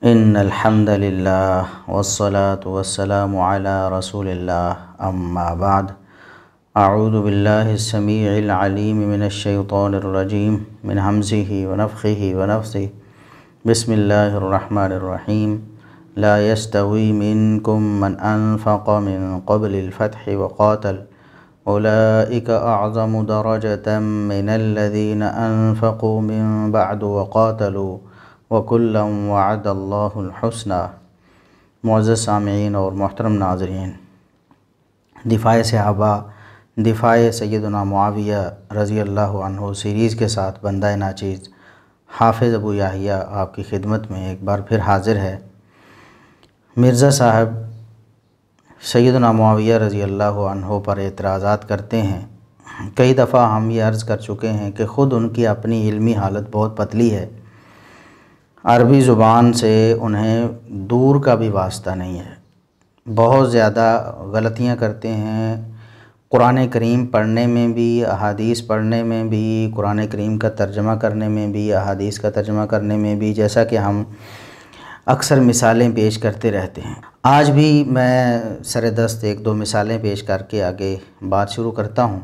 إن الحمد لله والصلاة والسلام على رسول الله أما بعد أعوذ بالله السميع العليم من الشيطان الرجيم من همزه ونفخه ونفثه بسم الله الرحمن الرحيم لا يستوي منكم من أنفق من قبل الفتح وقاتل أولئك أعظم درجة من الذين أنفقوا من بعد وقاتلوا वकुल्लम वादल्लासना Moz सामीन और मोहतरम नाजरीन दिफ़ाए सहाबा दिफ़ाए सैदना मुआविया रज़ी अल्लाह सीरीज़ के साथ बंदा नाचीज़ हाफिज़ अबू याहिया आपकी खिदमत में एक बार फिर हाजिर है मिर्ज़ा साहब सैदना मुआविया रज़ी अल्लाह पर एतराज़ात करते हैं कई दफ़ा हम ये अर्ज़ कर चुके हैं कि ख़ुद उनकी अपनी इलमी हालत बहुत पतली है अरबी ज़ुबान से उन्हें दूर का भी वास्ता नहीं है बहुत ज़्यादा गलतियाँ करते हैं कुरान करीम पढ़ने में भी अहादीस पढ़ने में भी कुरान करीम का तर्जमा करने में भी अहादीस का तर्जमा करने में भी जैसा कि हम अक्सर मिसालें पेश करते रहते हैं आज भी मैं सर दस्त एक दो मिसालें पेश करके आगे बात शुरू करता हूँ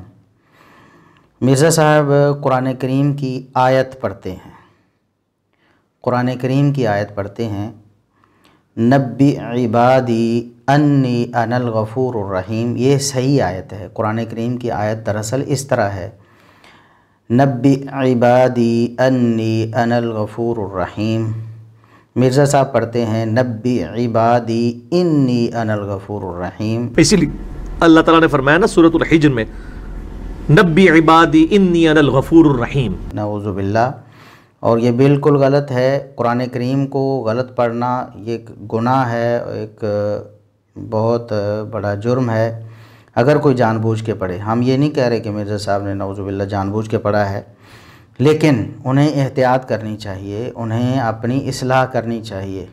मिर्ज़ा साहब कुरान करीम की आयत पढ़ते हैं कुरान करीम की आयत पढ़ते हैं नब्बी इबादी अन्नी अनल गफ़ूर रहीम ये सही आयत है कुरान करीम की आयत दरअसल इस तरह है नब्बी इबादी अन्नी अनल गफ़ूर रहीम मिर्ज़ा साहब पढ़ते हैं नब्बी इबादी इन्नी अनल गफ़ूर रहीम इसीलिए अल्लाह ताला ने फरमाया ना सूरत में नब्बी इबादी इन्नी अनल गफ़ूर रहीम नवज़ुबिल्ला और ये बिल्कुल गलत है कुरान करीम को गलत पढ़ना ये गुनाह है एक बहुत बड़ा जुर्म है अगर कोई जानबूझ के पढ़े हम ये नहीं कह रहे कि मिर्ज़ा साहब ने नवजुबिल्ला जानबूझ के पढ़ा है लेकिन उन्हें एहतियात करनी चाहिए उन्हें अपनी असलाह करनी चाहिए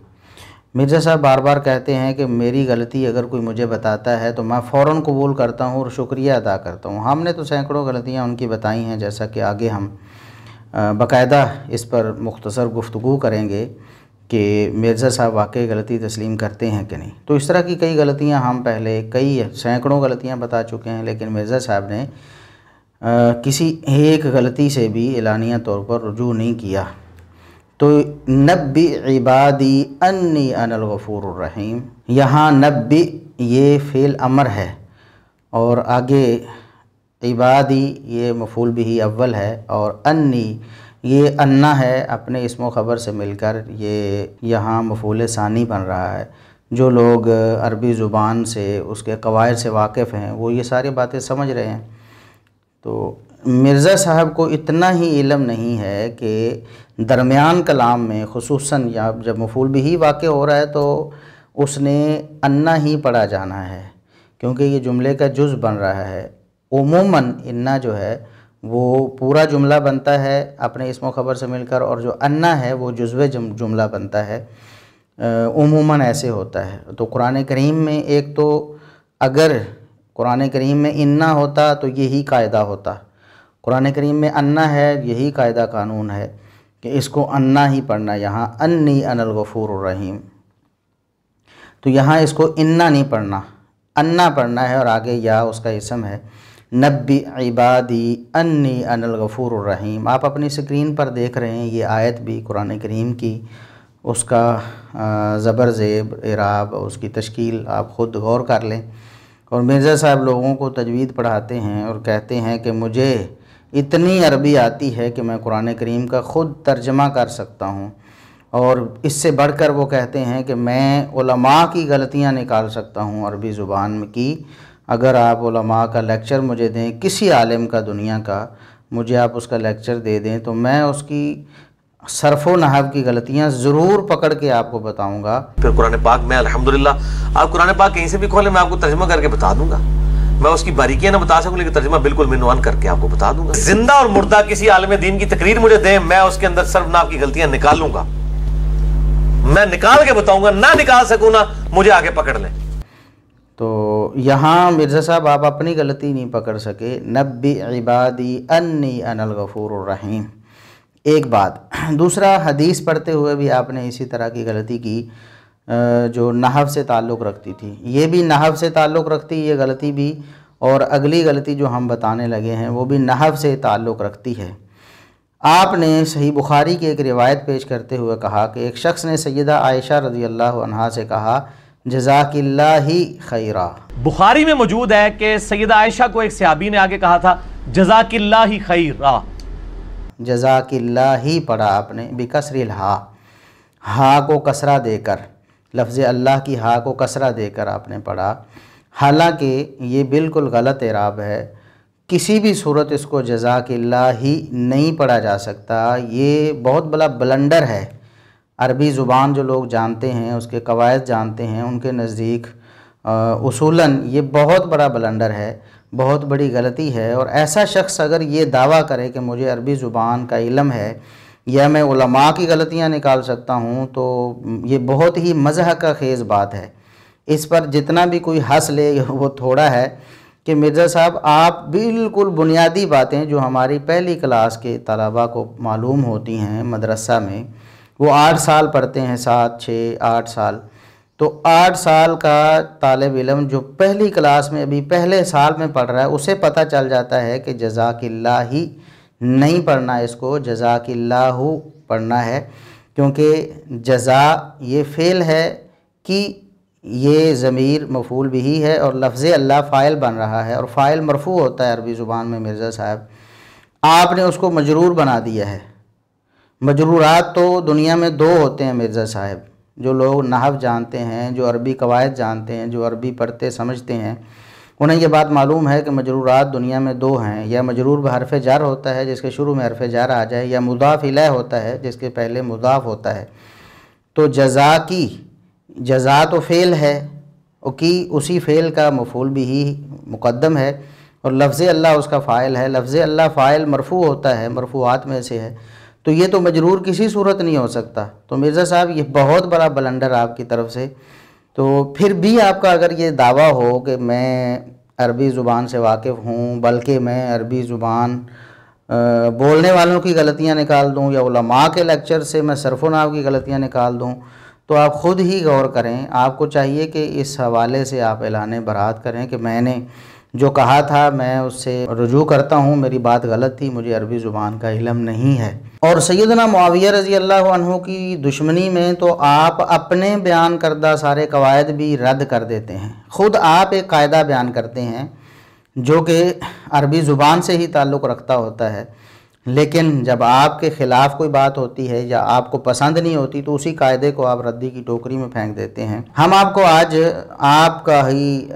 मिर्ज़ा साहब बार बार कहते हैं कि मेरी गलती अगर कोई मुझे बताता है तो मैं फ़ौर कबूल करता हूँ और शुक्रिया अदा करता हूँ हमने तो सैकड़ों गलतियाँ उनकी बताई हैं जैसा कि आगे हम बाकायदा इस पर मुख्तसर गुफ्तु करेंगे कि मिर्ज़ा साहब वाकई गलती तस्लीम करते हैं कि नहीं तो इस तरह की कई गलतियां हम पहले कई सैकड़ों गलतियां बता चुके हैं लेकिन मिर्ज़ा साहब ने आ, किसी एक गलती से भी एलानिया तौर पर रजू नहीं किया तो नब्बी इबादी अन्नी अनलगफ़ूररहीम यहाँ नब्बी ये फ़ेल अमर है और आगे इबादी ये मफूल भी अव्वल है और अन्नी ये अन्ना है अपने इसमो ख़बर से मिलकर ये यहाँ मफूल सानी बन रहा है जो लोग अरबी ज़ुबान से उसके कवायद से वाकिफ़ हैं वो ये सारी बातें समझ रहे हैं तो मिर्ज़ा साहब को इतना ही इलम नहीं है कि दरमियान कलाम में खसूस या जब मफूल भी ही वाक़ हो रहा है तो उसने अन्ना ही पढ़ा जाना है क्योंकि ये जुमले का जुज़ बन रहा है उमूमन इन्ना जो है वो पूरा जुमला बनता है अपने इसमो खबर से मिलकर और जो अन्ना है वो जुज्व जुमला बनता है उमूमन ऐसे होता है तो कुरान करीम में एक तो अगर कुरान करीम में इन्ना होता तो यही कायदा होता कुरान करीम में अन्ना है यही कायदा कानून है कि इसको अन्ना ही पढ़ना यहाँ अन्नी अनल गफ़ूर रहीम तो यहाँ इसको इन्ना नहीं पढ़ना अन्ना पढ़ना है और आगे या उसका इसम है नब्बी इबादी अन्नी अनलगफ़ूररहीम आप अपनी स्क्रीन पर देख रहे हैं ये आयत भी कुरान करीम की उसका ज़बर ज़ेब इराब उसकी तश्कील आप ख़ुद गौर कर लें और मिर्ज़ा साहब लोगों को तजवीद पढ़ाते हैं और कहते हैं कि मुझे इतनी अरबी आती है कि मैं कुरान करीम का ख़ुद तर्जमा कर सकता हूँ और इससे बढ़कर वो कहते हैं कि मैं की गलतियाँ निकाल सकता हूँ अरबी ज़ुबान की अगर आप उलमा का लेक्चर मुझे दें किसी आलिम का दुनिया का मुझे आप उसका लेक्चर दे दें तो मैं उसकी सरफ नहाब की गलतियां ज़रूर पकड़ के आपको बताऊंगा फिर कुरान पाक में अल्हम्दुलिल्लाह आप कुरान पाक कहीं से भी खोलें मैं आपको तर्जमा करके बता दूंगा मैं उसकी बारीकियां ना बता सकूं लेकिन तर्जमा बिल्कुल मिनवान करके आपको बता दूंगा जिंदा और मुर्दा किसी आलम दीन की तकरीर मुझे दें मैं उसके अंदर सरफ नाब की गलतियां निकालूंगा मैं निकाल के बताऊंगा ना निकाल सकूँ ना मुझे आगे पकड़ लें तो यहाँ मिर्ज़ा साहब आप अपनी गलती नहीं पकड़ सके नब्बी इबादी अन्नी अनल गफ़ूर रहीम एक बात दूसरा हदीस पढ़ते हुए भी आपने इसी तरह की गलती की जो नहव से ताल्लुक़ रखती थी ये भी नहव से ताल्लुक़ रखती ये गलती भी और अगली गलती जो हम बताने लगे हैं वो भी नहव से ताल्लुक़ रखती है आपने सही बुखारी की एक रिवायत पेश करते हुए कहा कि एक शख्स ने सैदा आयशा रज़ी अल्लाह से कहा जजाकिल्ला खैरा बुखारी में मौजूद है कि सैदा आयशा को एक सयाबी ने आगे कहा था जजाकिल्ला खैरा जजाकल्ला ही पढ़ा आपने बिकसरिल हा हा को कसरा देकर लफ्ज़ अल्लाह की हा को कसरा देकर आपने पढ़ा हालांकि ये बिल्कुल गलत एराब है किसी भी सूरत इसको जजाकिल्ला ही नहीं पढ़ा जा सकता ये बहुत बड़ा ब्लंडर है अरबी ज़ुबान जो लोग जानते हैं उसके कवायद जानते हैं उनके नज़दीक उसूलन ये बहुत बड़ा बलंडर है बहुत बड़ी गलती है और ऐसा शख्स अगर ये दावा करे कि मुझे अरबी ज़ुबान का इलम है या मैं उलमा की गलतियाँ निकाल सकता हूँ तो ये बहुत ही मज़ह का खेज़ बात है इस पर जितना भी कोई हंस ले वो थोड़ा है कि मिर्ज़ा साहब आप बिल्कुल बुनियादी बातें जो हमारी पहली क्लास के तलबा को मालूम होती हैं मदरसा में वो आठ साल पढ़ते हैं सात छः आठ साल तो आठ साल का तालब इलम जो पहली क्लास में अभी पहले साल में पढ़ रहा है उसे पता चल जाता है कि जजाकिल्ला ही नहीं पढ़ना है इसको जजाकिल्ला पढ़ना है क्योंकि जजा ये फ़ेल है कि ये ज़मीर मफूल भी है और लफ्ज़ अल्लाह फ़ाइल बन रहा है और फ़ाइल मरफू होता है अरबी ज़ुबान में मिर्ज़ा साहब आपने उसको मजरूर बना दिया है मजरूरात तो दुनिया में दो होते हैं मिर्ज़ा साहब जो लोग नहव जानते हैं जो अरबी कवायद जानते हैं जो अरबी पढ़ते समझते हैं उन्हें यह बात मालूम है कि मजरूरात दुनिया में दो हैं या मजरूर हरफ जार होता है जिसके शुरू में हरफ जार आ जाए या मुदाफ़ इलाह होता है जिसके पहले मुदाफ़ होता है तो जजा की जजा तो फ़ेल है कि उसी फ़ेल का मफूल भी ही मुकदम है और लफ्ज़ अल्लाह उसका फ़ायल है लफ्ज़ अल्लाह फ़ायल मरफू होता है मरफूआत में से है तो ये तो मजरूर किसी सूरत नहीं हो सकता तो मिर्ज़ा साहब ये बहुत बड़ा बलंडर आपकी तरफ से तो फिर भी आपका अगर ये दावा हो कि मैं अरबी ज़ुबान से वाकिफ़ हूँ बल्कि मैं अरबी ज़ुबान बोलने वालों की गलतियाँ निकाल दूँ या उलमा के लेक्चर से मैं सरफोनाव की गलतियाँ निकाल दूँ तो आप ख़ुद ही गौर करें आपको चाहिए कि इस हवाले से आप ऐलान बरात करें कि मैंने जो कहा था मैं उससे रजू करता हूँ मेरी बात गलत थी मुझे अरबी ज़ुबान का इलम नहीं है और सैदना मुआविया रज़ी अल्लाह अनहु की दुश्मनी में तो आप अपने बयान करदा सारे कवायद भी रद्द कर देते हैं ख़ुद आप एक कायदा बयान करते हैं जो कि अरबी ज़ुबान से ही ताल्लुक़ रखता होता है लेकिन जब आपके ख़िलाफ़ कोई बात होती है या आपको पसंद नहीं होती तो उसी कायदे को आप रद्दी की टोकरी में फेंक देते हैं हम आपको आज आपका ही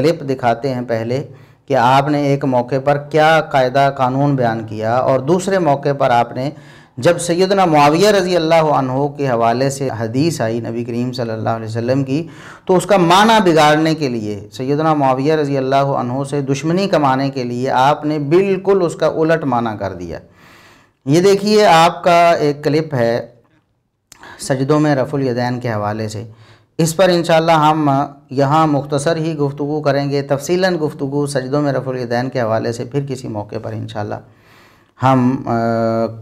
क्लिप दिखाते हैं पहले कि आपने एक मौके पर क्या कायदा कानून बयान किया और दूसरे मौके पर आपने जब सैदना मुआविया रज़ी अल्लाह अनहो के हवाले से हदीस आई नबी करीम सल्लल्लाहु अलैहि वसल्लम की तो उसका माना बिगाड़ने के लिए सैदना मुआविया रज़ी अल्लाह अनहो से दुश्मनी कमाने के लिए आपने बिल्कुल उसका उलट माना कर दिया ये देखिए आपका एक क्लिप है सजदों में रफुल यदैन के हवाले से इस पर इन हम यहाँ मुख्तसर ही गुफ्तु करेंगे तफसीला गुफ्तु सजदों में रफ़ुलदैन के हवाले से फिर किसी मौके पर इन हम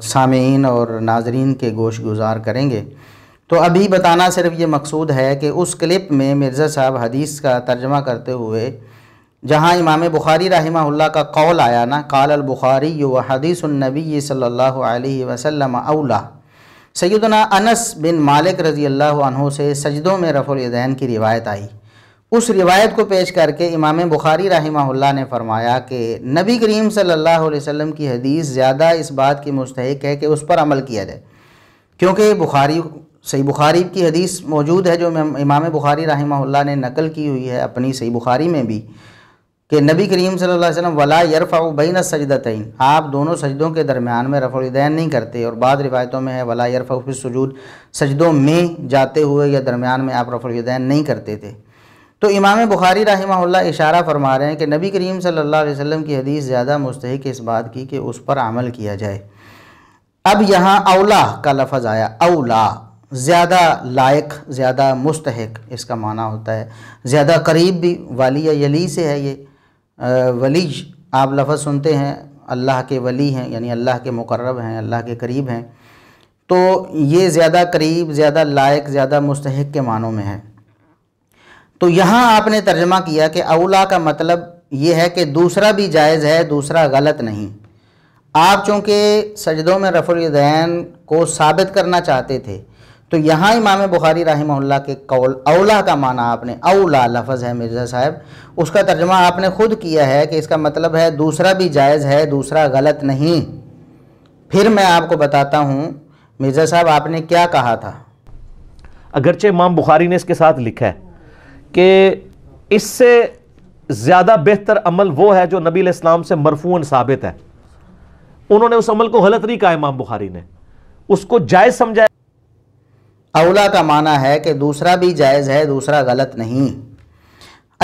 सामीन और नाजरीन के गोश गुजार करेंगे तो अभी बताना सिर्फ ये मकसूद है कि उस क्लिप में मिर्ज़ा साहब हदीस का तर्जमा करते हुए जहाँ इमाम बुखारी रहमहुल्ला का कौल आया ना काल अल बुखारी व हदीस सल्लल्लाहु अलैहि वसल्लम अवला सैदना अनस बिन मालिक रजी अल्लाह से सजदों में रफ़ुलदैन की रिवायत आई उस रिवायत को पेश करके इमाम बुखारी रही ने फरमाया कि नबी करीम सल्लल्लाहु अलैहि वसल्लम की हदीस ज़्यादा इस बात की मुस्तक है कि उस पर अमल किया जाए क्योंकि बुखारी सही बुखारी की हदीस मौजूद है जो इमाम बुखारी रही ने नकल की हुई है अपनी सही बुखारी में भी कि नबी करीम सल्लल्लाहु अलैहि वसल्लम वला यरफ़ाउ बैन सजदतइन आप दोनों सजदों के दरमियान में रफ़ुलदैन नहीं करते और बाद रिवायतों में है वला यरफ़ाउ फिर सजूद सजदों में जाते हुए या दरमियान में आप रफ़ुलदैन नहीं करते थे तो इमाम बुखारी रही इशारा फरमा रहे हैं कि नबी करीम सल्ला वसम की हदीस ज़्यादा मुस्तक इस बात की कि उस पर अमल किया जाए अब यहाँ अवला का लफज आया अवला ज़्यादा लायक ज़्यादा मुस्तक इसका माना होता है ज़्यादा करीब भी वाली या यली से है ये वली आप लफ्ज़ सुनते हैं अल्लाह के वली हैं यानी अल्लाह के मुकर्रब हैं अल्लाह के करीब हैं तो ये ज़्यादा करीब ज़्यादा लायक ज़्यादा मुस्तक के मानों में है तो यहाँ आपने तर्जमा किया कि अवला का मतलब ये है कि दूसरा भी जायज़ है दूसरा गलत नहीं आप चूँकि सजदों में रफ़ुलदैन को साबित करना चाहते थे तो यहाँ इमाम बुखारी रही के कौल अवला का माना आपने अवला लफज है मिर्ज़ा साहब उसका तर्जमा आपने खुद किया है कि इसका मतलब है दूसरा भी जायज़ है दूसरा गलत नहीं फिर मैं आपको बताता हूँ मिर्ज़ा साहब आपने क्या कहा था अगरचे इमाम बुखारी ने इसके साथ लिखा है कि इससे ज़्यादा बेहतर अमल वो है जो नबी इस्लाम से मरफून साबित है उन्होंने उस अमल को गलत नहीं कहा इमाम बुखारी ने उसको जायज़ समझा अवला का माना है कि दूसरा भी जायज़ है दूसरा गलत नहीं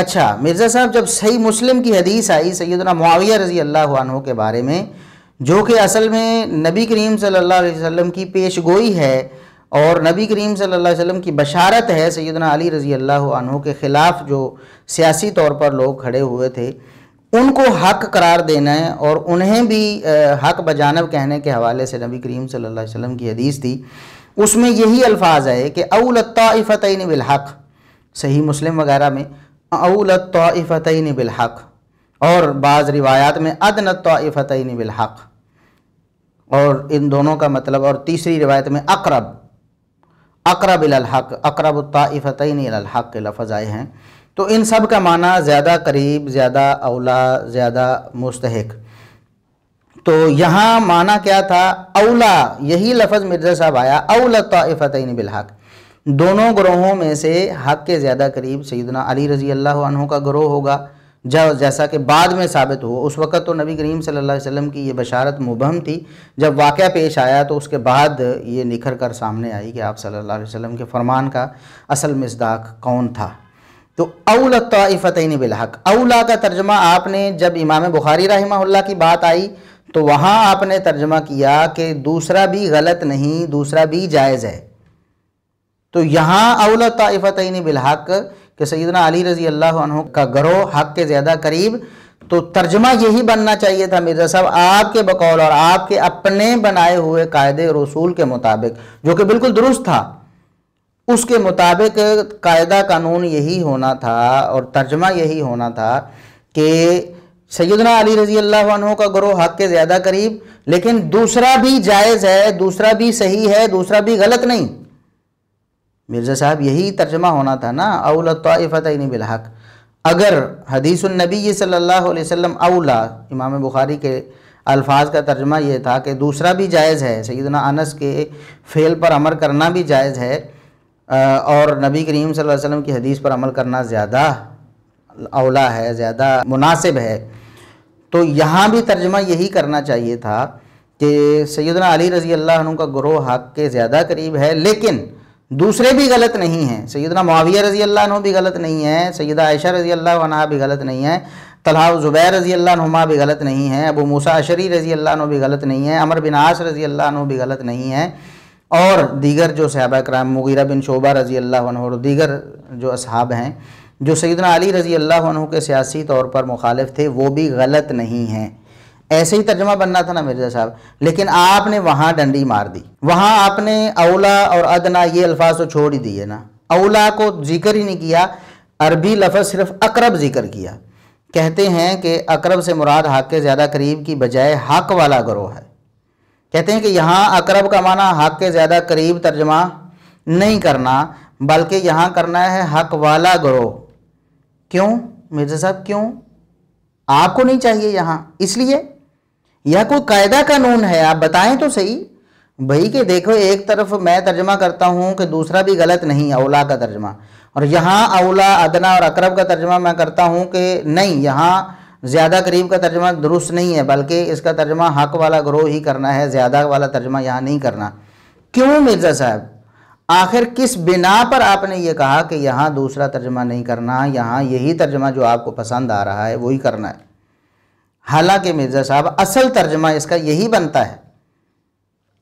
अच्छा मिर्ज़ा साहब जब सही मुस्लिम की हदीस आई सैदना मुआविया रज़ी अल्लाह के बारे में जो कि असल में नबी करीम सल्लल्लाहु अलैहि वसल्लम की पेश गोई है और नबी करीम सल्लल्लाहु अलैहि वसल्लम की बशारत है सैदना अली रज़ी अल्लाह के ख़िलाफ़ जो सियासी तौर पर लोग खड़े हुए थे उनको हक करार देना है और उन्हें भी हक बजानब कहने के हवाले से नबी करीम सल्ला वसम की हदीस थी उसमें यही अल्फाज है कि अउल तफ़तन बिलहक सही मुस्लिम वगैरह में अउल तफ़तन बिलहक और बाज़ रिवायात में अदन तफ़तन बिलहक और इन दोनों का मतलब और तीसरी रिवायत में अकरब अकरब अलहक अकरब तफ़तन अलहक के लफज आए हैं तो इन सब का माना ज़्यादा करीब ज़्यादा अवला ज़्यादा मुस्तक तो यहाँ माना क्या था अवला यही लफज मिर्जा साहब आया अवला तफ़तन बिलहक दोनों ग्रोहों में से हक के ज़्यादा करीब सैदना अली रजी अल्लाह का ग्रोह होगा जब जैसा कि बाद में साबित हुआ उस वक़्त तो नबी करीम सल्लल्लाहु अलैहि वसल्लम की ये बशारत मुबहम थी जब वाक़ पेश आया तो उसके बाद ये निखर कर सामने आई कि आप सल्लल्लाहु अलैहि वसल्लम के फरमान का असल मजदाक कौन था तो अवल तफ़तन बिलहक अवला का तर्जमा आपने जब इमाम बुखारी रही की बात आई तो वहाँ आपने तर्जमा किया कि दूसरा भी गलत नहीं दूसरा भी जायज़ है तो यहाँ अवल ताइफ़तनी बिलहक के सैदना अली रज़ी अल्लाह का गरो हक के ज़्यादा करीब तो तर्जमा यही बनना चाहिए था मिर्ज़ा साहब आपके बकौल और आपके अपने बनाए हुए कायदे रसूल के मुताबिक जो कि बिल्कुल दुरुस्त था उसके मुताबिक कायदा कानून यही होना था और तर्जमा यही होना था कि सैदना अली रजी अल्लाह का ग्रोह हक के ज़्यादा करीब लेकिन दूसरा भी जायज़ है दूसरा भी सही है दूसरा भी गलत नहीं मिर्ज़ा साहब यही तर्जमा होना था ना अवला बिलहक अगर हदीसनबी सल्ला वसम अवला इमाम बुखारी के अल्फाज का तर्जमा यह था कि दूसरा भी जायज़ है सैदना अनस के फ़ेल पर अमर करना भी जायज़ है और नबी करीम सल वसम की हदीस पर अमल करना ज़्यादा अवला है ज़्यादा मुनासिब है तो यहाँ भी तर्जमा यही करना चाहिए था कि सैदना अली रज़ी अल्लाह का ग्रोह हक के ज़्यादा करीब है लेकिन दूसरे भी गलत नहीं हैं सैदना माविया रज़ी अल्लाह भी गलत नहीं है सैदा आयशा रज़ी अल्लाह भी गलत नहीं है तलहा ज़ुबैर रज़ी अल्लाहमा भी गलत नहीं है अबू मूसा अशरी रज़ी अल्लाह भी गलत नहीं है अमर बिन आस रज़ी अल्लाह भी गलत नहीं है और दीगर जो सहाबा कराम मुगीरा बिन शोबा रज़ी अल्लाह दीगर जो असहाब हैं जो सैदना अली रज़ी अल्लाह के सियासी तौर पर मुखालिफ थे वो भी गलत नहीं हैं ऐसे ही तर्जमा बनना था ना मिर्ज़ा साहब लेकिन आपने वहाँ डंडी मार दी वहाँ आपने अवला और अदना ये अल्फाज तो छोड़ ही दिए ना अवला को जिक्र ही नहीं किया अरबी लफज सिर्फ अकरब जिक्र किया कहते हैं कि अकरब से मुराद हक के ज़्यादा करीब की बजाय हक वाला ग्रोह है कहते हैं कि यहाँ अकरब का माना हक के ज़्यादा करीब तर्जमा नहीं करना बल्कि यहाँ करना है हक वाला ग्रोह क्यों मिर्जा साहब क्यों आपको नहीं चाहिए यहाँ इसलिए यह कोई कायदा कानून है आप बताएं तो सही भाई कि देखो एक तरफ मैं तर्जमा करता हूँ कि दूसरा भी गलत नहीं अवला का तर्जमा और यहाँ अवला अदना और अकरब का तर्जमा मैं करता हूँ कि नहीं यहाँ ज़्यादा करीब का तर्जमा दुरुस्त नहीं है बल्कि इसका तर्जमा हक वाला ग्रोह ही करना है ज़्यादा वाला तर्जमा यहाँ नहीं करना क्यों मिर्ज़ा साहब आखिर किस बिना पर आपने ये कहा कि यहाँ दूसरा तर्जमा नहीं करना यहाँ यही तर्जमा जो आपको पसंद आ रहा है वही करना है हालांकि मिर्ज़ा साहब असल तर्जमा इसका यही बनता है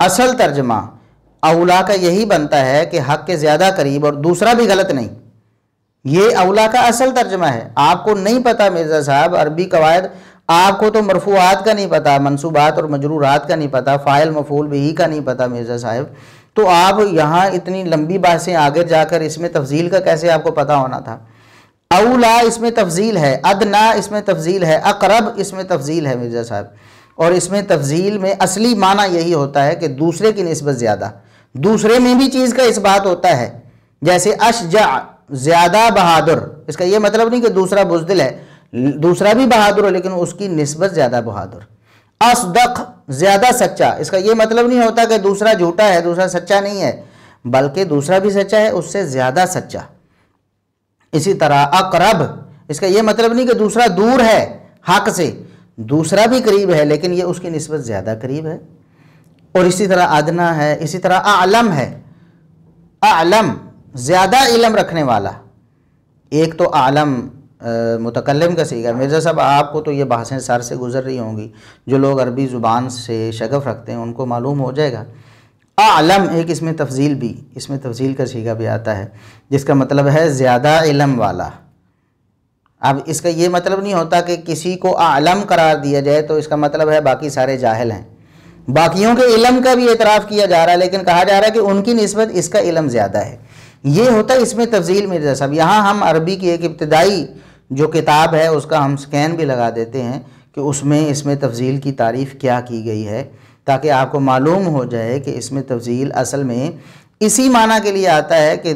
असल तर्जमा अवला का यही बनता है कि हक के ज़्यादा करीब और दूसरा भी गलत नहीं ये अवला का असल तर्जमा है आपको नहीं पता मिर्ज़ा साहब अरबी कवायद आपको तो मरफूआत का नहीं पता मनसूबात और मजरूरात का नहीं पता फ़ाइल मफूल भी का नहीं पता मिर्ज़ा साहब तो आप यहाँ इतनी लंबी बात से आगे जाकर इसमें तफजील का कैसे आपको पता होना था अवला इसमें तफजील है अदना इसमें तफजील है अकरब इसमें तफजील है मिर्ज़ा साहब और इसमें तफजील में असली माना यही होता है कि दूसरे की नस्बत ज़्यादा दूसरे में भी चीज़ का इस बात होता है जैसे अशजा ज़्यादा बहादुर इसका यह मतलब नहीं कि दूसरा बुजदिल है दूसरा भी बहादुर है लेकिन उसकी नस्बत ज़्यादा बहादुर असदक ज्यादा सच्चा इसका ये मतलब नहीं होता कि दूसरा झूठा है दूसरा सच्चा नहीं है बल्कि दूसरा भी सच्चा है उससे ज़्यादा सच्चा इसी तरह अकरब इसका यह मतलब नहीं कि दूसरा दूर है हक से दूसरा भी करीब है लेकिन यह उसकी नस्बत ज़्यादा करीब है और इसी तरह आदना है इसी तरह आलम है आलम ज़्यादा इलम रखने वाला एक तो आलम मुतकलम का सीगा मिर्ज़ा साहब आपको तो ये बहसें सर से गुज़र रही होंगी जो लोग अरबी ज़ुबान से शगफ़ रखते हैं उनको मालूम हो जाएगा आलम एक इसमें तफजील भी इसमें तफजील का सीगा भी आता है जिसका मतलब है ज़्यादा इलम वाला अब इसका ये मतलब नहीं होता कि किसी को आलम करार दिया जाए तो इसका मतलब है बाकी सारे जाहल हैं बाकियों के इलम का भी एतराफ़ किया जा रहा है लेकिन कहा जा रहा है कि उनकी नस्बत इसका इलम ज़्यादा है ये होता है इसमें तफजील मिर्ज़ा साहब यहाँ हम अरबी की एक इब्तदाई जो किताब है उसका हम स्कैन भी लगा देते हैं कि उसमें इसमें तफजील की तारीफ़ क्या की गई है ताकि आपको मालूम हो जाए कि इसमें तफजील असल में इसी माना के लिए आता है कि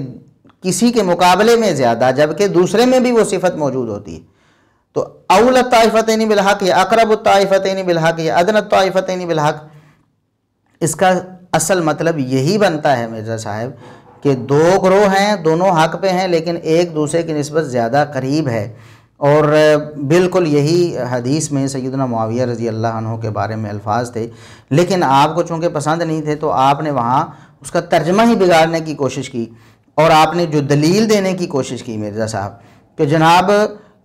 किसी के मुकाबले में ज़्यादा जबकि दूसरे में भी वो सिफत मौजूद होती है तो अवल ताइफ़तनी बिलहक या अकरब ताइफ़तनी बिलहक या अदन ताइफ़तनी बिलहक इसका असल मतलब यही बनता है मिर्ज़ा साहब कि दो ग्रोह हैं दोनों हक पे हैं लेकिन एक दूसरे की नस्बत ज़्यादा करीब है और बिल्कुल यही हदीस में सैदना माविया रज़ी अल्लाह के बारे में अल्फाज थे लेकिन आपको चूँकि पसंद नहीं थे तो आपने वहाँ उसका तर्जमा ही बिगाड़ने की कोशिश की और आपने जो दलील देने की कोशिश की मिर्ज़ा साहब कि जनाब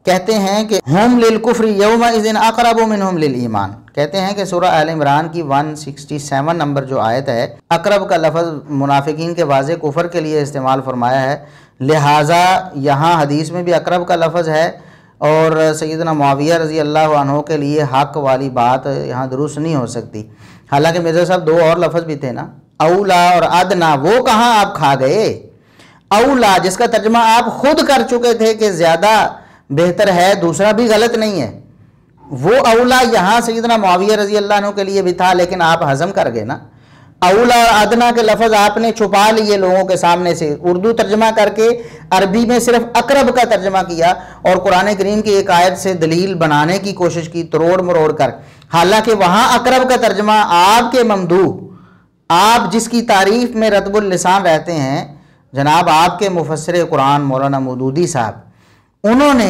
कहते हैं कि होम लिल कुफरी इस दिन अकरब मिन होम लिल ईमान कहते हैं कि सूरह अल इमरान की 167 नंबर जो आयत है अकरब का लफज मुनाफिकीन के वाज कुफर के लिए इस्तेमाल फरमाया है लिहाजा यहाँ हदीस में भी अकरब का लफज है और सैदना माविया रजी अल्लाह अनहों के लिए हक वाली बात यहाँ दुरुस्त नहीं हो सकती हालांकि मिर्जा साहब दो और लफज भी थे ना अवला और अदना वो कहाँ आप खा गए अवला जिसका तर्जमा आप खुद कर चुके थे कि ज़्यादा बेहतर है दूसरा भी गलत नहीं है वो अवला यहाँ से इतना मुआविया रजी अल्लाह के लिए भी था लेकिन आप हज़म कर गए ना अवला और अदना के लफज आपने छुपा लिए लोगों के सामने से उर्दू तर्जमा करके अरबी में सिर्फ अकरब का तर्जमा किया और कुरान करीम की एक आयत से दलील बनाने की कोशिश की तोड़ मरोड़ कर हालांकि वहाँ अकरब का तर्जमा आपके ममदू आप जिसकी तारीफ में रतबुल्लिसान रहते हैं जनाब आपके मुफसर कुरान मौलाना मदूदी साहब उन्होंने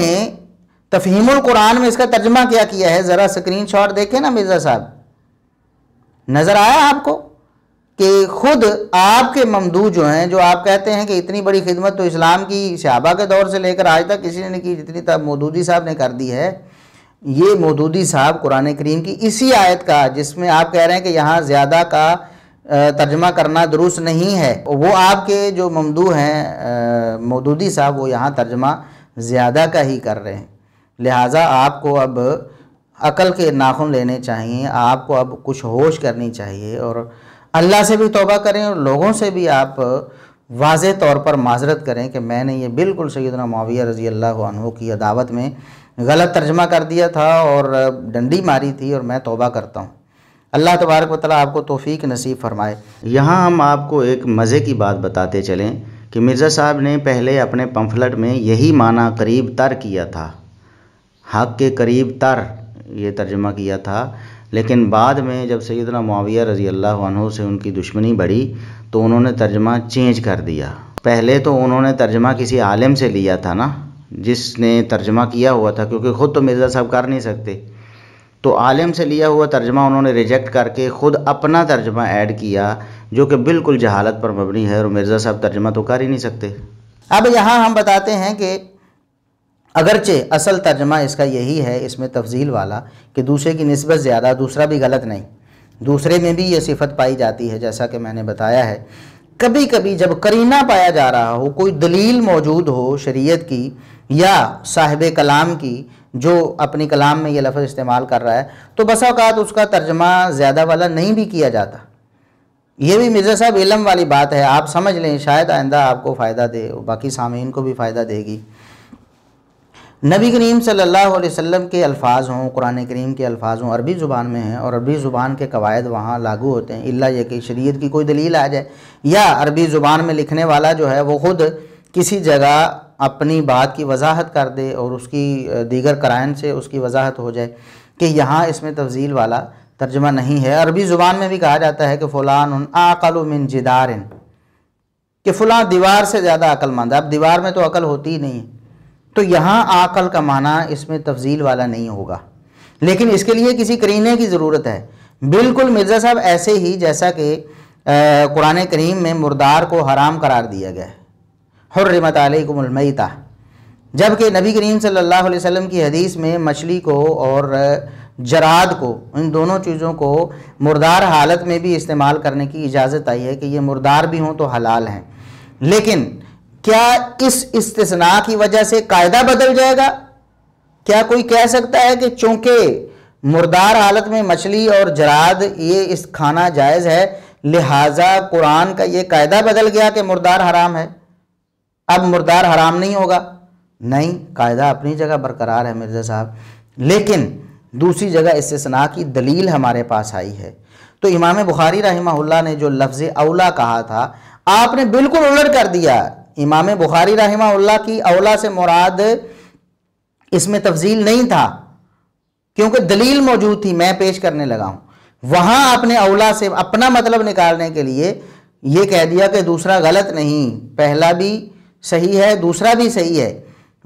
तफहीमुल कुरान में इसका तर्जमा क्या किया है ज़रा स्क्रीनशॉट देखें ना मिर्ज़ा साहब नज़र आया आपको कि खुद आपके ममदू जो हैं जो आप कहते हैं कि इतनी बड़ी खिदमत तो इस्लाम की शहाबा के दौर से लेकर आज तक किसी ने की जितनी तब मौदूदी साहब ने कर दी है ये मौदूदी साहब कुरान करीम की इसी आयत का जिसमें आप कह रहे हैं कि यहाँ ज़्यादा का तर्जमा करना दुरुस्त नहीं है वो आपके जो ममदू हैं मोदूदी साहब वो यहाँ तर्जमा ज़्यादा का ही कर रहे हैं लिहाजा आपको अब अकल के नाखून लेने चाहिए आपको अब कुछ होश करनी चाहिए और अल्लाह से भी तोबा करें और लोगों से भी आप वाज तौर पर माजरत करें कि मैंने ये बिल्कुल सैदना माविया रज़ी अल्लाह अनु की अदावत में गलत तर्जमा कर दिया था और डंडी मारी थी और मैं तोबा करता हूँ अल्लाह तबारक वाली आपको तोफ़ी नसीब फरमाए यहाँ हम आपको एक मज़े की बात बताते चलें कि मिर्ज़ा साहब ने पहले अपने पम्फलट में यही माना करीब तर किया था हक के करीब तर ये तर्जमा किया था लेकिन बाद में जब सैदना माविया रज़ी अल्लाह से उनकी दुश्मनी बढ़ी तो उन्होंने तर्जमा चेंज कर दिया पहले तो उन्होंने तर्जमा किसी आलम से लिया था ना जिसने तर्जमा किया हुआ था क्योंकि ख़ुद तो मिर्ज़ा साहब कर नहीं सकते तो आलिम से लिया हुआ तर्जमा उन्होंने रिजेक्ट करके ख़ुद अपना तर्जमा ऐड किया जो कि बिल्कुल जहालत पर मबनी है और मिर्ज़ा साहब तर्जमा तो कर ही नहीं सकते अब यहाँ हम बताते हैं कि अगरचे असल तर्जमा इसका यही है इसमें तफजील वाला कि दूसरे की नस्बत ज़्यादा दूसरा भी गलत नहीं दूसरे में भी ये सिफत पाई जाती है जैसा कि मैंने बताया है कभी कभी जब करीना पाया जा रहा हो कोई दलील मौजूद हो शरीयत की या साहिब कलाम की जो अपनी कलाम में ये लफ्ज़ इस्तेमाल कर रहा है तो अवकात उसका तर्जमा ज़्यादा वाला नहीं भी किया जाता ये भी मिर्ज़ा साहब इलम वाली बात है आप समझ लें शायद आइंदा आपको फ़ायदा दे बाकी सामीन को भी फ़ायदा देगी नबी करीम सल्लल्लाहु अलैहि वसल्लम के अल्फाज हों कुरान करीम के अल्फाज हों अरबी ज़ुबान में हैं और अरबी ज़ुबान के कवायद वहाँ लागू होते हैं इल्ला ये कि शरीयत की कोई दलील आ जाए या अरबी ज़ुबान में लिखने वाला जो है वो ख़ुद किसी जगह अपनी बात की वजाहत कर दे और उसकी दीगर कराइन से उसकी वजाहत हो जाए कि यहाँ इसमें तफजील वाला तर्जमा नहीं है अरबी ज़ुबान में भी कहा जाता है कि फ़लान आकल मिन जिदारिन कि फ़लाँ दीवार से ज़्यादा अक्लमंद है अब दीवार में तो अकल होती ही नहीं है तो यहाँ आकल का माना इसमें तफजील वाला नहीं होगा लेकिन इसके लिए किसी करीने की ज़रूरत है बिल्कुल मिर्ज़ा साहब ऐसे ही जैसा कि कुरान करीम में मुर्दार को हराम करार दिया गया है हर्रमत अलैकुमुलमैता जबकि नबी करीम सल्लल्लाहु अलैहि वसल्लम की हदीस में मछली को और जराद को इन दोनों चीज़ों को मुर्दार हालत में भी इस्तेमाल करने की इजाज़त आई है कि ये मुर्दार भी हों तो हलाल हैं लेकिन क्या इस इस्तना की वजह से कायदा बदल जाएगा क्या कोई कह सकता है कि चूंकि मुर्दार हालत में मछली और जराद ये इस खाना जायज़ है लिहाजा कुरान का ये कायदा बदल गया कि मुर्दार हराम है अब मुर्दार हराम नहीं होगा नहीं कायदा अपनी जगह बरकरार है मिर्ज़ा साहब लेकिन दूसरी जगह सना की दलील हमारे पास आई है तो इमाम बुखारी रहमहुल्ला ने जो लफ्ज़ अवला कहा था आपने बिल्कुल उलट कर दिया इमाम बुखारी रहमहुल्ला की अवला से मुराद इसमें तफजील नहीं था क्योंकि दलील मौजूद थी मैं पेश करने लगा हूँ वहाँ आपने अवला से अपना मतलब निकालने के लिए ये कह दिया कि दूसरा गलत नहीं पहला भी सही है दूसरा भी सही है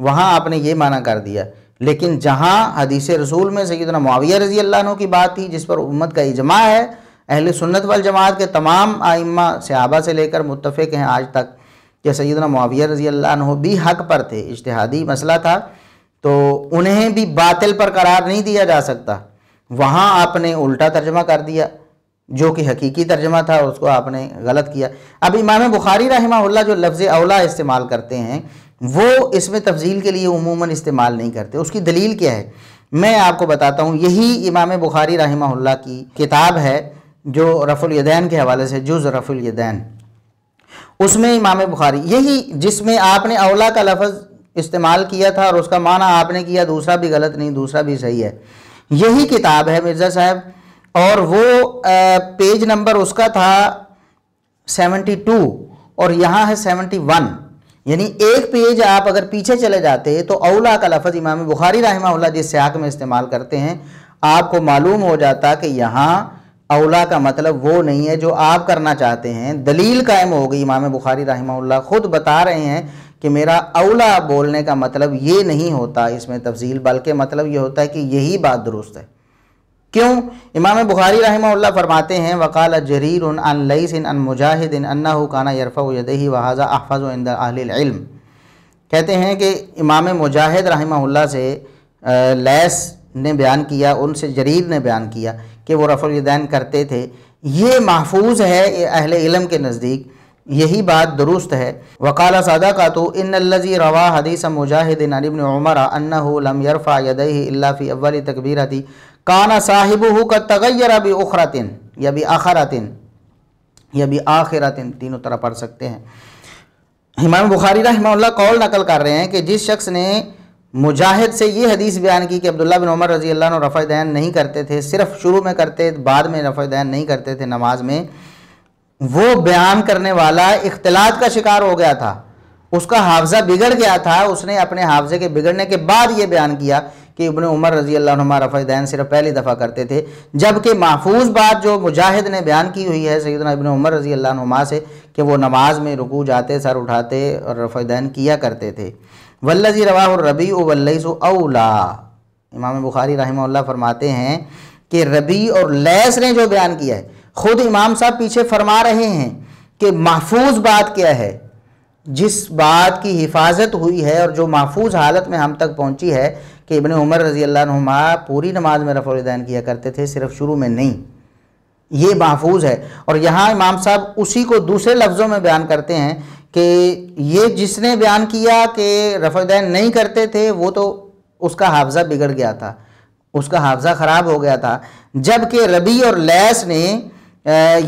वहाँ आपने ये माना कर दिया लेकिन जहाँ हदीस रसूल में सैदना माविया रजी अल्लाह की बात थी जिस पर उम्मत का इजमा है अहल सुन्नत वाल जमात के तमाम आइम्मा सहाबा से लेकर मुतफ़ हैं आज तक कि सैदना माविया रजी अल्लाह भी हक पर थे इश्तहादी मसला था तो उन्हें भी बातिल पर करार नहीं दिया जा सकता वहाँ आपने उल्टा तर्जमा कर दिया जो कि हकीकी तर्जमा था उसको आपने गलत किया अब इमाम बुखारी रहमा जो लफ्ज़ अवला इस्तेमाल करते हैं वो इसमें तफजील के लिए उमूमन इस्तेमाल नहीं करते उसकी दलील क्या है मैं आपको बताता हूँ यही इमाम बुखारी रहमा की किताब है जो रफ़ुलदैन के हवाले से जुज़ रफ़ुलदैन उसमें इमाम बुखारी यही जिसमें आपने अवला का लफ्ज़ इस्तेमाल किया था और उसका माना आपने किया दूसरा भी गलत नहीं दूसरा भी सही है यही किताब है मिर्ज़ा साहब और वो पेज नंबर उसका था 72 और यहाँ है 71 यानी एक पेज आप अगर पीछे चले जाते तो अवला का लफज इमाम बुखारी रहमा जिस सयाक में इस्तेमाल करते हैं आपको मालूम हो जाता कि यहाँ अवला का मतलब वो नहीं है जो आप करना चाहते हैं दलील कायम हो गई इमाम बुखारी रहमा ख़ुद बता रहे हैं कि मेरा अवला बोलने का मतलब ये नहीं होता इसमें तफजील बल्कि मतलब ये होता है कि यही बात दुरुस्त है क्यों इमाम बुखारी रहमल्ला फरमाते हैं वकाल जरीर उन अन लईस इन अन मुजाहिद इन अन्ना काना यरफ़ा यदही वहाज़ा अहफ़ज़ आहिलम कहते हैं कि इमाम मुजाहिद रहमल्ला से लैस ने बयान किया उनसे जरीर ने बयान किया कि वो रफ़ुलदैन करते थे ये महफूज है अहल इलम के नज़दीक यही बात दुरुस्त है वकाल सदा का तो इन लजी रवा हदीस मुजाहिदिन नबन उमर अन्ना लम यरफ़ा यदही अल्लाफ़ी फ़ी तकबीर तकबीरती काना साहिब हु का तगैर अभी उखरातिन या भी आखरातिन या भी आखिरातिन तीनों तरह पढ़ सकते हैं हिमाम बुखारी रहमल्ला कौल नकल कर रहे हैं कि जिस शख्स ने मुजाहिद से ये हदीस बयान की कि अब्दुल्ला बिन उमर रजी अल्लाह रफ़ा दैन नहीं करते थे सिर्फ शुरू में करते बाद में रफ़ा दैन नहीं करते थे नमाज में वो बयान करने वाला इख्तलात का शिकार हो गया था उसका हाफजा बिगड़ गया था उसने अपने हाफजे के बिगड़ने के बाद ये बयान किया कि इबन उमर रजी अल्लाह रफ़ैदैन सिर्फ पहली दफ़ा करते थे जबकि महफूज बात जो मुजाहिद ने बयान की हुई है सैदना इबन उमर रजी अल्लाह से कि वो नमाज में रुकू जाते सर उठाते और रफ़ैदैन किया करते थे वल्लजी रवाबी रबी वल्लईसु इमाम बुखारी रही फरमाते हैं कि रबी और लैस ने जो बयान किया है ख़ुद इमाम साहब पीछे फरमा रहे हैं कि महफूज बात क्या है जिस बात की हिफाजत हुई है और जो महफूज हालत में हम तक पहुंची है कि इबन उमर रज़ी नुमा पूरी नमाज में रफोदैन किया करते थे सिर्फ शुरू में नहीं ये महफूज है और यहाँ इमाम साहब उसी को दूसरे लफ्ज़ों में बयान करते हैं कि ये जिसने बयान किया कि रफ़ोदैन नहीं करते थे वो तो उसका हाफजा बिगड़ गया था उसका हाफजा ख़राब हो गया था जबकि रबी और लैस ने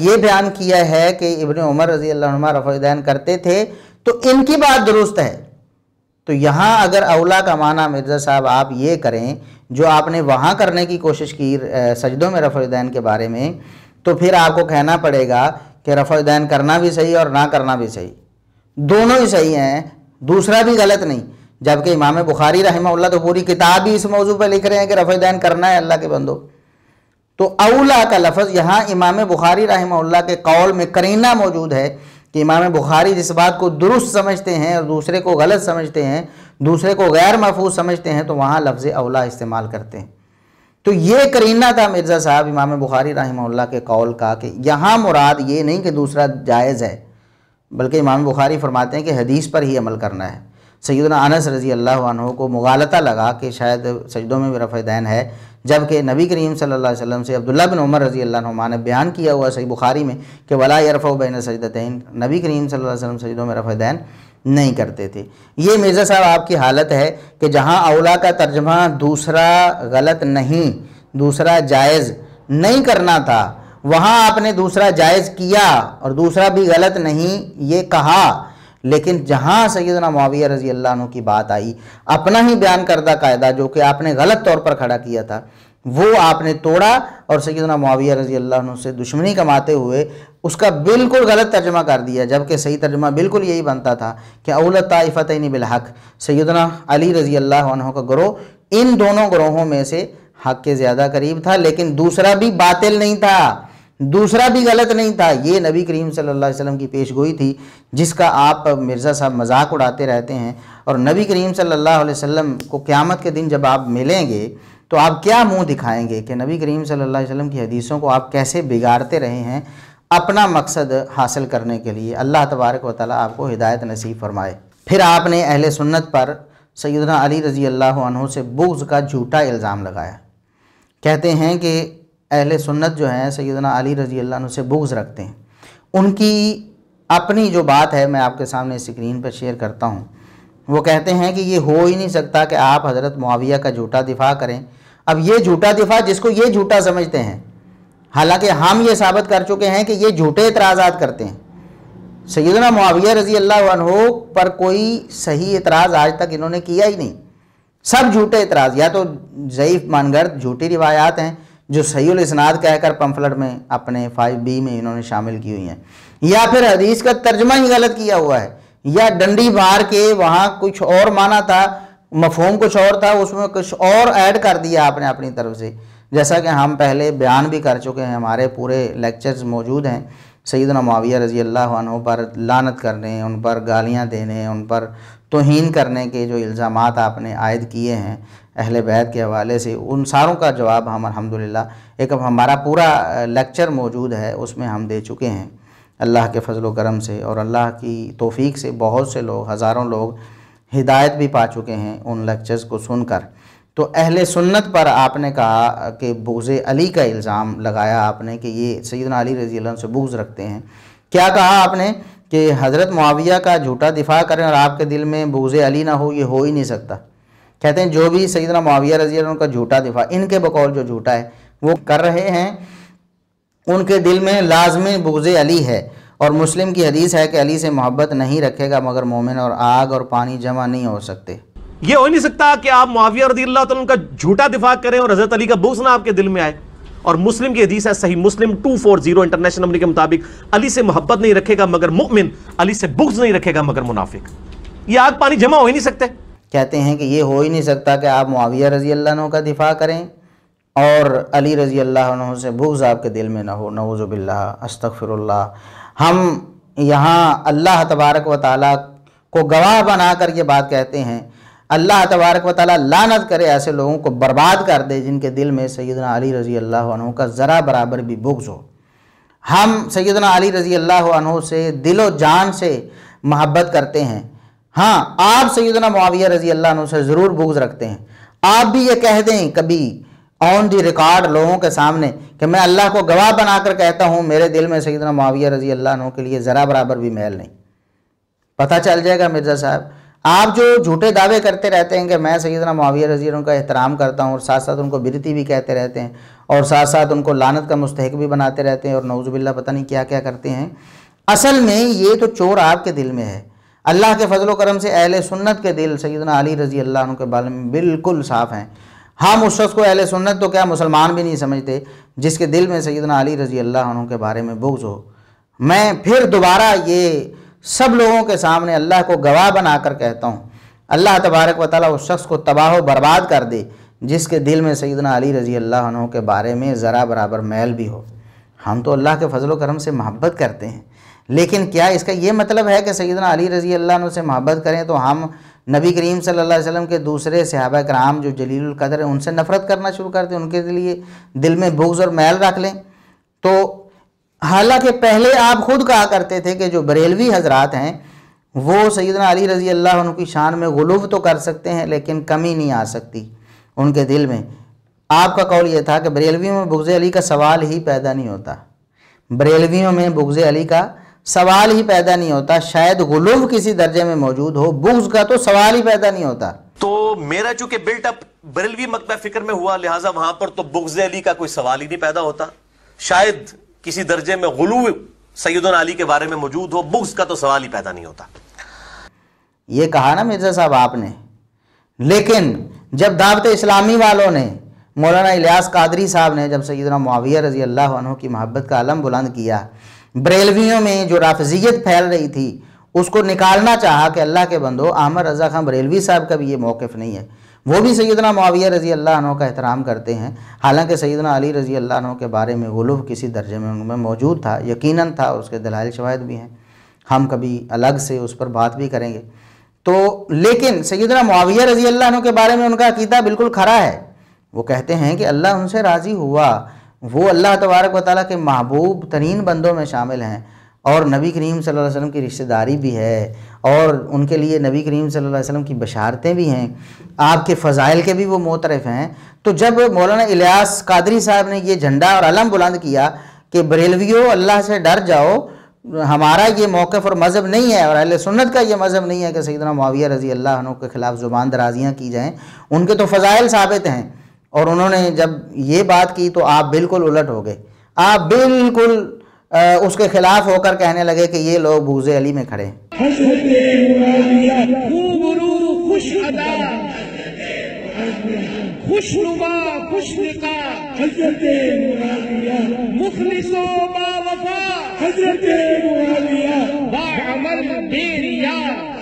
ये बयान किया है कि इबन उमर रज़ी अल्लाह रफ़ोदैन करते थे तो इनकी बात दुरुस्त है तो यहाँ अगर अवला का माना मिर्ज़ा साहब आप ये करें जो आपने वहाँ करने की कोशिश की सजदों में रफ़ुदैन के बारे में तो फिर आपको कहना पड़ेगा कि रफ़ुदैन करना भी सही और ना करना भी सही दोनों ही सही हैं दूसरा भी गलत नहीं जबकि इमाम बुखारी रहमल तो पूरी किताब ही इस मौजू पर लिख रहे हैं कि रफ़ुदैन करना है अल्लाह के बंदो तो अवला का लफज यहाँ इमाम बुखारी रहमल्ला के कौल में करीना मौजूद है कि इमाम बुखारी जिस बात को दुरुस्त समझते हैं और दूसरे को गलत समझते हैं दूसरे को गैर महफूज समझते हैं तो वहाँ लफ्ज़ अवला इस्तेमाल करते हैं तो ये करीना था मिर्ज़ा साहब इमाम बुखारी रहमल्ला के कौल का कि यहाँ मुराद ये नहीं कि दूसरा जायज़ है बल्कि इमाम बुखारी फरमाते हैं कि हदीस पर ही अमल करना है सैदना अनस रज़ी अल्लाह को मुगालता लगा कि शायद सजदों में भी रफ़ दैन है जबकि नबी करीम सल्लल्लाहु अलैहि वसल्लम से अब्दुल्ला बिन उमर रजी अल्लाह ने बयान किया हुआ सही बुखारी में कि वला यरफ़ बैन सजदतैन नबी करीम सल्लल्लाहु अलैहि वसल्लम सजदों में रफ़ैदैन नहीं करते थे ये मिर्ज़ा साहब आपकी हालत है कि जहाँ अवला का तर्जमा दूसरा गलत नहीं दूसरा जायज़ नहीं करना था वहाँ आपने दूसरा जायज़ किया और दूसरा भी गलत नहीं ये कहा लेकिन जहाँ सैदना माविया रजी अल्लाह की बात आई अपना ही बयान करदा कायदा जो कि आपने गलत तौर पर खड़ा किया था वो आपने तोड़ा और सैदना माविया रजी अल्लाह से दुश्मनी कमाते हुए उसका बिल्कुल गलत तर्जमा कर दिया जबकि सही तर्जमा बिल्कुल यही बनता था कि अवल ताइफ़तन बिलहक सैदना अली रजी अल्लाह का ग्रोह इन दोनों ग्रोहों में से हक के ज़्यादा करीब था लेकिन दूसरा भी बातिल नहीं था दूसरा भी गलत नहीं था ये नबी करीम सल्लल्लाहु अलैहि वसल्लम की पेशगोई थी जिसका आप मिर्ज़ा साहब मजाक उड़ाते रहते हैं और नबी करीम सल्लल्लाहु अलैहि वसल्लम को क़्यामत के दिन जब आप मिलेंगे तो आप क्या मुंह दिखाएंगे कि नबी करीम सल्लल्लाहु अलैहि वसल्लम की हदीसों को आप कैसे बिगाड़ते रहे हैं अपना मकसद हासिल करने के लिए अल्लाह तबारक व ताली आपको हिदायत नसीब फरमाए फिर आपने अहल सुन्नत पर सैदना अली रज़ी अल्लाह से बुग्ज़ का झूठा इल्ज़ाम लगाया कहते हैं कि अहल सुन्नत जो हैं सैदना अली रजी अल्लाह से बुग्स रखते हैं उनकी अपनी जो बात है मैं आपके सामने स्क्रीन पर शेयर करता हूँ वो कहते हैं कि ये हो ही नहीं सकता कि आप हज़रत मुआविया का झूठा दिफा करें अब ये झूठा दिफा जिसको ये झूठा समझते हैं हालांकि हम ये साबित कर चुके हैं कि ये झूठे इतराज़ात करते हैं सैदना मुआविया रजी अल्लाह पर कोई सही इतराज़ आज तक इन्होंने किया ही नहीं सब झूठे इतराज़ या तो ज़यीफ़ मानगर्द झूठी रिवायात हैं जो सही इसनाद कहकर पम्फलट में अपने फाइव बी में इन्होंने शामिल की हुई हैं या फिर हदीस का तर्जमा ही गलत किया हुआ है या डंडी मार के वहाँ कुछ और माना था मफहम कुछ और था उसमें कुछ और ऐड कर दिया आपने अपनी तरफ से जैसा कि हम पहले बयान भी कर चुके हैं हमारे पूरे लेक्चर्स मौजूद हैं सईदना माविया रजी अल्लाह पर लानत करने उन पर गालियाँ देने उन पर तोहन करने के जो इल्ज़ाम आपने आयद किए हैं अहल बैत के हवाले से उन सारों का जवाब हम अलहमदिल्ला एक अब हमारा पूरा लेक्चर मौजूद है उसमें हम दे चुके हैं अल्लाह के फजल करम से और अल्लाह की तोफ़ी से बहुत से लोग हज़ारों लोग हिदायत भी पा चुके हैं उन लेक्चर्स को सुनकर तो अहल सुन्नत पर आपने कहा कि बुगज़ अली का इल्ज़ाम लगाया आपने कि ये सैदना अली रजी से बूज रखते हैं क्या कहा आपने कि हज़रत मुआविया का झूठा दिफा करें और आपके दिल में बुगज़ अली ना हो ये हो ही नहीं सकता कहते हैं जो भी सही माविया रजी उनका झूठा दिफा इनके बकौल जो झूठा है वो कर रहे हैं उनके दिल में लाजमी बुगज़ अली है और मुस्लिम की हदीस है कि अली से मोहब्बत नहीं रखेगा मगर मोमिन और आग और पानी जमा नहीं हो सकते ये हो नहीं सकता कि आप मुआविया रजी अल्लाह तो का झूठा दिफा करें और हजरत अली का बुग्स ना आपके दिल में आए और मुस्लिम की हदीस है सही मुस्लिम 240 इंटरनेशनल नंबर के मुताबिक अली से मोहब्बत नहीं रखेगा मगर मुमिन अली से बुग्ज नहीं रखेगा मगर मुनाफिक ये आग पानी जमा हो ही नहीं सकते कहते हैं कि ये हो ही नहीं सकता कि आप मुआविया रज़ी अल्लाह का दिफा करें और अली रज़ी अल्लाह से बुग्ज़ आपके दिल में ना हो नवज़ुबिल्ला अस्तफ़िरल्ला हम यहाँ अल्लाह तबारक व ताली को गवाह बना कर ये बात कहते हैं अल्लाह तबारक व ताली लानत करे ऐसे लोगों को बर्बाद कर दे जिनके दिल में सैदना अली रज़ी अल्लाह का ज़रा बराबर भी बुग्ज़ हो हम सैदना अली रज़ी अल्लाह से दिलो जान से महब्बत करते हैं हाँ आप सैदना मुआविया रजी अल्लाह से ज़रूर बूझ रखते हैं आप भी ये कह दें कभी ऑन दी रिकॉर्ड लोगों के सामने कि मैं अल्लाह को गवाह बनाकर कहता हूँ मेरे दिल में सैदना मुआविया रजी अल्लाह के लिए ज़रा बराबर भी मैल नहीं पता चल जाएगा मिर्ज़ा साहब आप जो झूठे दावे करते रहते हैं कि मैं सैदना मुआविया रजी का एहतराम करता हूँ और साथ साथ उनको बिरती भी कहते रहते हैं और साथ साथ उनको लानत का मुस्तक भी बनाते रहते हैं और नौजबिल्ला पता नहीं क्या क्या करते हैं असल में ये तो चोर आपके दिल में है अल्लाह के फजल करम से अहल सुन्नत के दिल सैदना अली रजी अल्लाह के बारे में बिल्कुल साफ़ हैं हम उस शख्स को अहल सुन्नत तो क्या मुसलमान भी नहीं समझते जिसके दिल में सैदना अली रजी अल्लाह के बारे में बुग्ज़ हो मैं फिर दोबारा ये सब लोगों के सामने अल्लाह को गवाह बना कर कहता हूँ अल्लाह तबारक व ताली उस शख्स को तबाह बर्बाद कर दे जिसके दिल में सैदना अली रजी अल्लाह के बारे में ज़रा बराबर मैल भी हो हम तो अल्लाह के फजल करम से मोहब्बत करते हैं लेकिन क्या इसका ये मतलब है कि सैदना अली रज़ी अल्लाह से मोहब्बत करें तो हम नबी करीम सल्लल्लाहु अलैहि वसल्लम के दूसरे सहाबा कराम जो जलील कदर हैं उनसे नफ़रत करना शुरू कर दें उनके लिए दिल में बुग्ज़ और मैल रख लें तो हालांकि पहले आप खुद कहा करते थे कि जो बरेलवी हजरात हैं वो सैदना अली रज़ी अल्लाह की शान में गलूब तो कर सकते हैं लेकिन कमी नहीं आ सकती उनके दिल में आपका कौल ये था कि बरेलवियों में बुग्ज़ अली का सवाल ही पैदा नहीं होता बरेलवियों में बुग्ज़ अली का सवाल ही पैदा नहीं होता शायद गुलूम किसी दर्जे में मौजूद हो बुग्स का तो सवाल ही पैदा नहीं होता तो मेरा चूंकि बिल्ट अप बरेलवी मकबा फिक्र में हुआ लिहाजा वहां पर तो बुग्ज अली का कोई सवाल ही नहीं पैदा होता शायद किसी दर्जे में गुलू सैदन अली के बारे में मौजूद हो बुग्स का तो सवाल ही पैदा नहीं होता ये कहा ना मिर्जा साहब आपने लेकिन जब दावत इस्लामी वालों ने मौलाना इलियास कादरी साहब ने जब सईदना मुआविया रजी अल्लाह की मोहब्बत का आलम बुलंद किया बरेलवियों में जो राफजियत फैल रही थी उसको निकालना चाहा कि अल्लाह के बंदो अहमद रज़ा खान बरेलवी साहब का भी ये मौकफ़ नहीं है वो भी सैदना माविया रज़ी अल्लाह का एहतराम करते हैं हालांकि सैदना अली रज़ी अल्लाह के बारे में गलूब किसी दर्जे में उनमें मौजूद था यकीन था उसके दलाल शवायद भी हैं हम कभी अलग से उस पर बात भी करेंगे तो लेकिन सैदना माविया रज़ी अल्लाह के बारे में उनका अकीदा बिल्कुल खरा है वो कहते हैं कि अल्लाह उनसे राज़ी हुआ वो अल्लाह तबारक वाली के महबूब तरीन बंदों में शामिल हैं और नबी करीम सल्लल्लाहु अलैहि वसल्लम की रिश्तेदारी भी है और उनके लिए नबी करीम सल्लल्लाहु अलैहि वसल्लम की बशारतें भी हैं आपके फ़ज़ाइल के भी वो मोतरफ़ हैं तो जब मौलाना इलियास कादरी साहब ने ये झंडा और अलम बुलंद किया कि बरेलवियों अल्लाह से डर जाओ हमारा ये मौक़ और मज़हब नहीं है और अहल सुन्नत का ये मज़हब नहीं है कि सैदना माविया रज़ी अल्लाह के ख़िलाफ़ ज़ुबान दराजियाँ की जाएँ उनके तो फ़ज़ाइल साबित हैं और उन्होंने जब ये बात की तो आप बिल्कुल उलट हो गए आप बिल्कुल उसके खिलाफ होकर कहने लगे कि ये लोग भूजे अली में खड़े हजरत मुखलिसो हजरत अमल बेरिया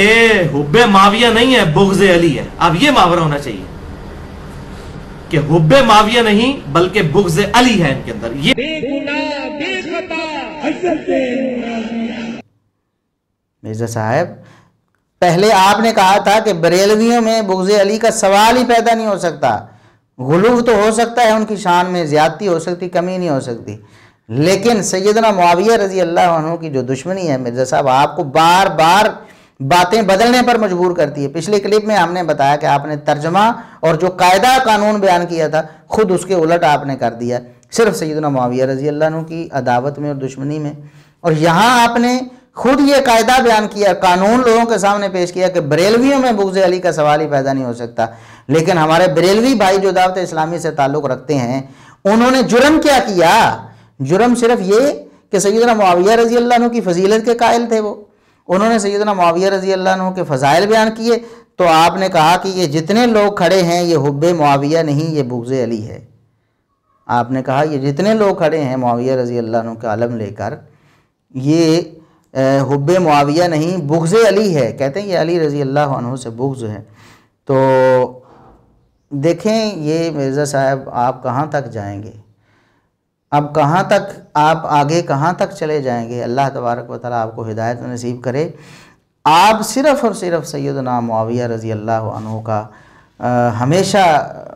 ए हुब्बे माविया नहीं है बुग्ज अली है अब ये मावरा होना चाहिए कि हुब्बे माविया नहीं बल्कि बुग्ज अली है इनके अंदर ये मिर्जा साहब पहले आपने कहा था कि बरेलवियों में बुगज अली का सवाल ही पैदा नहीं हो सकता गुलूब तो हो सकता है उनकी शान में ज्यादती हो सकती कमी नहीं हो सकती लेकिन सैदना मुआविया रजी अल्लाह की जो दुश्मनी है मिर्जा साहब आपको बार बार बातें बदलने पर मजबूर करती है पिछले क्लिप में हमने बताया कि आपने तर्जमा और जो कायदा कानून बयान किया था खुद उसके उलट आपने कर दिया सिर्फ सैदना माविया रजी अल्लाह की अदावत में और दुश्मनी में और यहाँ आपने खुद ये कायदा बयान किया कानून लोगों के सामने पेश किया कि बरेलवियों में बुगज अली का सवाल ही पैदा नहीं हो सकता लेकिन हमारे बरेलवी भाई जो दावत इस्लामी से ताल्लुक़ रखते हैं उन्होंने जुर्म क्या किया जुर्म सिर्फ ये कि सैदना माविया रजी अल्लाह की फजीलत के कायल थे वो उन्होंने सैदना माविया रजी अल्लाह के फ़ज़ाइल बयान किए तो आपने कहा कि ये जितने लोग खड़े हैं ये हुब माविया नहीं ये बुगज़ अली है आपने कहा ये जितने लोग खड़े हैं माविया रजी अल्लाह के आलम लेकर ये हुब माविया नहीं बुगज़ अली है कहते हैं ये अली रज़ी अल्लाह से बुगज़ है तो देखें ये मिर्ज़ा साहब आप कहाँ तक जाएंगे अब कहाँ तक आप आगे कहाँ तक चले जाएंगे अल्लाह तबारक वाली आपको हिदायत नसीब करे आप सिर्फ़ और सिर्फ सैदना मुआविया रज़ी अल्लाह का आ, हमेशा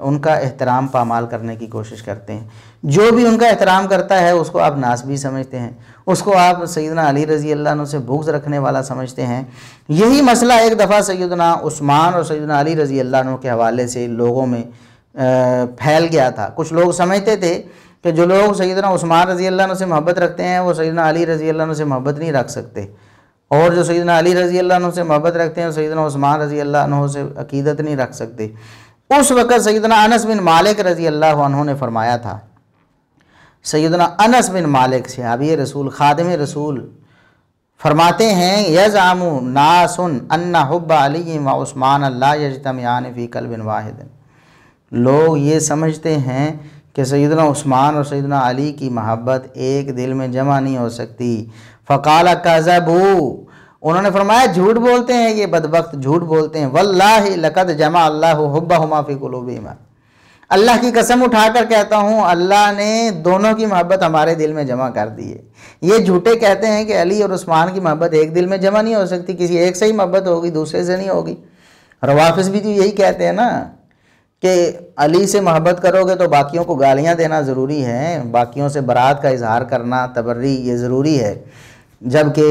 उनका एहतराम पामाल करने की कोशिश करते हैं जो भी उनका एहतराम करता है उसको आप नासबी समझते हैं उसको आप सैदना अली रज़ी अल्लाह से बुग्ज़ रखने वाला समझते हैं यही मसला एक दफ़ा सैदना उस्मान और सैदना अली रज़ी अल्लाह के हवाले से लोगों में आ, फैल गया था कुछ लोग समझते थे कि तो जो लोग सैदना उस्मान रज़ी अल्लाह से मोहब्बत रखते हैं वो सैदना अली रज़ी अल्लाह से मोहब्बत नहीं रख सकते और जो सैदना अली रज़ी अल्लाह से मोहब्बत रखते हैं सैदना उस्मान रज़ी अल्लाह से अकीदत नहीं रख सकते उस वक़्त सैदना अनस बिन मालिक रज़ी अल्लाह ने फरमाया था सैदना अनस बिन मालिक से अब ये रसूल खादम रसूल फरमाते हैं यजामु नासुन अन्ना हब्ब अली व उस्मान अल्लाह यजतमयान फ़ी कल बिन वाहिद लोग ये समझते हैं कि सैदना उस्मान और सैदना अली की महब्बत एक दिल में जमा नहीं हो सकती फ़काल कज़बू उन्होंने फरमाया झूठ बोलते हैं ये बदबक झूठ बोलते हैं वल्ला लकत जमा अल्लाह हब्बा हमाफ़ी कुलूबीमा अल्लाह की कसम उठाकर कहता हूँ अल्लाह ने दोनों की मोहब्बत हमारे दिल में जमा कर दी है ये झूठे कहते हैं कि अली और उस्मान की मोहब्बत एक दिल में जमा नहीं हो सकती किसी एक से ही मोहब्बत होगी दूसरे से नहीं होगी रवाफिस भी तो यही कहते हैं ना कि अली से मोहब्बत करोगे तो बाकियों को गालियां देना ज़रूरी है बाकियों से बरात का इजहार करना तबर्री ये ज़रूरी है जबकि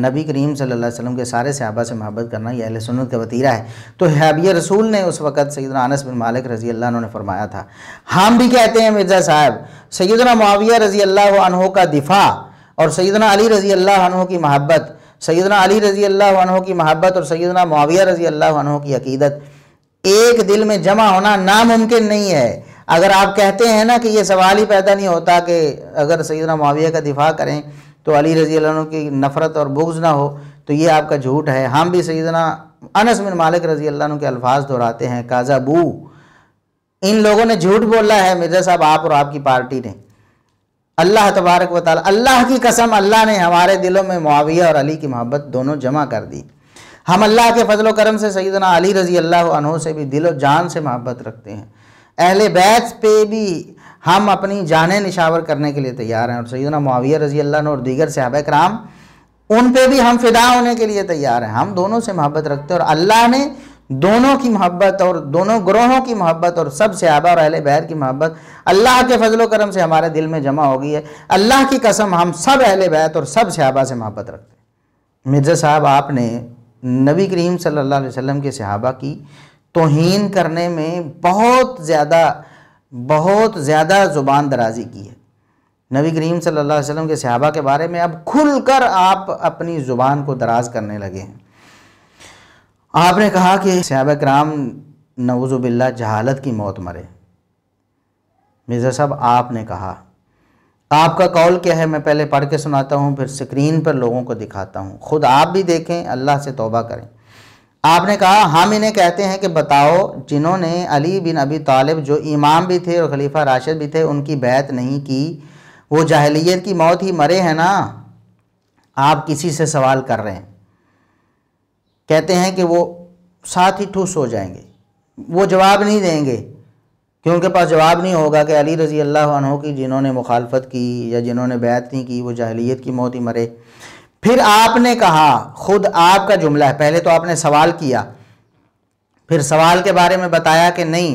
नबी करीम सल्लल्लाहु अलैहि वसल्लम के सारे सहाबा से मोहब्बत करना यह सुन्नत का वतीरा है तो हबिय रसूल ने उस वक़्त सैदना अनस बिन मालिक रज़ी अल्लाह ने फरमाया था हम भी कहते हैं मिर्ज़ा साहब सैदना माविया रज़ी अल्लाह अनहों का दिफा और सैदना अली रज़ी अल्लाह अनहों की मोहब्बत सैदना अली रज़ी अल्लाह अनहों की मोहब्बत और सैदना माविया रज़ी अल्लाह अनहों की अकीदत एक दिल में जमा होना नामुमकिन नहीं है अगर आप कहते हैं ना कि ये सवाल ही पैदा नहीं होता कि अगर सईदना माविया का दिफा करें तो अली रजी की नफ़रत और बुग्ज ना हो तो ये आपका झूठ है हम भी सईदना अनस बिन मालिक रजी अल्लाह के अल्फाज दोहराते हैं काजा बू इन लोगों ने झूठ बोला है मिर्जा साहब आप और आपकी पार्टी ने अल्लाह तबारक वाल अल्लाह की कसम अल्लाह ने हमारे दिलों में मुआविया और अली की मोहब्बत दोनों जमा कर दी हम अल्लाह के फजल करम से सईदना अली रज़ी अल्लाह अनहों से भी दिल और जान से मोहब्बत रखते हैं अहल बैत पे भी हम अपनी जानें निशावर करने के लिए तैयार हैं और सईदना माविया रज़ी अल्लाह और दीगर साहब कराम उन पे भी हम फिदा होने के लिए तैयार हैं हम दोनों से मोहब्बत रखते हैं और अल्लाह ने दोनों की मोहब्बत और दोनों ग्रोहों की मोहब्बत और सब सहाबा और अहल बैर की मोहब्बत अल्लाह के फजलो करम से हमारे दिल में जमा हो गई है अल्लाह की कसम हम सब अहल बैत और सब सहाबा से मोहब्बत रखते हैं मिर्ज़ा साहब आपने नबी करीम सल्लल्लाहु अलैहि वसल्लम के सहाबा की तोहन करने में बहुत ज़्यादा बहुत ज़्यादा ज़ुबान दराजी की है नबी करीम सल्लल्लाहु अलैहि वसल्लम के सहाबा के बारे में अब खुलकर आप अपनी ज़ुबान को दराज करने लगे हैं आपने कहा कि सहाबा कराम नवज़ुबिल्ला जहालत की मौत मरे मिर्ज़ा साहब आपने कहा आपका कॉल क्या है मैं पहले पढ़ के सुनाता हूँ फिर स्क्रीन पर लोगों को दिखाता हूँ खुद आप भी देखें अल्लाह से तोबा करें आपने कहा हम इन्हें कहते हैं कि बताओ जिन्होंने अली बिन अबी तालिब जो इमाम भी थे और खलीफा राशिद भी थे उनकी बैत नहीं की वो जाहलीत की मौत ही मरे हैं ना आप किसी से सवाल कर रहे हैं कहते हैं कि वो साथ ही ठूस हो जाएंगे वो जवाब नहीं देंगे कि उनके पास जवाब नहीं होगा कि अली रज़ी अल्लाह की जिन्होंने मुखालफत की या जिन्होंने बैत नहीं की वो जहलीत की मौत ही मरे फिर आपने कहा ख़ुद आपका जुमला है पहले तो आपने सवाल किया फिर सवाल के बारे में बताया कि नहीं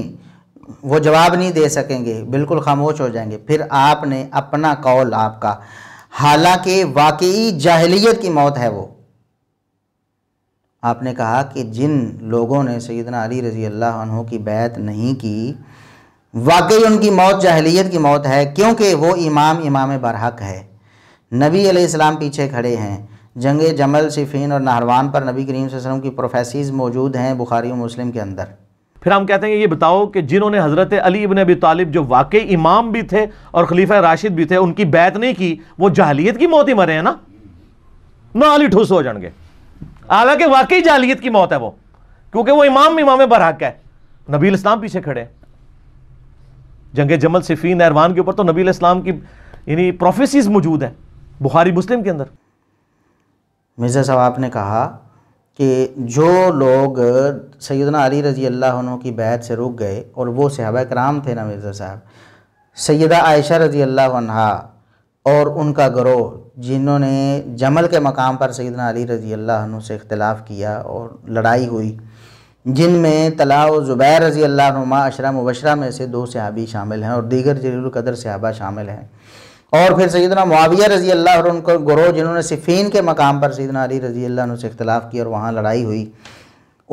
वो जवाब नहीं दे सकेंगे बिल्कुल खामोश हो जाएंगे फिर आपने अपना कौल आपका हालांकि वाकई जाहलीत की मौत है वो आपने कहा कि जिन लोगों ने सैदना अली रज़ी अल्लाह की बैत नहीं की वाकई उनकी मौत जाहलीत की मौत है क्योंकि वो इमाम इमाम बरहक है नबी आलाम पीछे खड़े हैं जंग जमल सिफिन और नाहरवान पर नबी करीम वसलम की प्रोफेसिस मौजूद हैं बुखारी मुस्लिम के अंदर फिर हम कहते हैं कि ये बताओ कि जिन्होंने हज़रत अली इबन अबी तालिब जो वाकई इमाम भी थे और खलीफा राशिद भी थे उनकी बैत नहीं की वो जाहलीत की मौत ही मरे हैं ना ना अली ठूस हो जाएंगे हालांकि वाकई जाहलीत की मौत है वो क्योंकि वो इमाम इमाम बरहक है नबी इस्लाम पीछे खड़े हैं जंग जमल सिफीन एरवान के ऊपर तो नबी इस्लाम की यानी प्रोफेसीज मौजूद हैं बुखारी मुस्लिम के अंदर मिर्ज़ा साहब आपने कहा कि जो लोग सैदना अली रजी अल्लाह की बैत से रुक गए और वो सहाबा कराम थे ना मिर्ज़ा साहब सैदा आयशा रजी अल्लाह और उनका ग्रोह जिन्होंने जमल के मकाम पर सैदना अली रजी अल्लाह से इख्तलाफ़ किया और लड़ाई हुई जिनमें तलाव ज़ुबैर रज़ी अल्लाह नुमा अशरा मुबशरा में से दो सहाबी शामिल हैं और दीगर जलीलकदर सहाबा शामिल हैं और फिर सैदना मुआविया रज़ी अल्लाह और उनको गरोह जिन्होंने सिफ़ीन के मकाम पर सैदना अली रज़ी अल्लाह से इख्तलाफ़ किया और वहाँ लड़ाई हुई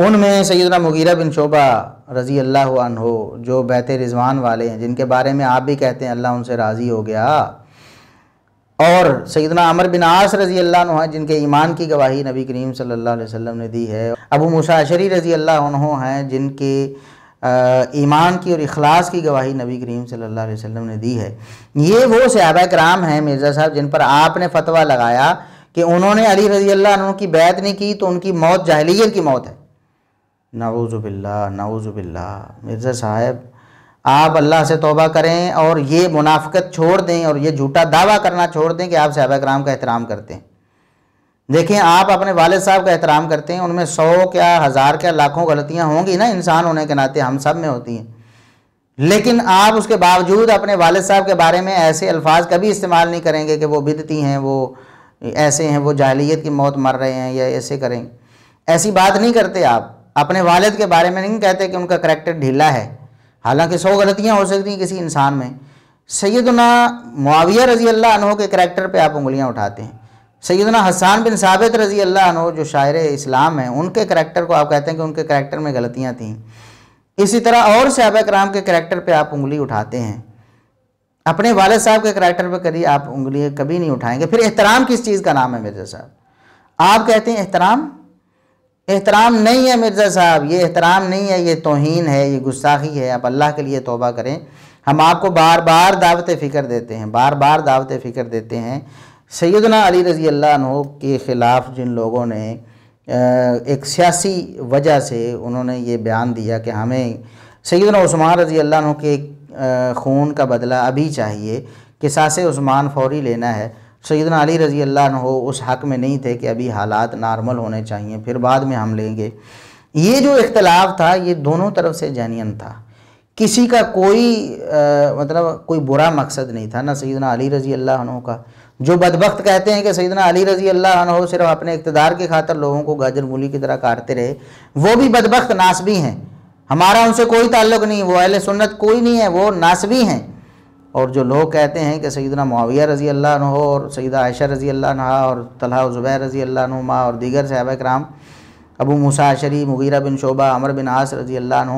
उनमें सैदना मुगीरा बिन शोबा रज़ी अल्लाह हो जो बैत रिजवान वाले हैं जिनके बारे में आप भी कहते हैं अल्लाह उनसे राज़ी हो गया और सैदना अमर बिन आस रजी अल्लाह जिनके ईमान की गवाही नबी करीम सल्लल्लाहु अलैहि वसल्लम ने दी है अबू मुशाशरी रजी अल्लाह हैं जिनके ईमान की और अखलास की गवाही नबी करीम सल्लल्लाहु अलैहि वसल्लम ने दी है ये वो सहाब कराम हैं मिर्ज़ा साहब जिन पर आपने फतवा लगाया कि उन्होंने अली रजी अल्लाह की बैत नहीं की तो उनकी मौत जाहलीत की मौत है नाउज़ुबिल्ला नाउज़ुबिल्ला मिर्ज़ा साहब आप अल्लाह से तोबा करें और ये मुनाफ़त छोड़ दें और ये झूठा दावा करना छोड़ दें कि आप सहबा कराम का एहतराम करते हैं देखें आप अपने वालद साहब का एहतराम करते हैं उनमें सौ क्या हज़ार क्या लाखों गलतियाँ होंगी ना इंसान होने के नाते हम सब में होती हैं लेकिन आप उसके बावजूद अपने वालद साहब के बारे में ऐसे अल्फाज कभी इस्तेमाल नहीं करेंगे कि वो बिदती हैं वो ऐसे हैं वो जाहलीत की मौत मर रहे हैं या ऐसे करेंगे ऐसी बात नहीं करते आप अपने वालद के बारे में नहीं कहते कि उनका करेक्टर ढीला है हालांकि सौ गलतियाँ हो सकती हैं किसी इंसान में सैदना मुआविया रज़ी अल्लाह अनहो के करैक्टर पर आप उंगलियाँ उठाते हैं सैदना हसान बिन साबित रज़ी अल्लाह अनहो जो शायर इस्लाम हैं उनके करैक्टर को आप कहते हैं कि उनके करैक्टर में गलतियाँ थीं इसी तरह और सहाब कराम के करैक्टर पर आप उंगली उठाते हैं अपने वालद साहब के करैक्टर पर कभी आप उंगली कभी नहीं उठाएंगे फिर एहतराम किस चीज़ का नाम है मिर्जा साहब आप कहते हैं एहतराम एहतराम नहीं है मिर्ज़ा साहब ये एहतराम नहीं है ये तोहन है ये गुस्साखी है आप अल्लाह के लिए तोबा करें हम आपको बार बार दावत फ़िक्र देते हैं बार बार दावत फ़िक्र देते हैं सैदना अली रज़ी अल्लाह के ख़िलाफ़ जिन लोगों ने एक सियासी वजह से उन्होंने ये बयान दिया कि हमें सैदना रज़ी अल्लाह के खून का बदला अभी चाहिए कि सास उस्मान फ़ौरी लेना है सैदना अली रज़ी अल्लाह हो उस हक़ में नहीं थे कि अभी हालात नॉर्मल होने चाहिए फिर बाद में हम लेंगे ये जो इख्तलाफ था ये दोनों तरफ से जैनियन था किसी का कोई आ, मतलब कोई बुरा मकसद नहीं था ना सैदना अली रज़ी अल्लाह का जो बदबख्त कहते हैं कि सैदना अली रजी अल्लाह सिर्फ अपने इकतदार के खातर लोगों को गाजर मूली की तरह काटते रहे वो भी बदबख्त नासबी हैं हमारा उनसे कोई ताल्लुक नहीं वो अहल सुन्नत कोई नहीं है वो नासबी हैं और जो लोग कहते हैं कि सईदना माविया रज़ी अल्लाह हो और सईदा आयशा रज़ी अल्लाह और तलहा ज़ुबैर रज़ी अल्लाह और दीगर साहब कराम अबू मुसाशरी मुगीरा बिन शोबा अमर बिन आस रज़ी अल्लाह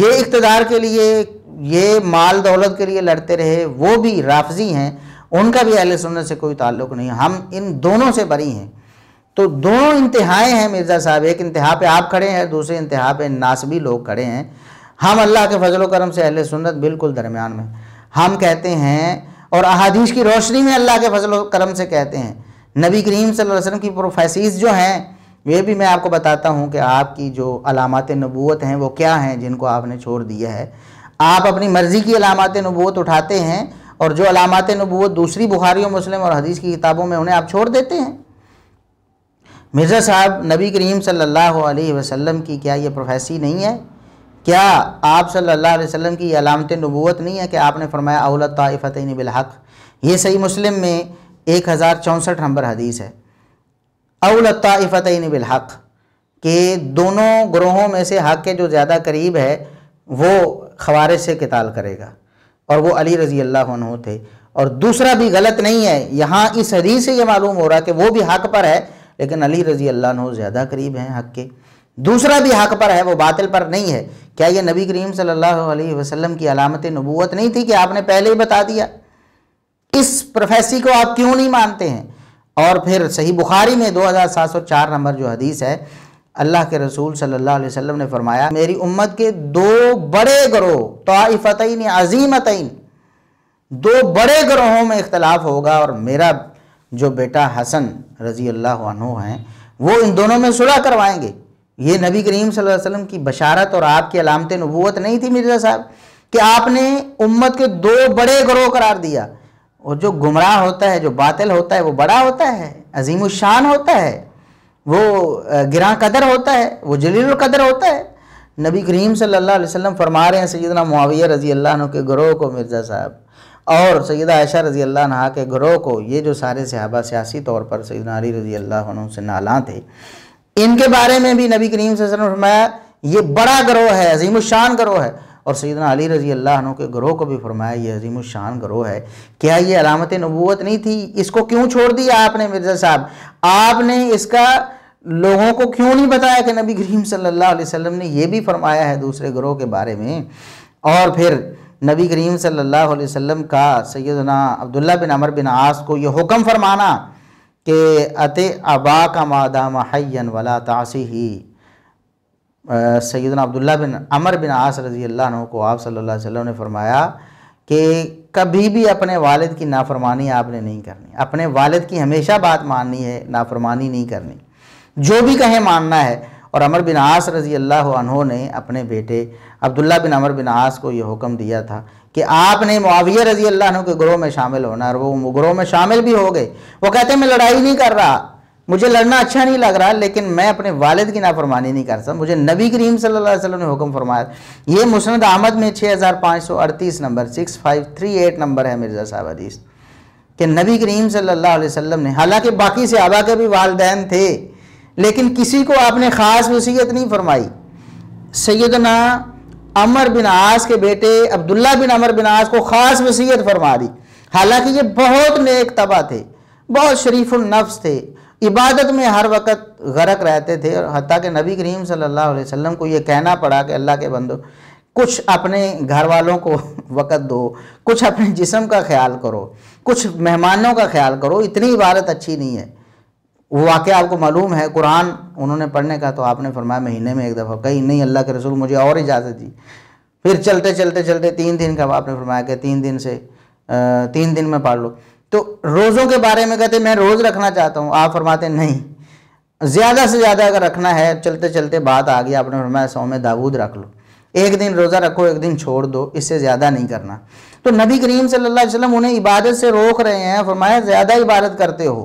ये इकतदार के लिए ये माल दौलत के लिए लड़ते रहे वो भी राफजी हैं उनका भी अहल सुन्नत से कोई ताल्लुक नहीं हम इन दोनों से बरी हैं तो दोनों इंतहाएँ हैं मिर्ज़ा साहब एक इंतहा पे आप खड़े हैं दूसरे इंतहा पे नासबी लोग खड़े हैं हम अल्लाह के फजलोक करम से अहल सुनत बिल्कुल दरमियान में हम कहते हैं और अहादीश की रोशनी में अल्लाह के फजल करम से कहते हैं नबी करीम सल्लल्लाहु अलैहि वसल्लम की प्रोफेसिस जो हैं वे भी मैं आपको बताता हूँ कि आपकी जो अलामत नबूत हैं वो क्या हैं जिनको आपने छोड़ दिया है आप अपनी मर्ज़ी की अलामत नबूत उठाते हैं और जो अलामत नबूत दूसरी बुखारी मुस्लिम और हदीस की किताबों में उन्हें आप छोड़ देते हैं मिर्ज़ा साहब नबी करीम सल्लल्लाहु अलैहि वसल्लम की क्या ये प्रोफेसी नहीं है क्या आप सल्लल्लाहु अलैहि वसल्लम की अलामत नबूत नहीं है कि आपने फरमाया अवल ताइफ़तिन बिलहक ये सही मुस्लिम में एक हज़ार चौंसठ नंबर हदीस है अवल ताइफ़तिन बिलहक के दोनों ग्रोहों में से हक के जो ज़्यादा करीब है वो खवारिज से किताल करेगा और वो अली रज़ी अल्लाह थे और दूसरा भी गलत नहीं है यहाँ इस हदीस से ये मालूम हो रहा है कि वो भी हक पर है लेकिन अली रज़ी अल्लाह ज़्यादा करीब हैं हक के दूसरा भी हक पर है वो बातिल पर नहीं है क्या ये नबी करीम सल्लल्लाहु अलैहि वसल्लम की अलामत नबूत नहीं थी कि आपने पहले ही बता दिया इस प्रोफेसी को आप क्यों नहीं मानते हैं और फिर सही बुखारी में 2704 नंबर जो हदीस है अल्लाह के रसूल सल्लल्लाहु अलैहि वसल्लम ने फरमाया मेरी उम्मत के दो बड़े ग्रोह तोफ़तन अजीमतन दो बड़े ग्रोहों में इख्तलाफ होगा और मेरा जो बेटा हसन रज़ी अल्लाह हैं वो इन दोनों में सुलह करवाएंगे ये नबी करीम सल्लल्लाहु अलैहि वसल्लम की बशारत और आपकी अलामत नबूत नहीं थी मिर्ज़ा साहब कि आपने उम्मत के दो बड़े ग्रोह करार दिया और जो गुमराह होता है जो बातिल होता है वो बड़ा होता है अजीम शान होता है वो गिरा कदर होता है वो जलील कदर होता है नबी करीम सल्लल्लाहु अलैहि वसल्लम फरमा रहे हैं सैदना मुआविया रज़ी अल्लाह के ग्रोह को मिर्ज़ा साहब और सैदा आयशा रज़ी अल्लाह के ग्रोह को ये जो सारे सहाबा सियासी तौर पर सैदना अली रज़ी अल्लाह से नाला थे इनके बारे में भी नबी करीम से फरमाया ये बड़ा ग्रोह है अजीम शान ग्रोह है और सैदना अली रजी अल्लाह के ग्रोह को भी फरमाया ये अजीम शान ग्रोह है क्या ये अलामत नबूत नहीं थी इसको क्यों छोड़ दिया आपने मिर्ज़ा साहब आपने इसका लोगों को क्यों नहीं बताया कि नबी करीम सल्ला वसम ने यह भी फरमाया है दूसरे ग्रोह के बारे में और फिर नबी करीम सल्ला वसम का सैदना अब्दुल्ला बिन अमर बिन आस को यह हुक्म फरमाना कि अत अबा का मादा हयन वला तासी ही सैदन अब्दुल्ला बिन अमर बिन आस रजी अल्लाह को आप सल्लल्लाहु अलैहि वसल्लम ने फरमाया कि कभी भी अपने वालिद की नाफरमानी आपने नहीं करनी अपने वालिद की हमेशा बात माननी है नाफरमानी नहीं करनी जो भी कहे मानना है और अमर बिन आस रजी अल्लाह ने अपने बेटे अब्दुल्ला बिन अमर बिन आस को यह हुक्म दिया था कि आपने मुआविया रजी अल्लाह के ग्रोह में शामिल होना और वो ग्रोह में शामिल भी हो गए वो कहते हैं मैं लड़ाई नहीं कर रहा मुझे लड़ना अच्छा नहीं लग रहा लेकिन मैं अपने वालिद की नाफरमानी नहीं कर सकता मुझे नबी करीम सल्लल्लाहु अलैहि वसल्लम ने हुक्म फरमाया ये मुस्नद अहमद में 6538 नंबर 6538 नंबर है मिर्ज़ा साहब हदीस कि नबी करीम सल्लल्लाहु अलैहि वसल्लम ने हालांकि बाकी सहाबा के भी वालदेन थे लेकिन किसी को आपने ख़ास वसीयत नहीं फरमाई सैदना अमर बिन आस के बेटे अब्दुल्ला बिन अमर बिन आस को ख़ास वसीयत फरमा दी हालांकि ये बहुत नेक तबा थे बहुत शरीफुलनफ्स थे इबादत में हर वक्त गरक रहते थे और हती के नबी करीम सल्लल्लाहु अलैहि वसल्लम को ये कहना पड़ा कि अल्लाह के बंदो कुछ अपने घर वालों को वक़्त दो कुछ अपने जिसम का ख्याल करो कुछ मेहमानों का ख्याल करो इतनी इबादत अच्छी नहीं है वो वाक़ आपको मालूम है कुरान उन्होंने पढ़ने का तो आपने फरमाया महीने में एक दफ़ा कहीं नहीं अल्लाह के रसूल मुझे और इजाज़त दी फिर चलते चलते चलते तीन दिन का आपने फरमाया कि तीन दिन से तीन दिन में पढ़ लो तो रोज़ों के बारे में कहते मैं रोज़ रखना चाहता हूँ आप फरमाते नहीं ज़्यादा से ज़्यादा अगर रखना है चलते चलते बात आ गई आपने फरमाया सौ में दाऊद रख लो एक दिन रोज़ा रखो एक दिन छोड़ दो इससे ज़्यादा नहीं करना तो नबी करीम सल्लल्लाहु अलैहि वसल्लम उन्हें इबादत से रोक रहे हैं फरमाया ज़्यादा इबादत करते हो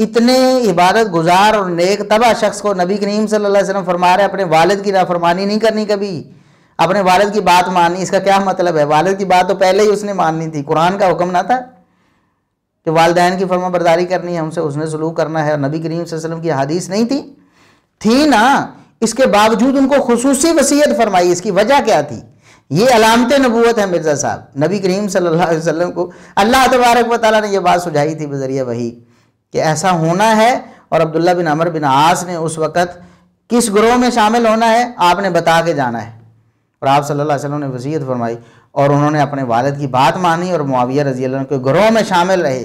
इतने इबादत गुजार और नेक तबा शख्स को नबी करीम सल्लल्लाहु अलैहि वसल्लम फरमा रहे अपने वालिद की नाफरमानी नहीं करनी कभी अपने वालिद की बात माननी इसका क्या मतलब है वालिद की बात तो पहले ही उसने माननी थी कुरान का हुक्म ना था कि वालदेन की फर्मा बरदारी करनी है हमसे उसने सलूक करना है और नबी करीम वसल्लम की हदीस नहीं थी थी ना इसके बावजूद उनको खसूसी वसीयत फरमाई इसकी वजह क्या थी ये अलामत नबूत है मिर्ज़ा साहब नबी करीम सल्लल्लाहु अलैहि वसल्लम को अल्लाह तबारक व ताली ने यह बात सुझाई थी बजरिया वही कि ऐसा होना है और अब्दुल्ला बिन अमर बिन आस ने उस वक़्त किस ग्रोह में शामिल होना है आपने बता के जाना है और आप सल्लल्लाहु अलैहि वसल्लम ने वसीयत फरमाई और उन्होंने अपने वालद की बात मानी और मुआविया रजी अल्लाह के ग्रोह में शामिल रहे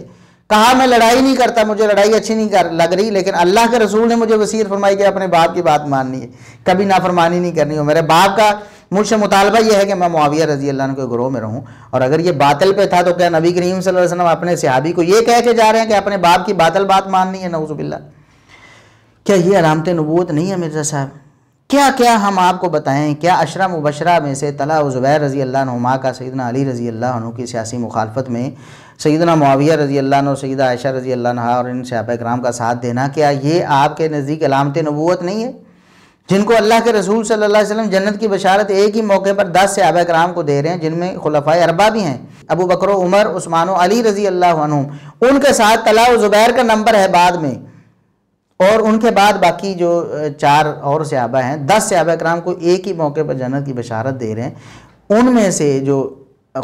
कहा मैं लड़ाई नहीं करता मुझे लड़ाई अच्छी नहीं कर लग रही लेकिन अल्लाह के रसूल ने मुझे वसीयत फरमाई कि अपने बाप की बात माननी है कभी नाफरमानी नहीं करनी हो मेरे बाप का मुझसे मुतालबा यह है कि मैं मुआविया रजी अल्लाह के ग्रोह में रहूँ और अगर ये बातल पे था तो क्या नबी करीम सल्लम अपने सहाबी को ये कह के जा रहे हैं कि अपने बाप की बातल बात माननी है नवजुबिल्ला क्या ये अलामत नबूत नहीं है मिर्ज़ा साहब क्या क्या हम आपको बताएं क्या अशरा मुबशरा में से तला ज़ुबैर रज़ी अल्लाह नुमा का सईदना अली रज़ी अल्लाह की सियासी मुखालफत में सईदना मुआविया रज़ी अल्लाह और सईदा आयशा रज़ी अल्लाह और इन सहाब कराम का साथ देना क्या ये आपके नज़दीक अलामत नबूत नहीं है जिनको अल्लाह के रसूल सल्लल्लाहु अलैहि वसल्लम जन्नत की बशारत एक ही मौके पर दस से आबा कराम को दे रहे हैं जिनमें खुलफा अरबा भी हैं अबू बकर उमर उस्मान अली रजी अल्लाह उनके साथ तला ज़ुबैर का नंबर है बाद में और उनके बाद बाकी जो चार और सहाबा हैं दस सहाबा कराम को एक ही मौके पर जन्नत की बशारत दे रहे हैं उनमें से जो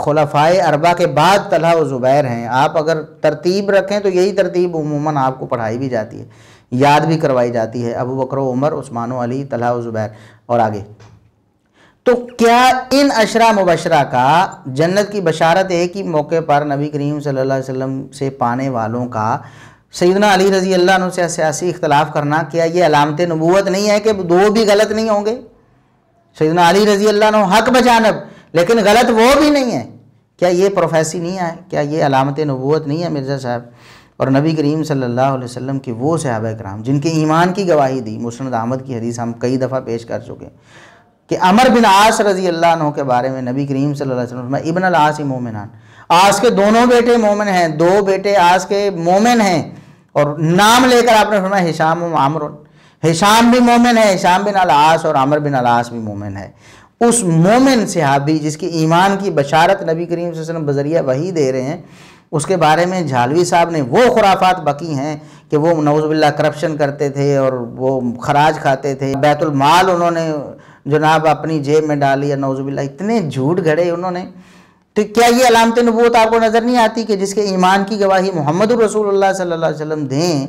खलफाए अरबा के बाद तलहा ज़ुबैर हैं आप अगर तरतीब रखें तो यही तरतीब उमूमा आपको पढ़ाई भी जाती है याद भी करवाई जाती है अबू बकर उमर उस्मान अली तलहा ज़ुबैर और आगे तो क्या इन अशरा मुबशरा का जन्नत की बशारत है कि मौके पर नबी करीम सल्लल्लाहु अलैहि वसल्लम से पाने वालों का सैदना अली रजी अल्लाह से सियासी इख्तलाफ करना क्या ये अलामत नबूत नहीं है कि दो भी गलत नहीं होंगे सैदना अली रजी अल्लाह हक बजानब लेकिन गलत वो भी नहीं है क्या ये प्रोफेसी नहीं है क्या ये अलामत नबूत नहीं है मिर्ज़ा साहब और नबी करीम सल्लल्लाहु अलैहि वसल्लम के वो सहाब कराम जिनके ईमान की गवाही दी मुसनद अहमद की हदीस हम कई दफ़ा पेश कर चुके हैं कि अमर बिन आस रजी अल्लाह के बारे में नबी करीम सल्लल्लाहु अलैहि वसल्लम इबन आस ही मोमिनान आस के दोनों बेटे मोमिन हैं दो बेटे आस के मोमिन हैं और नाम लेकर आपने सुना हिशाम आमर हिशाम भी मोमिन है हिशाम बिन आस और अमर बिन आस भी मोमिन है उस मोमिन सहाबी जिसकी ईमान की बशारत नबी करीम वसल्लम बजरिया वही दे रहे हैं उसके बारे में झालवी साहब ने वो खुराफात बकी हैं कि वो नवज़बिल्ला करप्शन करते थे और वो खराज खाते थे बैतुलमाल उन्होंने जनाब अपनी जेब में डाली या नवज़बिल्ला इतने झूठ घड़े उन्होंने तो क्या ये अलामत नबूत आपको नज़र नहीं आती कि जिसके ईमान की गवाही मोहम्मद रसूल सल्ला वसम दें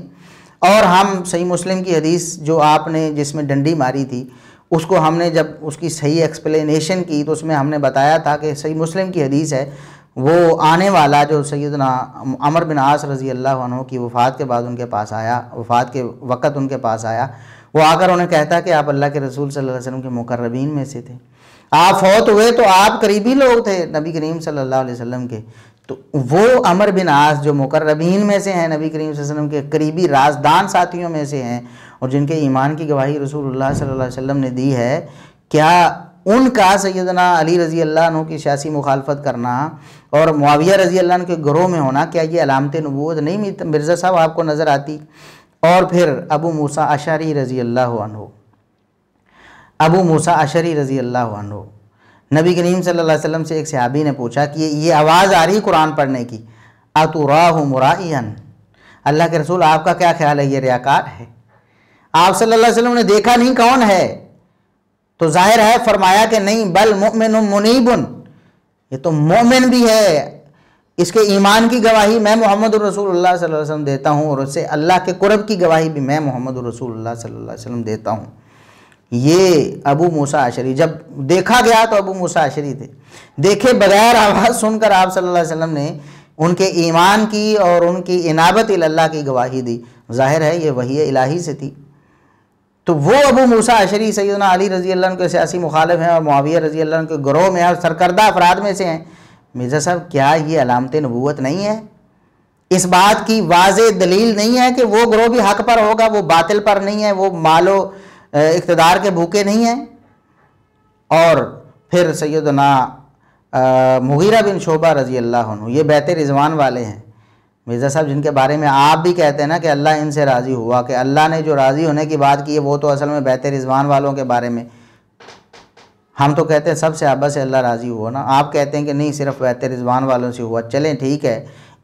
और हम सही मुस्लिम की हदीस जो आपने जिसमें डंडी मारी थी उसको हमने जब उसकी सही एक्सप्लेनेशन की तो उसमें हमने बताया था कि सही मुस्लिम की हदीस है वो आने वाला जो सैदना अमर बिन आस रज़ी अल्लाह की वफ़ात के बाद उनके पास आया वफ़ात के वक़्त उनके पास आया वो आकर उन्हें कहता कि आप अल्लाह के रसूल सल्लल्लाहु अलैहि वसल्लम के मुकर्रबीन में से थे आप फौत हुए तो आप करीबी लोग थे नबी करीम सल्लल्लाहु अलैहि वसल्लम के तो वो अमर बिन आस जो मुकर्रबीन में से हैं नबी करीम वसल्लम के करीबी राजदान साथियों में से हैं और जिनके ईमान की गवाही रसूल सल्ला ने दी है क्या उनका सैदना अली रज़ी अल्लाह की सियासी मुखालफत करना और मुआविया रजी अल्लाह के ग्रोह में होना क्या ये अलामत नबूत नहीं मिर्ज़ा साहब आपको नज़र आती और फिर अबू मूसा अशारी रजी अल्लाह हो अबू मूसा अशरी रजी अल्लाह हो नबी करीम सल्लल्लाहु अलैहि वसल्लम से एक सहाबी ने पूछा कि ये आवाज़ आ रही कुरान पढ़ने की अतुराह मुराइन अल्लाह के रसूल आपका क्या ख्याल है ये रियाकार है आप सल्लल्लाहु अलैहि वसल्लम ने देखा नहीं कौन है तो जाहिर है फरमाया कि नहीं बल मुमिन ये तो मोमिन भी है इसके ईमान की गवाही मैं मोहम्मद रसूलुल्लाह सल्लल्लाहु अलैहि वसल्लम देता हूँ और उससे अल्लाह के कुरब की गवाही भी मैं मोहम्मद रसूलुल्लाह सल्लल्लाहु अलैहि वसल्लम देता हूँ ये अबू मूसा अशरी जब देखा गया तो अबू मूसा अशरी थे देखे बगैर आवाज़ सुनकर आप सल्लल्लाहु अलैहि वसल्लम ने उनके ईमान की और उनकी इनाबत अल्लाह की गवाही दी जाहिर है ये वही इलाही से थी तो वो अबू मूसा अशरी सैदना अली रजी अल्लाह के सियासी मुखालिफ हैं और मुआविया रजी अल्लाह के ग्रोह में और सरकर्दा अफराद में से हैं मिर्ज़ा साहब क्या ये अलामत नबूत नहीं है इस बात की वाज दलील नहीं है कि वो ग्रोह भी हक पर होगा वो बातिल पर नहीं है वो मालो इकतदार के भूखे नहीं हैं और फिर सैदना मुगीरा बिन शोबा रजी अल्लाह ये बेहतर रिजवान वाले हैं मिर्ज़ा साहब जिनके बारे में आप भी कहते हैं ना कि अल्लाह इनसे राज़ी हुआ कि अल्लाह ने जो राज़ी होने की बात की है वो तो असल में बेहतर रिजवान वालों के बारे में हम तो कहते हैं सबसे आबा से अल्लाह राज़ी हुआ ना आप कहते हैं कि नहीं सिर्फ बेहतर रिजवान वालों से हुआ चलें ठीक है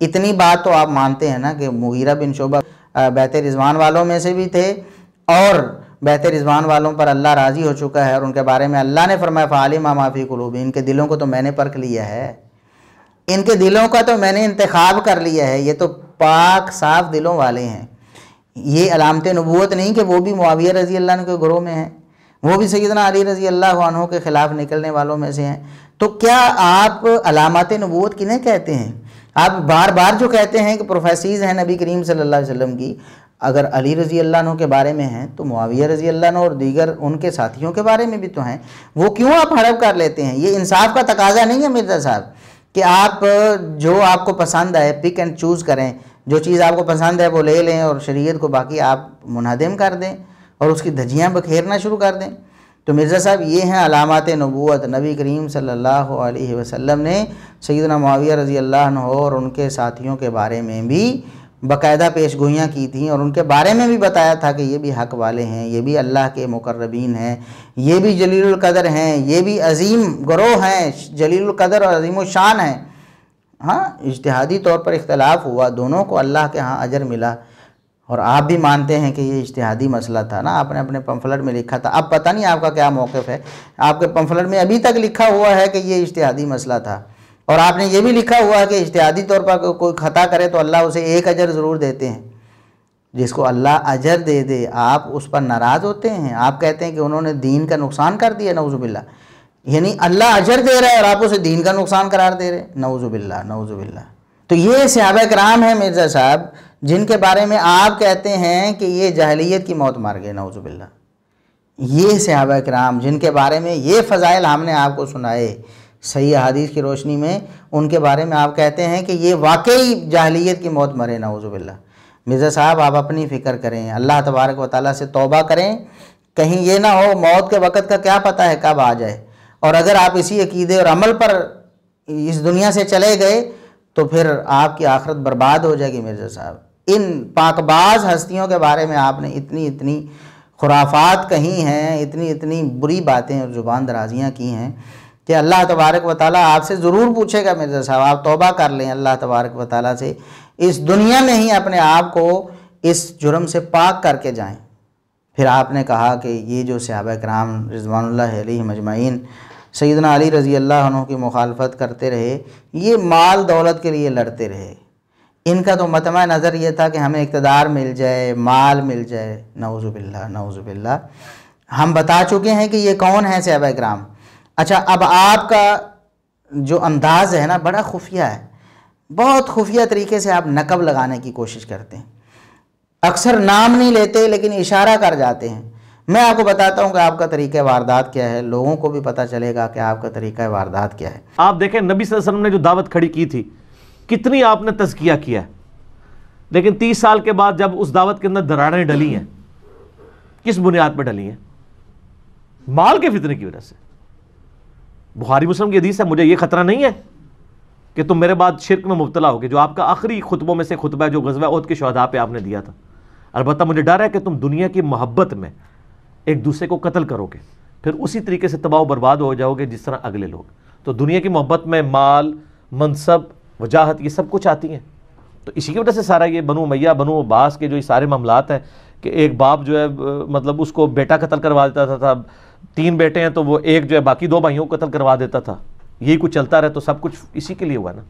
इतनी बात तो आप मानते हैं ना कि मुगीरा बिन शोबा बेहतर रिजवान वालों में से भी थे और बेहतर रिजवान वालों पर अल्लाह राज़ी हो चुका है और उनके बारे में अल्लाह ने फरमाया फ़ालिमा माफ़ी कलूबी इनके दिलों को तो मैंने परख लिया है इनके दिलों का तो मैंने इंतखब कर लिया है ये तो पाक साफ दिलों वाले हैं ये अलामत नबूत नहीं कि वो भी मुआविया रज़ी अल्लाह के ग्रोह में हैं वो भी सैदना अली रज़ी अल्लाह के ख़िलाफ़ निकलने वालों में से हैं तो क्या आप अलामत नबूत किन्हें कहते हैं आप बार बार जो कहते हैं कि प्रोफेसीज़ हैं नबी करीम सल्ला अलैहि की अगर अली रज़ी अल्लाह के बारे में हैं तो मुआविया रज़ी अल्लाह और दीगर उनके साथियों के बारे में भी तो हैं वो क्यों आप हड़प कर लेते हैं ये इंसाफ का तकाजा नहीं है मिर्ज़ा साहब कि आप जो आपको पसंद आए पिक एंड चूज़ करें जो चीज़ आपको पसंद है वो ले लें और शरीयत को बाकी आप मुनहदम कर दें और उसकी धजियाँ बखेरना शुरू कर दें तो मिर्ज़ा साहब ये हैं अलामत नबूत नबी करीम सल्लल्लाहु अलैहि वसल्लम ने सैदना माविया रज़ी अल्लाह और उनके साथियों के बारे में भी बाकायदा पेश गोइयाँ की थी और उनके बारे में भी बताया था कि ये भी हक वाले हैं ये भी अल्लाह के मुकर्रबीन हैं ये भी जलील कदर हैं ये भी अजीम ग्रोह हैं जलील कदर और अजीम शान हैं हाँ इश्तहादी तौर पर इख्तलाफ हुआ दोनों को अल्लाह के यहाँ अजर मिला और आप भी मानते हैं कि ये इजतहादी मसला था ना आपने अपने पम्फलट में लिखा था अब पता नहीं आपका क्या मौक़ है आपके पम्फलट में अभी तक लिखा हुआ है कि ये इश्तहादी मसला था और आपने ये भी लिखा हुआ है कि इश्तियादी तौर पर कोई खता करे तो अल्लाह उसे एक अजर ज़रूर देते हैं जिसको अल्लाह अजर दे दे आप उस पर नाराज़ होते हैं आप कहते हैं कि उन्होंने दीन का नुकसान कर दिया नवजुबिल्ला यानी अल्लाह अजर दे रहा है और आप उसे दीन का नुकसान करार दे रहे हैं नवजुबिल्ला नवजुबिल्ला तो ये सहाब कराम है मिर्ज़ा साहब जिनके बारे में आप कहते हैं कि ये जहलीत की मौत मार गए नवजुबिल्ला ये सहाब कराम जिनके बारे में ये फ़ज़ाइल हमने आपको सुनाए सही अदीस की रोशनी में उनके बारे में आप कहते हैं कि ये वाकई जाहलीत की मौत मरे नाउज़बिल्ला मिर्ज़ा साहब आप अपनी फ़िक्र करें अल्लाह तबारक व ताली से तोबा करें कहीं ये ना हो मौत के वक़्त का क्या पता है कब आ जाए और अगर आप इसी अकीदे और अमल पर इस दुनिया से चले गए तो फिर आपकी आखरत बर्बाद हो जाएगी मिर्ज़ा साहब इन पाकबाज हस्तियों के बारे में आपने इतनी इतनी खुराफात कही हैं इतनी इतनी बुरी बातें और ज़ुबान दराजियाँ की हैं कि अल्लाह तबारक व आपसे ज़रूर पूछेगा मिर्ज़ा साहब आप तोबा कर लें अल्लाह तबारक व ताली से इस दुनिया में ही अपने आप को इस जुर्म से पाक करके जाएं फिर आपने कहा कि ये जो सहाब कराम रजवानल मजमाइन सैदना अली रज़ी अल्लाह की मुखालफत करते रहे ये माल दौलत के लिए लड़ते रहे इनका तो मतम नज़र ये था कि हमें इकतदार मिल जाए माल मिल जाए नवज़ुबिल्ला नवज़ुबिल्ला हम बता चुके हैं कि ये कौन है सहाब कराम अच्छा अब आपका जो अंदाज़ है ना बड़ा खुफिया है बहुत खुफिया तरीके से आप नकब लगाने की कोशिश करते हैं अक्सर नाम नहीं लेते लेकिन इशारा कर जाते हैं मैं आपको बताता हूँ कि आपका तरीका वारदात क्या है लोगों को भी पता चलेगा कि आपका तरीका वारदात क्या है आप देखें नबी वसल्लम ने जो दावत खड़ी की थी कितनी आपने तस्किया किया है लेकिन तीस साल के बाद जब उस दावत के अंदर दरारें डली हैं किस बुनियाद पर डली हैं माल के फितने की वजह से बुहारी मुस्लिम की हदीस है मुझे ये खतरा नहीं है कि तुम मेरे बाद शिरक में मुबतला हो गए जो आपका आखिरी खुतबों में से खुतबा जो गज़बा उद के शहदा पे आपने दिया था अलबत्त मुझे डर है कि तुम दुनिया की मोहब्बत में एक दूसरे को कत्ल करोगे फिर उसी तरीके से तबाह बर्बाद हो जाओगे जिस तरह अगले लोग तो दुनिया की मोहब्बत में माल मनसब वजाहत ये सब कुछ आती हैं तो इसी की वजह से सारा ये बनो मैया बनु बास के जो ये सारे मामलात हैं कि एक बाप जो है मतलब उसको बेटा कत्ल करवा देता था, था तीन बेटे हैं तो वो एक जो है बाकी दो भाइयों को कत्ल करवा देता था यही कुछ चलता रहे तो सब कुछ इसी के लिए हुआ ना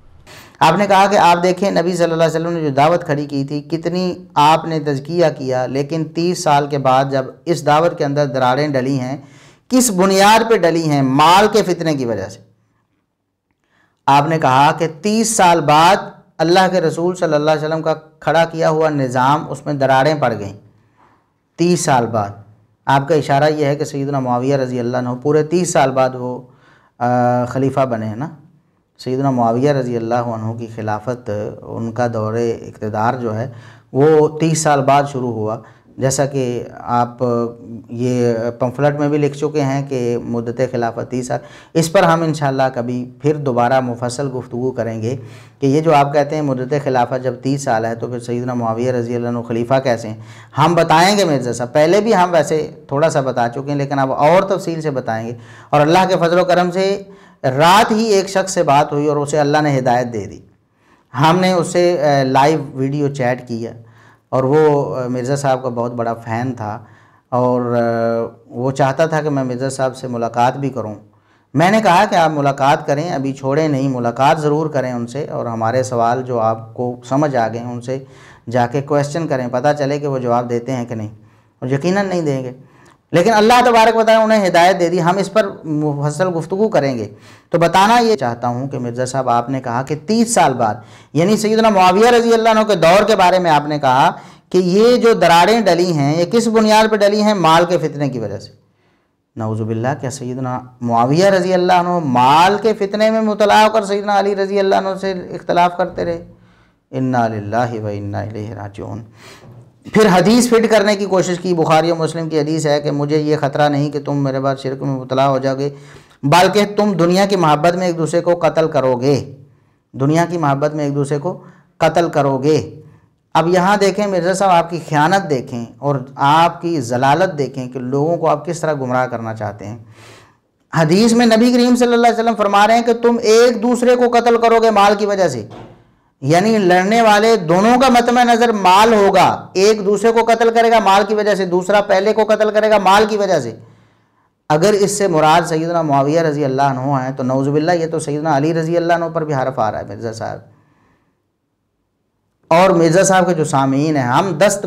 आपने कहा कि आप देखें नबी सल्लल्लाहु अलैहि वसल्लम ने जो दावत खड़ी की थी कितनी आपने तजकिया किया लेकिन तीस साल के बाद जब इस दावत के अंदर दरारें डली हैं किस बुनियाद पर डली हैं माल के फितने की वजह से आपने कहा कि तीस साल बाद अल्लाह के रसूल सल्लल्लाहु अलैहि वसल्लम का खड़ा किया हुआ निज़ाम उसमें दरारें पड़ गईं तीस साल बाद आपका इशारा यह है कि सैदना माविया रज़ी अल्लाह पूरे तीस साल बाद वो खलीफा बने हैं ना सैदना माविया रज़ी अल्लाह की खिलाफत उनका दौरे इकतदार जो है वो तीस साल बाद शुरू हुआ जैसा कि आप ये पम्फलट में भी लिख चुके हैं कि मुद्दत खिलाफत तीस साल इस पर हम इन कभी फिर दोबारा मुफसल गुफ्तु करेंगे कि ये जो आप कहते हैं मुद्दत खिलाफत जब तीस साल है तो फिर सईदना माविया रजी खलीफा कैसे हैं हम बताएंगे मिर्ज़ा साहब पहले भी हम वैसे थोड़ा सा बता चुके हैं लेकिन अब और तफसील से बताएँगे और अल्लाह के फजल करम से रात ही एक शख्स से बात हुई और उसे अल्लाह ने हिदायत दे दी हमने उसे लाइव वीडियो चैट किया और वो मिर्ज़ा साहब का बहुत बड़ा फ़ैन था और वो चाहता था कि मैं मिर्ज़ा साहब से मुलाकात भी करूं मैंने कहा कि आप मुलाकात करें अभी छोड़ें नहीं मुलाकात ज़रूर करें उनसे और हमारे सवाल जो आपको समझ आ गए उनसे जाके क्वेश्चन करें पता चले कि वो जवाब देते हैं कि नहीं और यकीनन नहीं देंगे लेकिन अल्लाह तबारक बताए उन्हें हिदायत दे दी हम इस पर मुफसल गुफ्तु करेंगे तो बताना ये चाहता हूँ कि मिर्ज़ा साहब आपने कहा कि तीस साल बाद यानी सैदना मुआविया रजी अल्लाह के दौर के बारे में आपने कहा कि ये जो दरारें डली हैं ये किस बुनियाद पर डली हैं माल के फितने की वजह से नवजुबिल्ला क्या सईदना मुआविया रजी अल्लाह माल के फितने में मुतला होकर सईदना अली रजी अल्लाह से इख्तलाफ करते रहे इन्ना व इन्ना राजून फिर हदीस फिट करने की कोशिश की बुखारी और मुस्लिम की हदीस है कि मुझे ये ख़तरा नहीं कि तुम मेरे बाद शिरक में मुतला हो जाओगे बल्कि तुम दुनिया की मोहब्बत में एक दूसरे को कत्ल करोगे दुनिया की मोहब्बत में एक दूसरे को कत्ल करोगे अब यहाँ देखें मिर्ज़ा साहब आपकी ख्यानत देखें और आपकी जलालत देखें कि लोगों को आप किस तरह गुमराह करना चाहते हैं हदीस में नबी करीम सल्लल्लाहु अलैहि वसल्लम फरमा रहे हैं कि तुम एक दूसरे को कत्ल करोगे माल की वजह से यानी लड़ने वाले दोनों का मत में नजर माल होगा एक दूसरे को कत्ल करेगा माल की वजह से दूसरा पहले को कत्ल करेगा माल की वजह से अगर इससे मुराद सैदना मुआविया रजी अल्लाह नो हैं तो नौजबिल्ला ये तो सैदना अली रजी अल्लाह पर भी हरफ आ रहा है मिर्ज़ा साहब और मिर्ज़ा साहब के जो सामीन हैं हम दस्त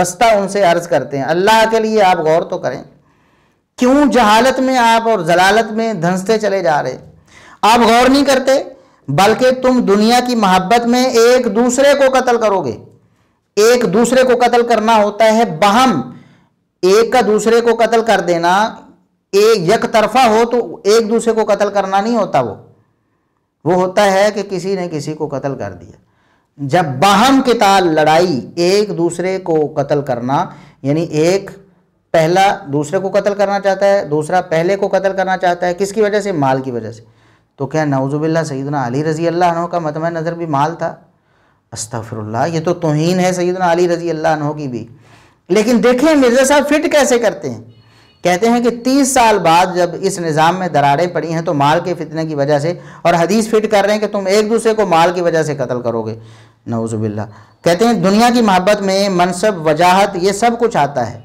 बस्ता उनसे अर्ज करते हैं अल्लाह के लिए आप गौर तो करें क्यों जहालत में आप और जलालत में धंसते चले जा रहे आप गौर नहीं करते बल्कि तुम दुनिया की मोहब्बत में एक दूसरे को कत्ल करोगे एक दूसरे को कत्ल करना होता है बहम एक का दूसरे को कत्ल कर देना एक यक तरफा हो तो एक दूसरे को कत्ल करना नहीं होता वो वो होता है कि किसी ने किसी को कत्ल कर दिया जब बाहम किताल लड़ाई एक दूसरे को कत्ल करना यानी एक पहला दूसरे को कत्ल करना चाहता है दूसरा पहले को कत्ल करना चाहता है किसकी वजह से माल की वजह से तो क्या नवजुबिल्ला सईदना अली रज़ी अल्लाह का मतम मतलब नज़र भी माल था अस्तफरल्ला ये तो तोहन है सईदना अली रज़ी अल्लाह की भी लेकिन देखें मिर्ज़ा साहब फिट कैसे करते हैं कहते हैं कि तीस साल बाद जब इस निज़ाम में दरारें पड़ी हैं तो माल के फितने की वजह से और हदीस फिट कर रहे हैं कि तुम एक दूसरे को माल की वजह से कत्ल करोगे नवजुबिल्ला कहते हैं दुनिया की मोहब्बत में मनसब वजाहत ये सब कुछ आता है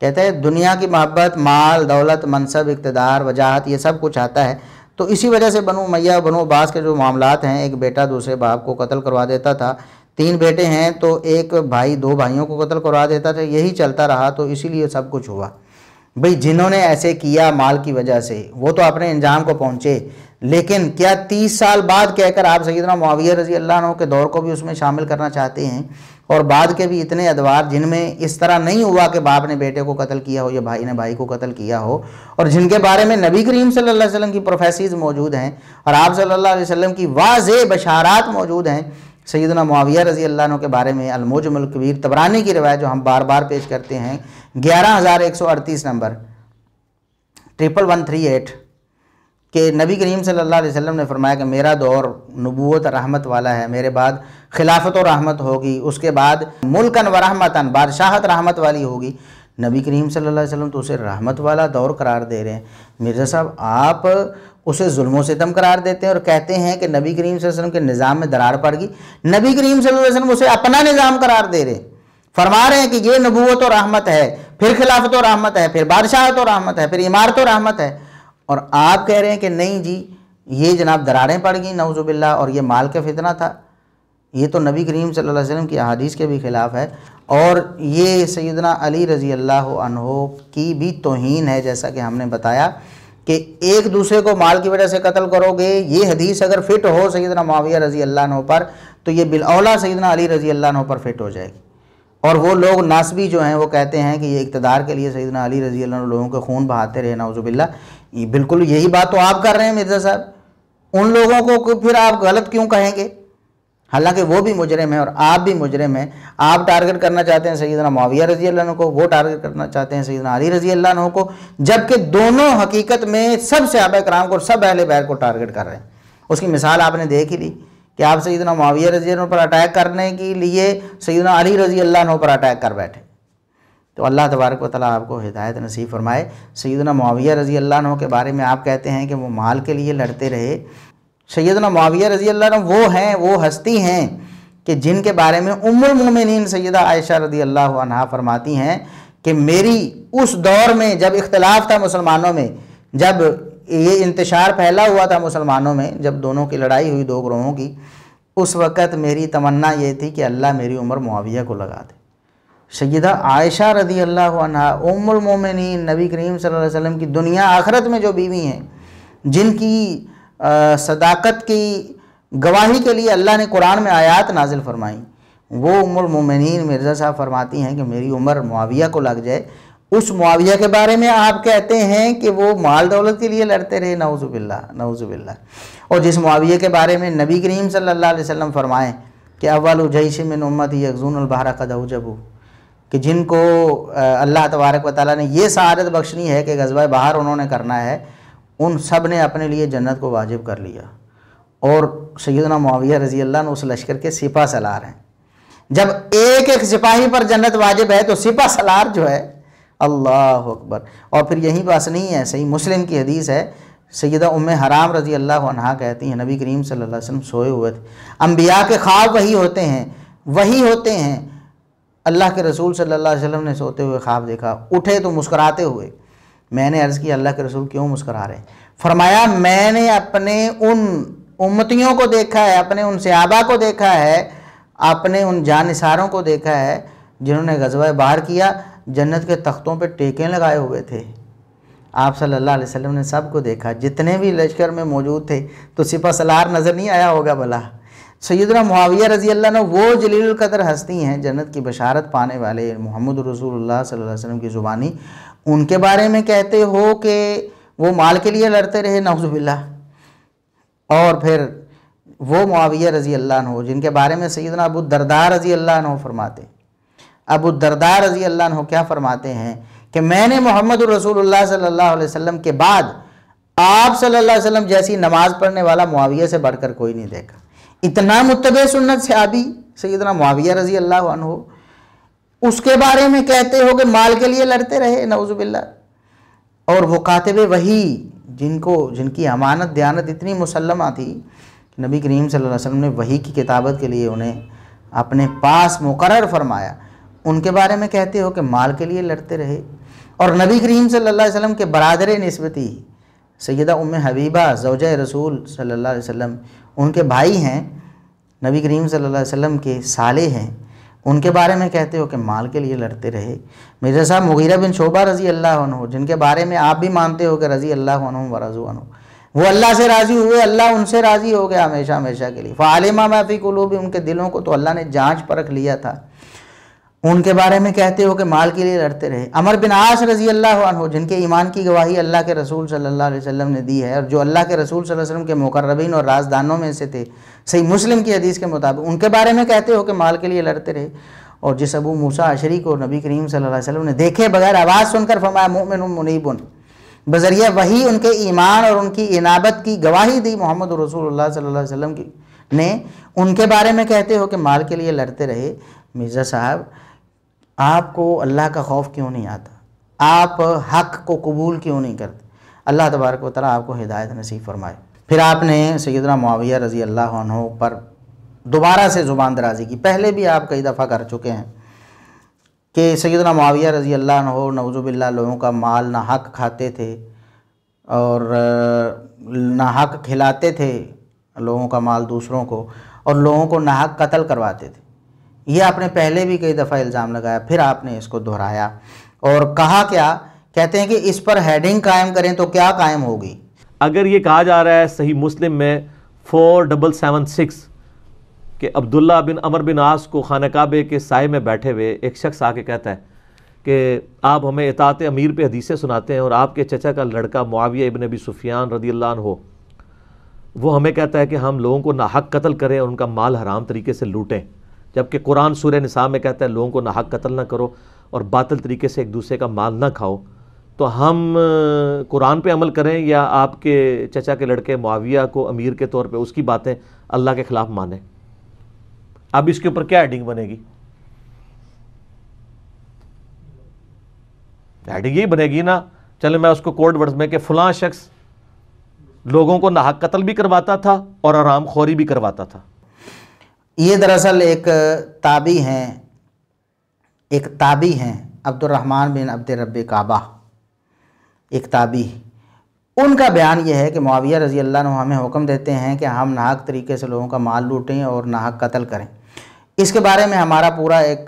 कहते हैं दुनिया की मोहब्बत माल दौलत मनसब इकतदार वजाहत ये सब कुछ आता है तो इसी वजह से बनो मैया बनो बास के जो मामलात हैं एक बेटा दूसरे बाप को कत्ल करवा देता था तीन बेटे हैं तो एक भाई दो भाइयों को कत्ल करवा देता था यही चलता रहा तो इसीलिए सब कुछ हुआ भाई जिन्होंने ऐसे किया माल की वजह से वो तो अपने इंजाम को पहुँचे लेकिन क्या तीस साल बाद कहकर आप सईदना मुआविया रजी अल्लाह के दौर को भी उसमें शामिल करना चाहते हैं और बाद के भी इतने अदवार जिनमें इस तरह नहीं हुआ कि बाप ने बेटे को कत्ल किया हो या भाई ने भाई को कत्ल किया हो और जिनके बारे में नबी करीम सल्लल्लाहु अलैहि वसल्लम की प्रोफेसिज मौजूद हैं और आप सल्ला वसलम की वाज बशारात मौजूद हैं सैदना मुआविया रजी अल्लाह के बारे में अलमोजमल कबीर तबरानी की रवायत जो हम बार बार पेश करते हैं ग्यारह हज़ार एक सौ अड़तीस number triple one three eight कि नबी करीम सल्लल्लाहु अलैहि वसल्लम ने फरमाया कि मेरा दौर नबूत रहमत वाला है मेरे बाद खिलाफत और रहमत होगी उसके बाद मुल्कन व रहमतन बादशाहत रहमत वाली होगी नबी करीम सल्लल्लाहु अलैहि वसल्लम तो उसे रहमत वाला दौर करार दे रहे हैं मिर्ज़ा साहब आप उसे जुल्म सितम करार देते हैं और कहते हैं कि नबी करीम वसल्लम के निज़ाम में दरार पड़ गई नबी करीम वसल्लम उसे अपना निज़ाम करार दे रहे फरमा रहे हैं कि ये नबूत और रहमत है फिर खिलाफत और रहमत है फिर बादशाहत और रहमत है फिर इमारत और रहमत है और आप कह रहे हैं कि नहीं जी ये जनाब दरारें पड़ गई नवजुबिल्ला और ये माल का फितना था ये तो नबी करीम सल्लल्लाहु अलैहि वसल्लम की अहादीस के भी ख़िलाफ़ है और ये सैदना अली रज़ी अल्लाह अनहो की भी तोहन है जैसा कि हमने बताया कि एक दूसरे को माल की वजह से कत्ल करोगे ये हदीस अगर फ़िट हो सैदना माविया रज़ी अल्लाह पर तो ये बिलौला सैदना अली रज़ी अल्लाह पर फिट हो जाएगी और वो लोग नासबी जो हैं वो कहते हैं कि ये इकतदार के लिए सैदना अली रज़ी अल्लाह लोगों के खून बहाते रहे नाउजुबिल्ला बिल्कुल यही बात तो आप कर रहे हैं मिर्ज़ा साहब उन लोगों को फिर आप गलत क्यों कहेंगे हालांकि वो भी मुजरम है और आप भी मुजरम हैं आप टारगेट करना चाहते हैं सईदना माविया रजी अल्लाह को वो टारगेट करना चाहते हैं सईदना अली रजी अल्लाह को जबकि दोनों हकीकत में सब सहाब कराम को सब अहले बैर को टारगेट कर रहे हैं उसकी मिसाल आपने देख ही ली कि आप सईदना माविया रजी पर अटैक करने के लिए सईदना अली रजी अल्लाह पर अटैक कर बैठे तो अल्लाह तबारक वाली आपको हिदायत नसीब फरमाए सैदना माविया रज़ी अल्लाह के बारे में आप कहते हैं कि वो माल के लिए लड़ते रहे सैदना माविया रज़ी अल्लाह वो हैं वो हस्ती हैं कि जिनके बारे में मुमिन सैदा आयशा रजी अल्लाह अनहा फरमाती हैं कि मेरी उस दौर में जब इख्तलाफ था मुसलमानों में जब ये इंतशार फैला हुआ था मुसलमानों में जब दोनों की लड़ाई हुई दो ग्रोहों की उस वक़्त मेरी तमन्ना ये थी कि अल्लाह मेरी उम्र मुआविया को लगा दे सैदा आयशा रदी अल्लाह उमोमिन नबी करीम वसल्लम की दुनिया आखरत में जो बीवी हैं जिनकी आ, सदाकत की गवाही के लिए अल्लाह ने कुरान में आयात नाजिल फरमाई वो उम्रमोमिन मिर्ज़ा साहब फरमाती हैं कि मेरी उम्र मुआविया को लग जाए उस मुआविया के बारे में आप कहते हैं कि वो माल दौलत के लिए लड़ते रहे नवजुबिल्ला नवजुबिल्ला और जिस मुआविया के बारे में नबी करीम सल्ला वसम फ़रमाएँ कि अव्वल जैश मिन उम्मत यकजून अलबारा कदऊ जबू कि जिनको अल्लाह तबारक वाली ने ये शहादत बख्शनी है कि गजबा बाहर उन्होंने करना है उन सब ने अपने लिए जन्नत को वाजिब कर लिया और सैदना माविया रजी अल्लाह उस लश्कर के सिपा सलार हैं जब एक एक सिपाही पर जन्नत वाजिब है तो सिपा सलार जो है अल्लाह अकबर और फिर यही बात नहीं है सही मुस्लिम की हदीस है सैदा उम हराम रजी अल्लाह अनहा कहती हैं नबी करीम सल वसम सोए हुए थे अम्बिया के ख्वाब वही होते हैं वही होते हैं अल्लाह के रसूल सल्लल्लाहु अलैहि वसल्लम ने सोते हुए ख्वाब देखा उठे तो मुस्कराते हुए मैंने अर्ज़ किया अल्लाह के रसूल क्यों मुस्करा रहे फरमाया मैंने अपने उन उम्मतियों को देखा है अपने उन सहाबा को देखा है अपने उन जानसारों को देखा है जिन्होंने गजवा बाहर किया जन्नत के तख्तों पर टेकें लगाए हुए थे आप सल्लल्लाहु अलैहि वसल्लम ने सबको देखा जितने भी लश्कर में मौजूद थे तो सिपा सलार नज़र नहीं आया होगा भला सैदना मुआविया रजी अल्लाह वो जलील कदर हस्ती हैं जन्नत की बशारत पाने वाले मोहम्मद रसूलुल्लाह सल्लल्लाहु अलैहि वसल्लम की ज़ुबानी उनके बारे में कहते हो कि वो माल के लिए लड़ते रहे नवजुबिल्ला और फिर वो मुआविया रजी अल्लाह हो जिनके बारे में सैदना अबू दरदार रजी अल्लाह हो फरमाते अबू दरदार रजी अल्लाह हो क्या फरमाते हैं कि मैंने मोहम्मद रसूलुल्लाह सल्लल्लाहु अलैहि वसल्लम के बाद आप सल्लल्लाहु अलैहि वसल्लम जैसी नमाज़ पढ़ने वाला मुआविया से बढ़कर कोई नहीं देखा इतना मुतब सुन्नत सहाबी सैदना माविया रजी अल्लाह हो उसके बारे में कहते हो कि माल के लिए लड़ते रहे नवजुबिल्ला और वो कातब वही जिनको जिनकी अमानत दयानत इतनी मुसलमा थी कि नबी करीम सल्लल्लाहु अलैहि वसल्लम ने वही की किताबत के लिए उन्हें अपने पास मुकर फरमाया उनके बारे में कहते हो कि माल के लिए लड़ते रहे और नबी करीम सल्लल्लाहु अलैहि वसल्लम के बरदर नस्बती सैदा उम हबीबा जौज रसूल सल्ला वसम उनके भाई हैं नबी करीम सल्लल्लाहु अलैहि वसल्लम के साले हैं उनके बारे में कहते हो कि माल के लिए लड़ते रहे मिर्जा साहब मुगीरा बिन शोबा रज़ी अल्लाह जिनके बारे में आप भी मानते हो कि रज़ी अल्लाह व रजुआन वो अल्लाह से राज़ी हुए अल्लाह उनसे राज़ी हो गया हमेशा हमेशा के लिए फ़ालिमा महफ़ी कुलूबी उनके दिलों को तो अल्लाह ने जाँच परख लिया था उनके बारे में कहते हो कि माल के लिए लड़ते रहे अमर बिन आश रजी अल्लाह हो जिनके ईमान की गवाही अल्लाह के रसूल सल्लल्लाहु अलैहि वसल्लम ने दी है और जो अल्लाह के रसूल सल्लल्लाहु अलैहि वसल्लम के मुकर्रबीन और राजदानों में से थे सही मुस्लिम की हदीस के मुताबिक उनके बारे में कहते हो कि माल के लिए लड़ते रहे और जिस अबू मूसा अशरी को नबी करीम सल्लल्लाहु अलैहि वसल्लम ने देखे बगैर आवाज़ सुनकर फरमाया मोमिन मुनीबन बजरिया वही उनके ईमान और उनकी इनाबत की गवाही दी मोहम्मद रसूल सल्ला वसलम की ने उनके बारे में कहते हो कि माल के लिए लड़ते रहे मिर्ज़ा साहब आपको अल्लाह का खौफ क्यों नहीं आता आप हक को कबूल क्यों नहीं करते अल्लाह तबारक वाली आपको हिदायत नसीब फरमाए फिर आपने सैदना माविया रज़ी अल्लाह पर दोबारा से ज़ुबान दराजी की पहले भी आप कई दफ़ा कर चुके हैं कि सैदना माविया रज़ी अल्लाह नवजुबिल्ला लोगों का माल ना हक खाते थे और ना हक खिलाते थे लोगों का माल दूसरों को और लोगों को ना हक कत्ल करवाते थे ये आपने पहले भी कई दफ़ा इल्ज़ाम लगाया फिर आपने इसको दोहराया और कहा क्या कहते हैं कि इस पर हेडिंग कायम करें तो क्या कायम होगी अगर ये कहा जा रहा है सही मुस्लिम में फोर डबल सेवन सिक्स कि अब्दुल्ला बिन अमर बिन आस को खान काबे के साय में बैठे हुए एक शख्स आके कहता है कि आप हमें इतात अमीर पे हदीसें सुनाते हैं और आपके चचा का लड़का मुआविया इबन अबी सुफियान रदी हो वो हमें कहता है कि हम लोगों को नाहक कत्ल करें और उनका माल हराम तरीके से लूटें जबकि कुरान सूर्य निसाब में कहता है लोगों को नाहक कत्ल ना करो और बातल तरीके से एक दूसरे का माल ना खाओ तो हम कुरान पे अमल करें या आपके चचा के लड़के मुआविया को अमीर के तौर पे उसकी बातें अल्लाह के ख़िलाफ़ माने अब इसके ऊपर क्या एडिंग बनेगी एडिंग ही बनेगी ना चले मैं उसको कोर्ट वर्ड में कि फ़लां शख्स लोगों को नाहक कत्ल भी करवाता था और आराम खोरी भी करवाता था ये दरअसल एक ताबी हैं एक ताबी हैं अब्दुलरहमान बिन अब्दरब काबा एक ताबी उनका बयान यह है कि मुआविया रजी अल्लाह हमें हुक्म देते हैं कि हम नाहक तरीके से लोगों का माल लूटें और नाहक कत्ल करें इसके बारे में हमारा पूरा एक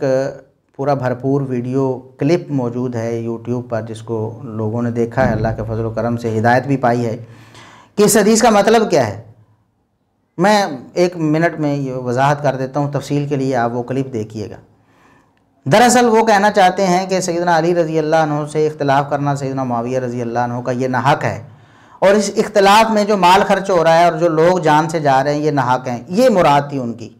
पूरा भरपूर वीडियो क्लिप मौजूद है यूट्यूब पर जिसको लोगों ने देखा है अल्लाह के फजल करम से हिदायत भी पाई है कि इस हदीस का मतलब क्या है मैं एक मिनट में ये वजाहत कर देता हूँ तफसील के लिए आप वो क्लिप देखिएगा दरअसल वो कहना चाहते हैं कि सैदना अली रज़ी अल्लाह से इख्तलाफ़ करना सैदना माविया रज़ी अल्लाह का ये नाहक है और इस इख्तलाफ में जो माल खर्च हो रहा है और जो लोग जान से जा रहे हैं ये नाहक हैं ये मुराद थी उनकी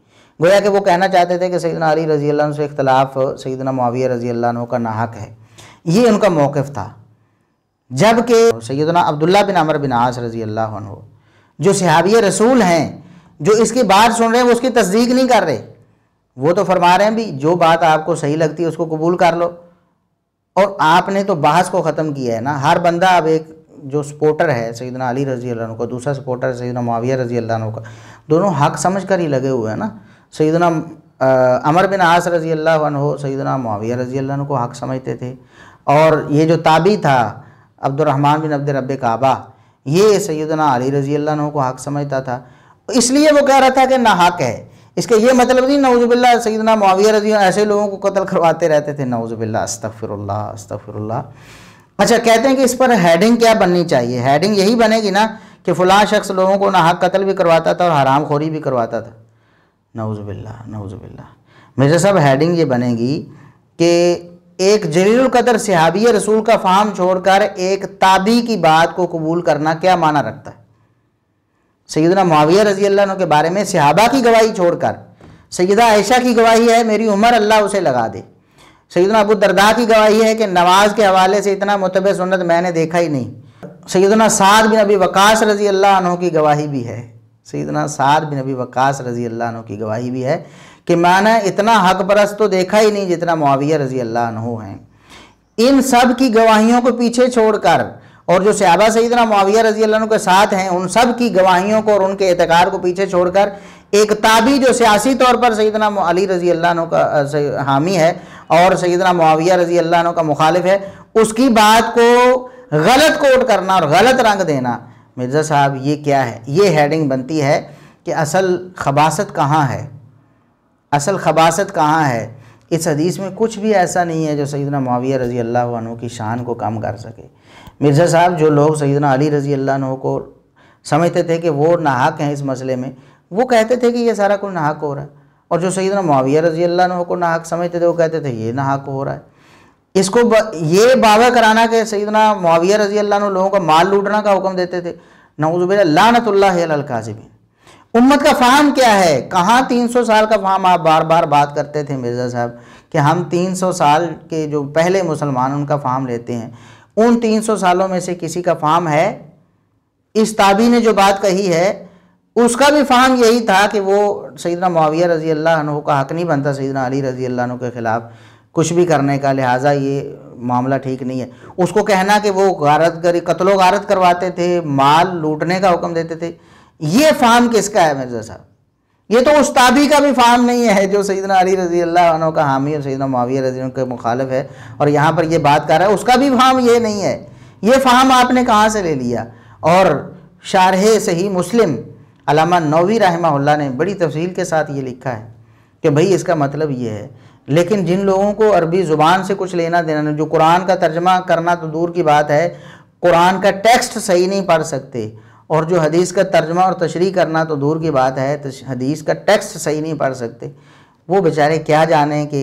गोया कि वो कहना चाहते थे कि सैदना अली रज़ी अल्लाह से इख्तलाफ सैदना माविया रज़ी अल्लाह का नाहक है ये उनका मौक़ था जबकि सैदना अब्दुल्ला बिन अमर बिन आस रज़ी अल्लाह जो सहाबी रसूल हैं जो इसकी बात सुन रहे हैं वो उसकी तस्दीक नहीं कर रहे वो तो फरमा रहे हैं भी जो बात आपको सही लगती है उसको कबूल कर लो और आपने तो बहस को ख़त्म किया है ना हर बंदा अब एक जो सपोर्टर है सईदना अली रजी अल्लाह का दूसरा सपोर्टर है सईदना माविया रजी अल्लाह का दोनों हक समझ कर ही लगे हुए हैं ना सईदना अमर बिन आस रजी अल्लाह हो सईदना माविया रजी अल्लाह को हक समझते थे और ये जो ताबी था अब्दुलरहमान बिन अब्द रब काबा ये सैदना अली रजी अल्लाह को हक समझता था इसलिए वो कह रहा था कि ना हक है इसका ये मतलब नहीं नवजुबिल्ला सईदना माविया रजी ऐसे लोगों को कत्ल करवाते रहते थे नवजुबिल्ला अस्तफ़िरल्ला अस्तफ़िरल्ला अच्छा कहते हैं कि इस पर हेडिंग क्या बननी चाहिए हेडिंग यही बनेगी ना कि फ़लाँ शख्स लोगों को हक कत्ल भी करवाता था और हराम खोरी भी करवाता था नवजुबिल्ला नवजुबिल्ला मिर्जा साहब हेडिंग ये बनेगी कि एक जलीलकदर सहाबी रसूल का फ़ाम छोड़कर एक ताबी की बात को कबूल करना क्या माना रखता है सैदना माविया रजी अल्लाह के बारे में सिहाबा की गवाही छोड़कर सैदा ऐशा की गवाही है मेरी उम्र अल्लाह उसे लगा दे सैदना अबू दरदा की गवाही है कि नमाज के हवाले से इतना मुतब सुनत मैंने देखा ही नहीं सैदना साद बिन अबी वकास रजी अल्लाह की गवाही भी है सैदना साद बिन अबी वकास रजी अल्लाह की गवाही भी है कि मैंने इतना हक परस्त तो देखा ही नहीं जितना माविया रजी अल्लाह हैं इन सब की गवाहियों को पीछे छोड़कर और जो सहाबा सईदना माविया रजी अल्लाह के साथ हैं उन सब की गवाहियों को और उनके इतकार को पीछे छोड़कर एक ताबी जो सियासी तौर पर सईदना अली रजी अल्लाह का हामी है और सईदना माविया रजी अल्लाह का मुखालिफ है उसकी बात को गलत कोट करना और गलत रंग देना मिर्ज़ा साहब ये क्या है ये हेडिंग बनती है कि असल खबासत कहाँ है असल खबासत कहाँ है इस हदीस में कुछ भी ऐसा नहीं है जो सईदना माविया रजी अल्लाह की शान को कम कर सके मिर्ज़ा साहब जो लोग सईदना अली रज़ी अल्लाह को समझते थे कि वो नाहक हैं इस मसले में वो कहते थे कि ये सारा कुछ नाहक हो रहा है और जो सईदना माविया रजी अल्लाह को नाहक समझते थे वो कहते थे ये नाहक हो रहा है इसको बा, ये बाबा कराना के सईदना माविया रजी अल्लाह लोगों का माल लूटना का हुक्म देते थे नवजुबिल लानतल्लाकाजिबिन उम्मत का फ़ाम क्या है कहाँ 300 साल का फ़ाम आप बार बार बात करते थे मिर्ज़ा साहब कि हम 300 साल के जो पहले मुसलमान उनका फ़ाम लेते हैं उन 300 सालों में से किसी का फार्म है इस ताबी ने जो बात कही है उसका भी फार्म यही था कि वो सईदना माविया रज़ी अल्लाह का हक नहीं बनता सईदना अली रज़ी अल्लाह के ख़िलाफ़ कुछ भी करने का लिहाजा ये मामला ठीक नहीं है उसको कहना कि वो गारत गरी कत्लो गारत करवाते थे माल लूटने का हुक्म देते थे ये फार्म किसका है मिर्ज़ा साहब ये तो उस्तादी का भी फार्म नहीं है जो सईदना अली रजी अल्लाह का हामी और सईदना माविया रजी के मुखालफ है और यहाँ पर ये बात कर रहा है उसका भी फार्म ये नहीं है ये फार्म आपने कहाँ से ले लिया और शारह सही मुस्लिम अलामा नौवी रहमा ने बड़ी तफसील के साथ ये लिखा है कि भाई इसका मतलब ये है लेकिन जिन लोगों को अरबी ज़ुबान से कुछ लेना देना जो कुरान का तर्जमा करना तो दूर की बात है कुरान का टेक्स्ट सही नहीं पढ़ सकते और जो हदीस का तर्जमा और तशरी करना तो दूर की बात है तो हदीस का टेक्स्ट सही नहीं पढ़ सकते वो बेचारे क्या जाने कि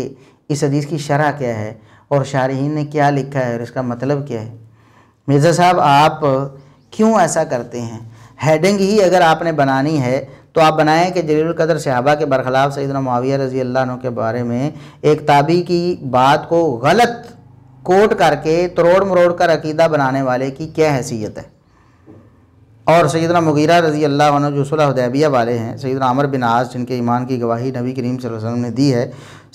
इस हदीस की शरह क्या है और शारहन ने क्या लिखा है और इसका मतलब क्या है मिर्ज़ा साहब आप क्यों ऐसा करते हैं हेडिंग ही अगर आपने बनानी है तो आप बनाएं कि जलील कदर सहाबा के बरखलाफ सईद माविया रजी अल्लाह के बारे में एक ताबी की बात को गलत कोट करके तोड़ मरोड़ कर अकीदा बनाने वाले की क्या हैसियत है और सैदना मुगीरा रज़ी अल्लाह जो सुलहदैबिया वाले हैं सैदना अमर बिन आज जिनके ईमान की गवाही नबी करीम वसल्लम ने दी है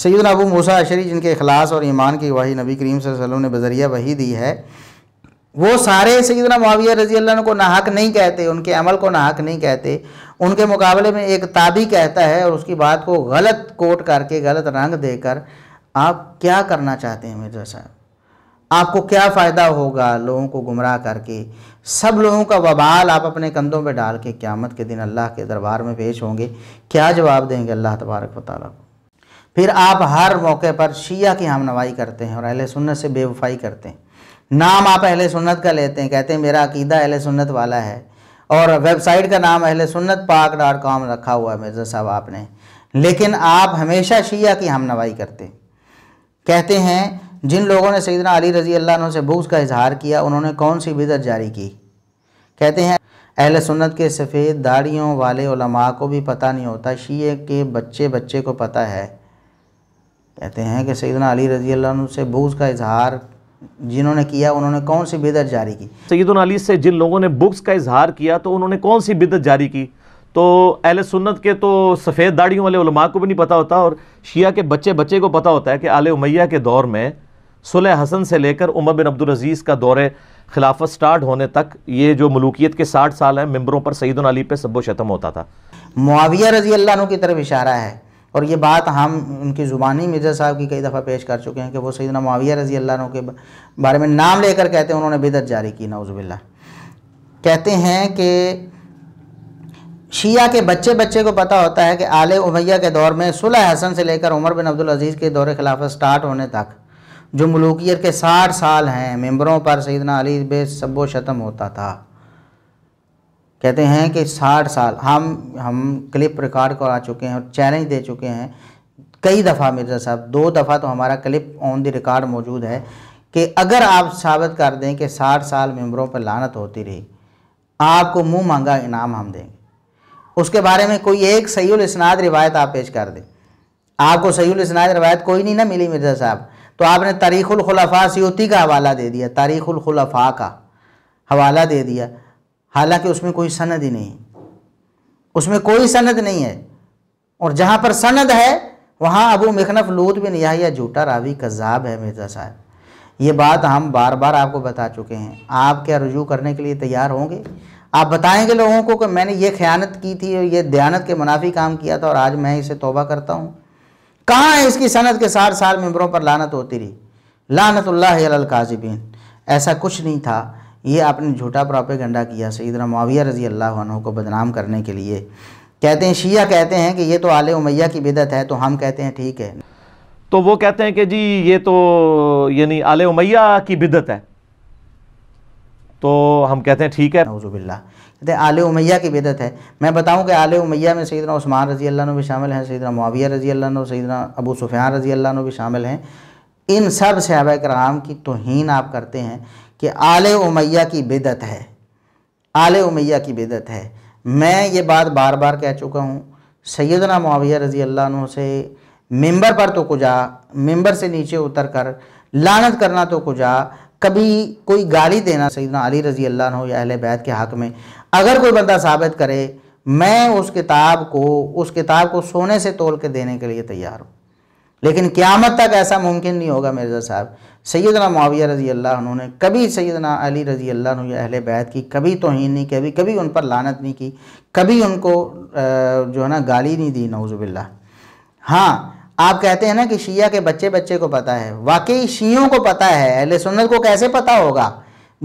सैदना अबू मूसा अशरी जिनके अखलास और ईमान की गवाही नबी करीम वसल्लम ने बजरिया वही दी है वो सारे सैदना माविया रजी अल्लाह को नाहक नहीं कहते उनके अमल को नाहक नहीं कहते उनके मुकाबले में एक ताबी कहता है और उसकी बात को गलत कोट करके गलत रंग देकर आप क्या करना चाहते हैं मिर्जा साहब आपको क्या फ़ायदा होगा लोगों को गुमराह करके सब लोगों का वबाल आप अपने कंधों पर डाल के क़्यामत के दिन अल्लाह के दरबार में पेश होंगे क्या जवाब देंगे अल्लाह तबारक वाली को फिर आप हर मौके पर शिया की हम नवाई करते हैं और अहल सुन्नत से बेवफाई करते हैं नाम आप अहल सुन्नत का लेते हैं कहते हैं मेरा अकीदा अहल सुन्नत वाला है और वेबसाइट का नाम अहल सुन्नत पाक डॉट कॉम रखा हुआ है मिर्ज़ा साहब आपने लेकिन आप हमेशा शिया की हम नवाई करते कहते हैं जिन लोगों ने सईदना अली रजी अल्लाह से बुग्स का इजहार किया उन्होंने कौन सी बिदत जारी की कहते हैं अहल सुन्नत के सफ़ेद दाढ़ियों वाले उलमा को भी पता नहीं होता शीए के बच्चे बच्चे को पता है कहते हैं कि सैदना अली रजी अल्लाह से बुग्स का इजहार जिन्होंने किया उन्होंने कौन सी बिदत जारी की सैदना अली से जिन लोगों ने बुक्स का इजहार किया तो उन्होंने कौन सी बिदत जारी की तो अहल सुन्नत के तो सफ़ेद दाढ़ियों वाले उलमा को भी नहीं पता होता और शिया के बच्चे बच्चे को पता होता है कि आले उमैया के दौर में सुलह हसन से लेकर उमर बिन अब्दुल अजीज़ का दौरे खिलाफत स्टार्ट होने तक ये जो मलूकियत के साठ साल है मंबरों पर सईद अली पे सब्बो शतम होता था मुआविया रजी अल्लाह की तरफ इशारा है और ये बात हम उनकी ज़ुबानी मिर्ज़ा साहब की कई दफ़ा पेश कर चुके हैं कि वो सईदना मुआविया रजी अल्लाह के बारे में नाम लेकर कहते हैं उन्होंने बिदत जारी की नौजबिल्ला कहते हैं कि शिया के बच्चे बच्चे को पता होता है कि आले उमैया के दौर में सुलह हसन से लेकर उमर बिन अब्दुल अजीज़ के दौरे खिलाफत स्टार्ट होने तक जो मलूकियत के साठ साल हैं मेंबरों पर सैदना अली बे सब्बो शतम होता था कहते हैं कि साठ साल हम हम क्लिप रिकॉर्ड करा चुके हैं और चैलेंज दे चुके हैं कई दफ़ा मिर्ज़ा साहब दो दफ़ा तो हमारा क्लिप ऑन द रिकॉर्ड मौजूद है कि अगर आप साबित कर दें कि साठ साल मेम्बरों पर लानत होती रही आपको मुँह मांगा इनाम हम देंगे उसके बारे में कोई एक सैल इसनाद रिवायत आप पेश कर दें आपको सैल इसनाद रिवायत कोई नहीं ना मिली मिर्ज़ा साहब तो आपने तारीख़ुल खुलफा सियोती का हवाला दे दिया तारीख़ुल का हवाला दे दिया हालांकि उसमें कोई सनद ही नहीं उसमें कोई सनद नहीं है और जहाँ पर सनद है वहाँ अबू मखनफ लूत नहीं याहिया झूठा रावी कज़ाब है मिर्ज़ा साहब ये बात हम बार बार आपको बता चुके हैं आप क्या रजू करने के लिए तैयार होंगे आप बताएंगे लोगों को कि मैंने ये ख़यानत की थी और ये दयानत के मुनाफी काम किया था और आज मैं इसे तोबा करता हूँ कहाँ है इसकी सनत के साथ साल मेम्बरों पर लानत होती रही लानत काजिबीन ऐसा कुछ नहीं था ये आपने झूठा गंडा किया सईदना माविया रजी अल्लाह को बदनाम करने के लिए कहते हैं शिया कहते हैं कि ये तो आले उमैया की बिदत है तो हम कहते हैं ठीक है तो वो कहते हैं कि जी ये तो यानी आले उमैया की बिदत है तो हम कहते हैं ठीक है नौजुबिल्ला द आले उमैया की बेदत है मैं बताऊं कि आल उमैया में सईदना उस्मान रजी अल्लाह भी शामिल हैं सईदना माविया रजी अल्लाह सईदना अबू सुफियान रजी अल्लाह भी शामिल हैं इन सब सहाब कराम की तोहन आप करते हैं कि आल उमैया की बेदत है आल उमैया की बेदत है मैं ये बात बार बार कह चुका हूँ सैदना माविया रजी अल्लाह से मेम्बर पर तो कुजा मेम्बर से नीचे उतर कर लानत करना तो कुजा कभी कोई गाली देना सईदना अली रजी अल्लाह या अहल बैत के हक़ में अगर कोई बंदा साबित करे मैं उस किताब को उस किताब को सोने से तोल के देने के लिए तैयार हूँ लेकिन क़्यामत तक ऐसा मुमकिन नहीं होगा मिर्ज़ा साहब सैदना माविया रजी अल्लाह उन्होंने कभी सैदना अली रजी अल्लाह या अहल बैत की कभी तोहन नहीं कभी कभी उन पर लानत नहीं की कभी उनको जो है ना गाली नहीं दी नौजुबिल्ला हाँ आप कहते हैं ना कि शिया के बच्चे बच्चे को पता है वाकई शियों को पता है अहल सुन्नत को कैसे पता होगा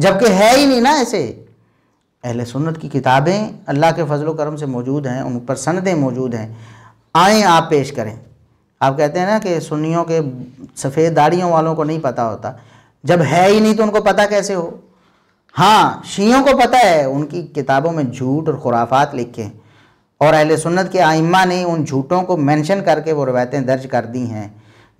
जबकि है ही नहीं ना ऐसे अहल सुन्नत की किताबें अल्लाह के फजल करम से मौजूद हैं उन पर सनदें मौजूद हैं आए आप पेश करें आप कहते हैं ना कि सुन्नियों के सफ़ेद दाढ़ियों वालों को नहीं पता होता जब है ही नहीं तो उनको पता कैसे हो हाँ शीयों को पता है उनकी किताबों में झूठ और खुराफात लिखे हैं और अहल सुन्नत के आइम्मा ने उन झूठों को मेंशन करके वो रवायतें दर्ज कर दी हैं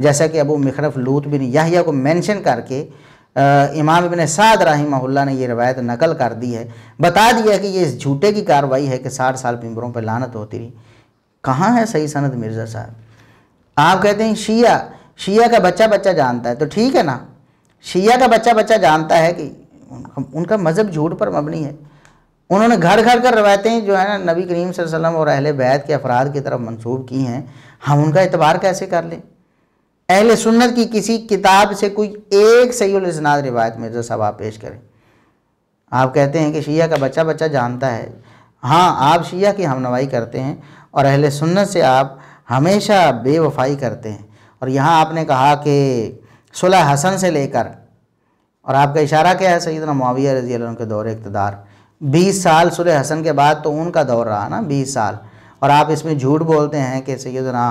जैसा कि अबू मखरफ लूत बिन याहिया को मेंशन करके आ, इमाम इबन साद रही ने ये रवायत नकल कर दी है बता दिया कि ये इस झूठे की कार्रवाई है कि साठ साल पिंबरों पर लानत होती रही कहाँ है सही सनद मिर्ज़ा साहब आप कहते हैं शिया शिया का बच्चा बच्चा जानता है तो ठीक है ना शिया का बच्चा बच्चा जानता है कि उनका मज़हब झूठ पर मबनी है उन्होंने घर घर कर रवायतें जो है ना नबी करीम वसल्लम और अहल बैत के अफराद की तरफ मंसूब की हैं हम उनका एतबार कैसे कर लें अहल सुन्नत की किसी किताब से कोई एक सैलजनाद रिवायत मिर्ज़ा साहब आप पेश करें आप कहते हैं कि शिया का बच्चा बच्चा जानता है हाँ आप शिया की हमनवाई करते हैं और अहल सुन्नत से आप हमेशा बेवफाई करते हैं और यहाँ आपने कहा कि सुलह हसन से लेकर और आपका इशारा क्या है सईदना माविया रजी के दौर इकतदार बीस साल सुरह हसन के बाद तो उनका दौर रहा ना बीस साल और आप इसमें झूठ बोलते हैं कि सैदना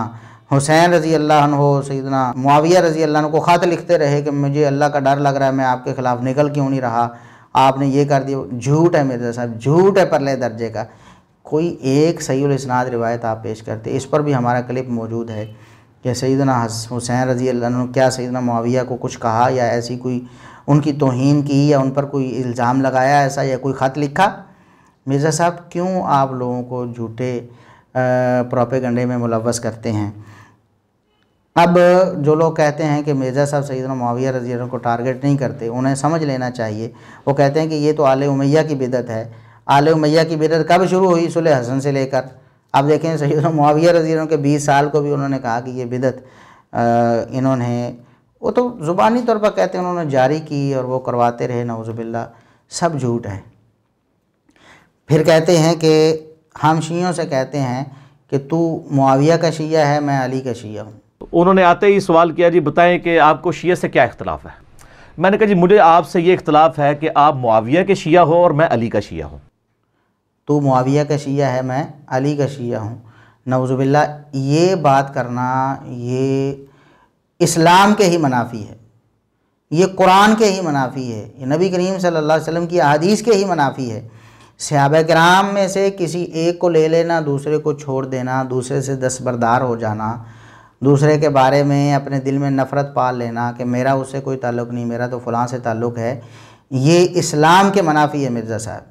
हुसैन रज़ी अल्लाह हो सैदना मुआविया रज़ी अल्लाह को ख़त लिखते रहे कि मुझे अल्लाह का डर लग रहा है मैं आपके ख़िलाफ़ निकल क्यों नहीं रहा आपने ये कर दिया झूठ है मिर्ज़ा साहब झूठ है परले दर्जे का कोई एक सही उस्नाद रिवायत आप पेश करते इस पर भी हमारा क्लिप मौजूद है कि सैदना हुसैन रज़ी अल्लाह क्या सैदना मुआविया को कुछ कहा या ऐसी कोई उनकी तोहन की या उन पर कोई इल्ज़ाम लगाया ऐसा या कोई ख़त लिखा मिर्ज़ा साहब क्यों आप लोगों को झूठे प्रोपेगंडे में मुलवस करते हैं अब जो लोग कहते हैं कि मिर्ज़ा साहब सईदना माविया रजी को टारगेट नहीं करते उन्हें समझ लेना चाहिए वो कहते हैं कि ये तो आल उमैया की बिदत है आल उमैया की बिदत कब शुरू हुई सुलह हसन से लेकर अब देखें सईदना माविया रजी के बीस साल को भी उन्होंने कहा कि ये बिदत इन्होंने वो तो ज़ुबानी तौर पर कहते हैं उन्होंने जारी की और वो करवाते रहे नवजुबिल्ला सब झूठ है फिर कहते हैं कि हम शीयों से कहते हैं कि तू मुआविया का शिया है मैं अली का शिया हूँ उन्होंने आते ही सवाल किया जी बताएं कि आपको शिया से क्या इख्तलाफ है मैंने कहा जी मुझे आपसे ये इख्तलाफ है कि आप मुआविया के शिया हो और मैं अली का शिया हूँ तू मुआविया का शिया है मैं अली का शिया हूँ नवजुबिल्ला ये बात करना ये इस्लाम के ही मनाफी है ये कुरान के ही मनाफी है ये नबी करीम सल्लल्लाहु अलैहि वसल्लम की अदीस के ही मनाफी है सहाब कराम में से किसी एक को ले लेना दूसरे को छोड़ देना दूसरे से दस्बरदार हो जाना दूसरे के बारे में अपने दिल में नफ़रत पाल लेना कि मेरा उससे कोई ताल्लुक़ नहीं मेरा तो फ़लाँ से ताल्लुक़ है ये इस्लाम के मनाफी है मिर्ज़ा साहब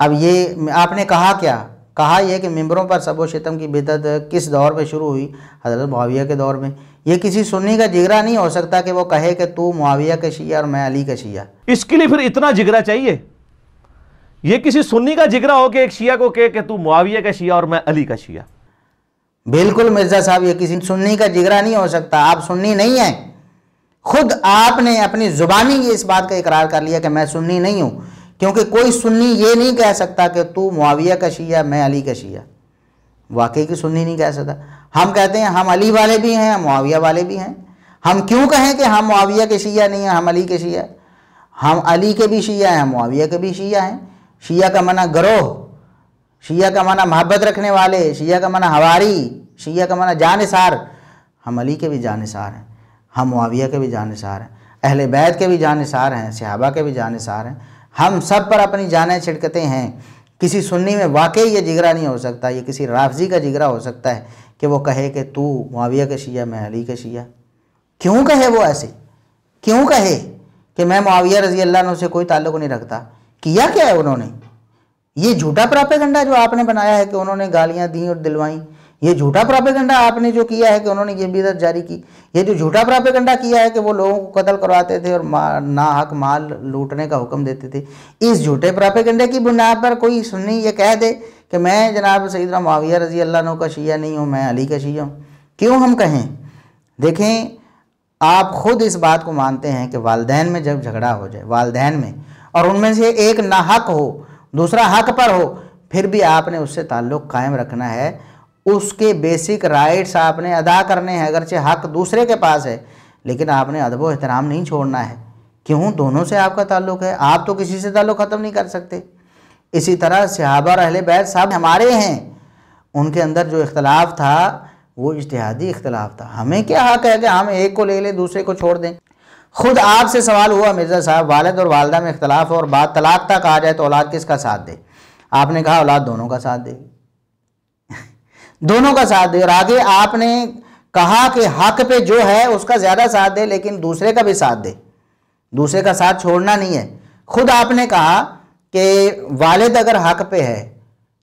अब ये आपने कहा क्या कहा यह कि मेम्बरों पर सबो शितम की बिदत किस दौर में शुरू हुई हजरत मुआविया के दौर में ये किसी सुन्नी का जिगरा नहीं हो सकता कि वो कहे कि तू मुआविया के शिया और मैं अली का शिया इसके लिए फिर इतना जिगरा चाहिए ये किसी सुन्नी का जिगरा हो कि एक शिया को कहे कि तू मुआविया का शिया और मैं अली का शिया बिल्कुल मिर्जा साहब ये किसी सुन्नी का जिगरा नहीं हो सकता आप सुन्नी नहीं हैं खुद आपने अपनी ज़ुबानी इस बात का इकरार कर लिया कि मैं सुन्नी नहीं हूं क्योंकि कोई सुन्नी ये नहीं कह सकता कि तू मुआविया का शिया मैं अली का शिया वाकई की सुन्नी नहीं कह सकता हम कहते हैं हम अली वाले भी हैं हम मुआविया वाले भी हैं हम क्यों कहें कि हम मुआविया के शिया नहीं हैं हम अली के शिया हम अली के भी शिया हैं हम मुआविया के भी शिया हैं शिया का माना गरोह शिया का माना मोहब्बत रखने वाले शिया का माना हवारी शिया का माना जानसार हम अली के भी जानसार हैं हम मुआविया के भी जानसार हैं अहल बैत के भी जानसार हैं सिहाबा के भी जानसार हैं हम सब पर अपनी जानें छिड़कते हैं किसी सुन्नी में वाकई ये जिगरा नहीं हो सकता ये किसी राफजी का जिगरा हो सकता है कि वो कहे कि तू माविया के शिया मैं अली के शिया क्यों कहे वो ऐसे क्यों कहे कि मैं मुआविया रजी अल्लाह से कोई ताल्लुक नहीं रखता किया क्या है उन्होंने ये झूठा प्रापेगंडा जो आपने बनाया है कि उन्होंने गालियाँ दी और दिलवाईं ये झूठा प्रापेगंडा आपने जो किया है कि उन्होंने ये बिदत जारी की ये जो झूठा प्रापेगंडा किया है कि वो लोगों को कत्ल करवाते थे और ना हक माल लूटने का हुक्म देते थे इस झूठे प्रापेगंडे की बुनियाद पर कोई सुन्नी ये कह दे कि मैं जनाब सईदना माविया रजी अल्लाह का शिया नहीं हूँ मैं अली का शिया हूँ क्यों हम कहें देखें आप खुद इस बात को मानते हैं कि वालदेन में जब झगड़ा हो जाए वालदेन में और उनमें से एक ना हक हो दूसरा हक पर हो फिर भी आपने उससे ताल्लुक़ कायम रखना है उसके बेसिक राइट्स आपने अदा करने हैं अगरचे हक दूसरे के पास है लेकिन आपने अदब एहतराम नहीं छोड़ना है क्यों दोनों से आपका ताल्लुक है आप तो किसी से ताल्लुक ख़त्म नहीं कर सकते इसी तरह सहाबा अहल बैत साहब हमारे हैं उनके अंदर जो इख्तलाफ था वो इजतहादी इख्तलाफ था हमें क्या हक है कि हम एक को ले लें दूसरे को छोड़ दें खुद आपसे सवाल हुआ मिर्ज़ा साहब वालद और वालदा में इख्तलाफ और बात तलाक तक आ जाए तो औलाद किसका साथ दे आपने कहा औलाद दोनों का साथ देगी दोनों का साथ दे और आगे आपने कहा कि हक पे जो है उसका ज़्यादा साथ दे लेकिन दूसरे का भी साथ दे दूसरे का साथ छोड़ना नहीं है खुद आपने कहा कि वालिद अगर हक पे है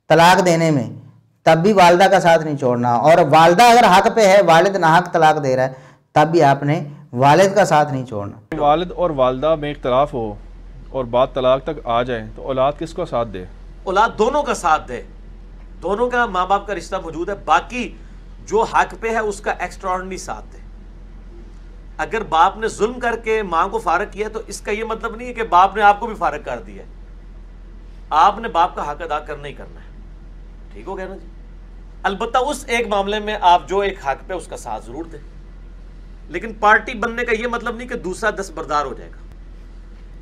तलाक देने में तब भी वालदा का साथ नहीं छोड़ना और वालदा अगर हक पे है वालिद ना हक तलाक दे रहा है तब भी आपने वालिद का साथ नहीं छोड़ना वालिद और वालदा में इख्तलाफ हो और बात तलाक तक आ जाए तो औलाद किसको साथ दे औलाद दोनों का साथ दे दोनों का माँ बाप का रिश्ता मौजूद है बाकी जो हक पे है उसका एक्स्ट्रॉर्डनरी साथ है अगर बाप ने जुल्म करके माँ को फारग किया तो इसका यह मतलब नहीं है कि बाप ने आपको भी फारग कर दिया आपने बाप का हक अदा करना ही करना है ठीक हो गया ना जी अलबत्ता उस एक मामले में आप जो एक हक पे उसका साथ जरूर दें लेकिन पार्टी बनने का यह मतलब नहीं कि दूसरा दस बरदार हो जाएगा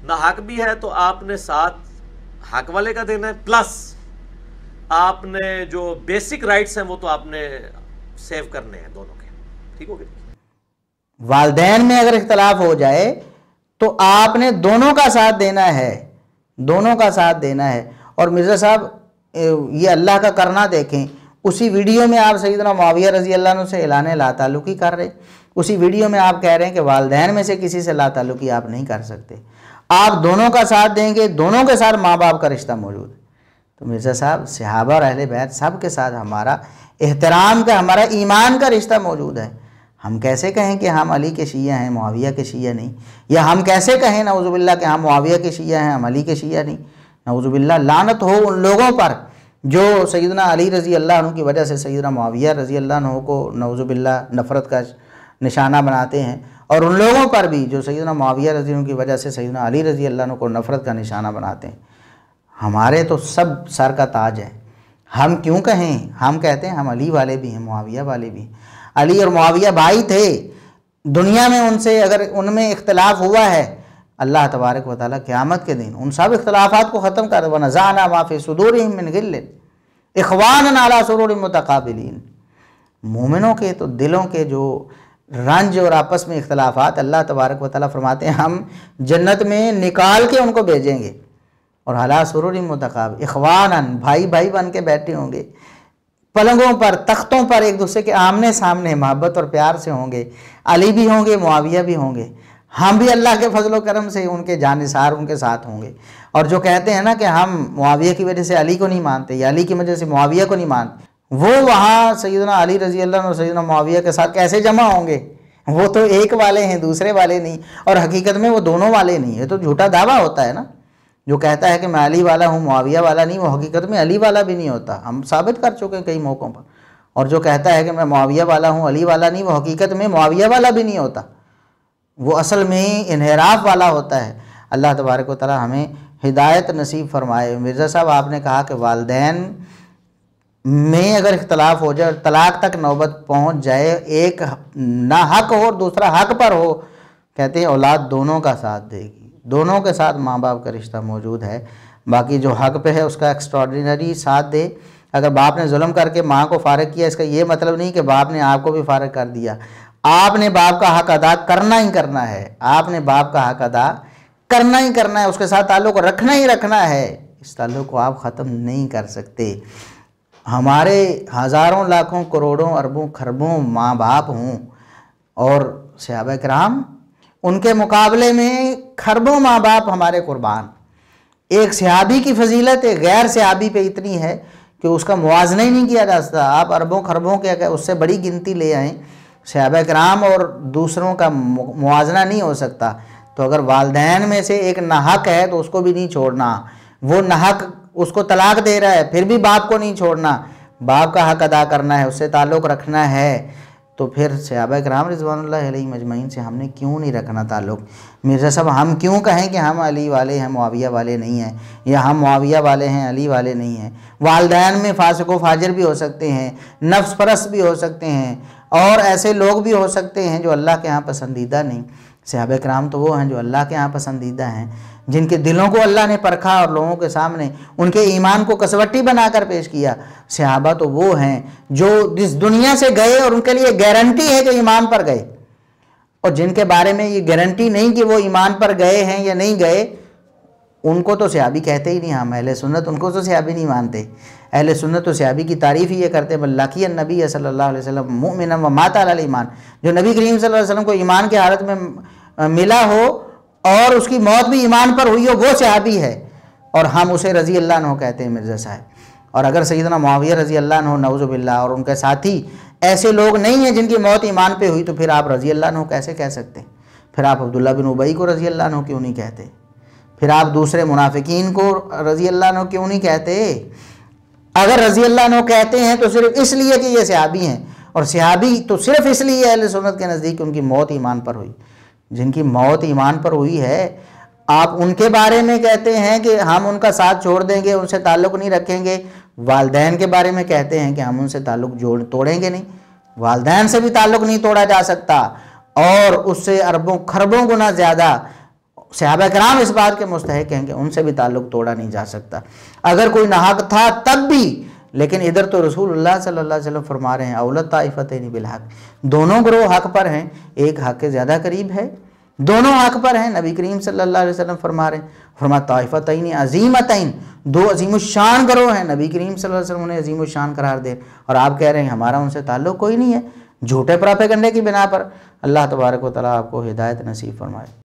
ना हक भी है तो आपने साथ हक वाले का देना है प्लस आपने जो बेसिक राइट्स हैं वो तो आपने सेव करने हैं दोनों के ठीक हो गया वालदेन में अगर इख्तलाफ हो जाए तो आपने दोनों का साथ देना है दोनों का साथ देना है और मिर्ज़ा साहब ये अल्लाह का करना देखें उसी वीडियो में आप सही तरह माविया रजी अल्लाह से एलान लातालुकी कर रहे उसी वीडियो में आप कह रहे हैं कि वालदेन में से किसी से लातालुकी आप नहीं कर सकते आप दोनों का साथ देंगे दोनों के साथ माँ बाप का रिश्ता मौजूद है तो मिर्ज़ा साहब और अहल बैत सब के साथ हमारा एहतराम का हमारा ईमान का रिश्ता मौजूद है हम कैसे कहें कि हम अली के शिया हैं मुआविया के शिया नहीं या हम कैसे कहें नवजुबिल्ला के हम मुआविया के शिया हैं हम अली के शिया नहीं नवजुबिल्ला लानत हो उन लोगों पर जो सैदना अली रज़ी अल्लाह की वजह से सैदना मुआविया रज़ी अल्लाह को नवजुबिल्ला नफ़रत का निशाना बनाते हैं और उन लोगों पर भी जो सैदना मुआविया रज़ी की वजह से सैदना अली रज़ी अल्लाह को नफ़रत का निशाना बनाते हैं हमारे तो सब सर का ताज है हम क्यों कहें हम कहते हैं हम अली वाले भी हैं मुआविया वाले भी हैं अली और मुआविया भाई थे दुनिया में उनसे अगर उनमें इख्तलाफ हुआ है अल्लाह तबारक व ताली क़्यामत के दिन उन सब इख्तलाफात को ख़त्म कर व नज़ाना माफ़ी सदूर इमिन गिल इखवान नाला सरूर मतकबिलीन मोमिनों के तो दिलों के जो रंज और आपस में इख्तलाफात अल्लाह तबारक व ताली फरमाते हैं हम जन्नत में निकाल के उनको भेजेंगे और हला सुरूर मतकब इखवान भाई भाई बन के बैठे होंगे पलंगों पर तख्तों पर एक दूसरे के आमने सामने मोहब्बत और प्यार से होंगे अली भी होंगे मुआविया भी होंगे हम भी अल्लाह के फजलो करम से उनके जानसार उनके साथ होंगे और जो कहते हैं ना कि हम मुआविया की वजह से अली को नहीं मानते या अली की वजह से मुआविया को नहीं मानते वो वहाँ सैदना अली रजी अल्लाह और सैदना मुआविया के साथ कैसे जमा होंगे वो तो एक वाले हैं दूसरे वाले नहीं और हकीकत में वो दोनों वाले नहीं है तो झूठा दावा होता है ना जो कहता है कि मैं अली वाला हूँ मुआविया वाला नहीं वो हकीकत में अली वाला भी नहीं होता हम साबित कर चुके हैं कई मौक़ों पर और जो कहता है कि मैं मुआविया वाला हूँ अली वाला नहीं वो हकीकत में मुआविया वाला भी नहीं होता वो असल में ही इनहराफ वाला होता है अल्लाह तबारक वाली हमें हिदायत नसीब फरमाए मिर्ज़ा साहब आपने कहा कि वालदे में अगर इख्तलाफ हो जाए और तलाक तक नौबत पहुँच जाए एक ना हक हो और दूसरा हक पर हो कहते हैं औलाद दोनों का साथ देगी दोनों के साथ माँ बाप का रिश्ता मौजूद है बाकी जो हक पे है उसका एक्स्ट्रॉडिनरी साथ दे अगर बाप ने जुल्म करके माँ को फारग किया इसका ये मतलब नहीं कि बाप ने आपको भी फारग कर दिया आपने बाप का हक अदा करना ही करना है आपने बाप का हक अदा करना ही करना है उसके साथ ताल्लुक रखना ही रखना है इस ताल्लुक को आप ख़त्म नहीं कर सकते हमारे हज़ारों लाखों करोड़ों अरबों खरबों माँ बाप हों और सहाब कराम उनके मुकाबले में खरबों माँ बाप हमारे कुर्बान एक सहाबी की फजीलत एक गैर सहाबी पे इतनी है कि उसका मुवजना ही नहीं किया जा सकता आप अरबों खरबों के उससे बड़ी गिनती ले आएँ सहाब कराम और दूसरों का मुआजना नहीं हो सकता तो अगर वालदेन में से एक नाहक है तो उसको भी नहीं छोड़ना वो नाहक उसको तलाक दे रहा है फिर भी बाप को नहीं छोड़ना बाप का हक अदा करना है उससे ताल्लुक़ रखना है तो फिर सयाबा कराम रजवान मजमाइन से हमने क्यों नहीं रखना ताल्लुक मिर्ज़ा साहब हम क्यों कहें कि हम अली वाले हैं मुआविया वाले नहीं हैं या हम मुआविया वाले हैं अली वाले नहीं हैं वालदेन में फासक व फाजर भी हो सकते हैं नफ्स परस भी हो सकते हैं और ऐसे लोग भी हो सकते हैं जो अल्लाह के यहाँ पसंदीदा नहीं सहाब कराम तो वो हैं जो अल्लाह के यहाँ पसंदीदा हैं जिनके दिलों को अल्लाह ने परखा और लोगों के सामने उनके ईमान को कसवट्टी बनाकर पेश किया सहाबा तो वो हैं जो इस दुनिया से गए और उनके लिए गारंटी है कि ईमान पर गए और जिनके बारे में ये गारंटी नहीं कि वो ईमान पर गए हैं या नहीं गए उनको तो सहाबी कहते ही नहीं हम हाँ, अहल सुन्नत उनको तो सयाबी नहीं मानते अहल सुन्नत तो सयाबी की तारीफ़ ही ये करते बल्लाकी नबी सल्लल्लाहु अलैहि वसल्लम मुमिन व माता ईमान जो नबी करीम सल्लल्लाहु अलैहि वसल्लम को ईमान के हालत में मिला हो और उसकी मौत भी ईमान पर हुई हो वो सहाबी है और हम उसे रज़ी अल्लाह कहते हैं मिर्ज़ा साहब और अगर सईदना मुआविया रज़ी अल्लाह नवज़ुबिल्ला और उनके साथी ऐसे लोग नहीं हैं जिनकी मौत ईमान पे हुई तो फिर आप रज़ी अल्लाह कैसे कह सकते हैं फिर आप अब्दुल्ला बिन उबई को रज़ी अल्लाह क्यों नहीं कहते फिर आप दूसरे मुनाफिकीन को रज़ी अल्लाह क्यों नहीं कहते अगर रज़ी अल्लाह कहते हैं तो सिर्फ इसलिए कि ये सहाबी हैं और सहाबी तो सिर्फ इसलिए अहल सुन्नत के नज़दीक उनकी मौत ईमान पर हुई जिनकी मौत ईमान पर हुई है आप उनके बारे में कहते हैं कि हम उनका साथ छोड़ देंगे उनसे ताल्लुक़ नहीं रखेंगे वालदेन के बारे में कहते हैं कि हम उनसे ताल्लुक़ जोड़ तोड़ेंगे नहीं वालदेन से भी ताल्लुक़ नहीं तोड़ा जा सकता और उससे अरबों खरबों गुना ज़्यादा सहाब कराम इस बात के मुस्तक हैं कि उनसे भी ताल्लुक़ तोड़ा नहीं जा सकता अगर कोई नाहक था तब भी लेकिन इधर तो रसूल सल्ला फरमा रहे हैं अवलत ताइफ़त बिलहक दोनों ग्रोह हक पर हैं एक हक के ज़्यादा करीब है दोनों हक पर हैं नबी करीम सल्लल्लाहु अलैहि वसल्लम फरमा रहे हैं फरमा अजीम अजीमतन दो अजीम शान करो हैं नबी करीम सल्लल्लाहु अलैहि वसल्लम उन्हें अजीम शान करार दे और आप कह रहे हैं हमारा उनसे ताल्लुक़ कोई नहीं है झूठे प्रापे करने की बिना पर अल्लाह तबारक व आपको हिदायत नसीब फरमाए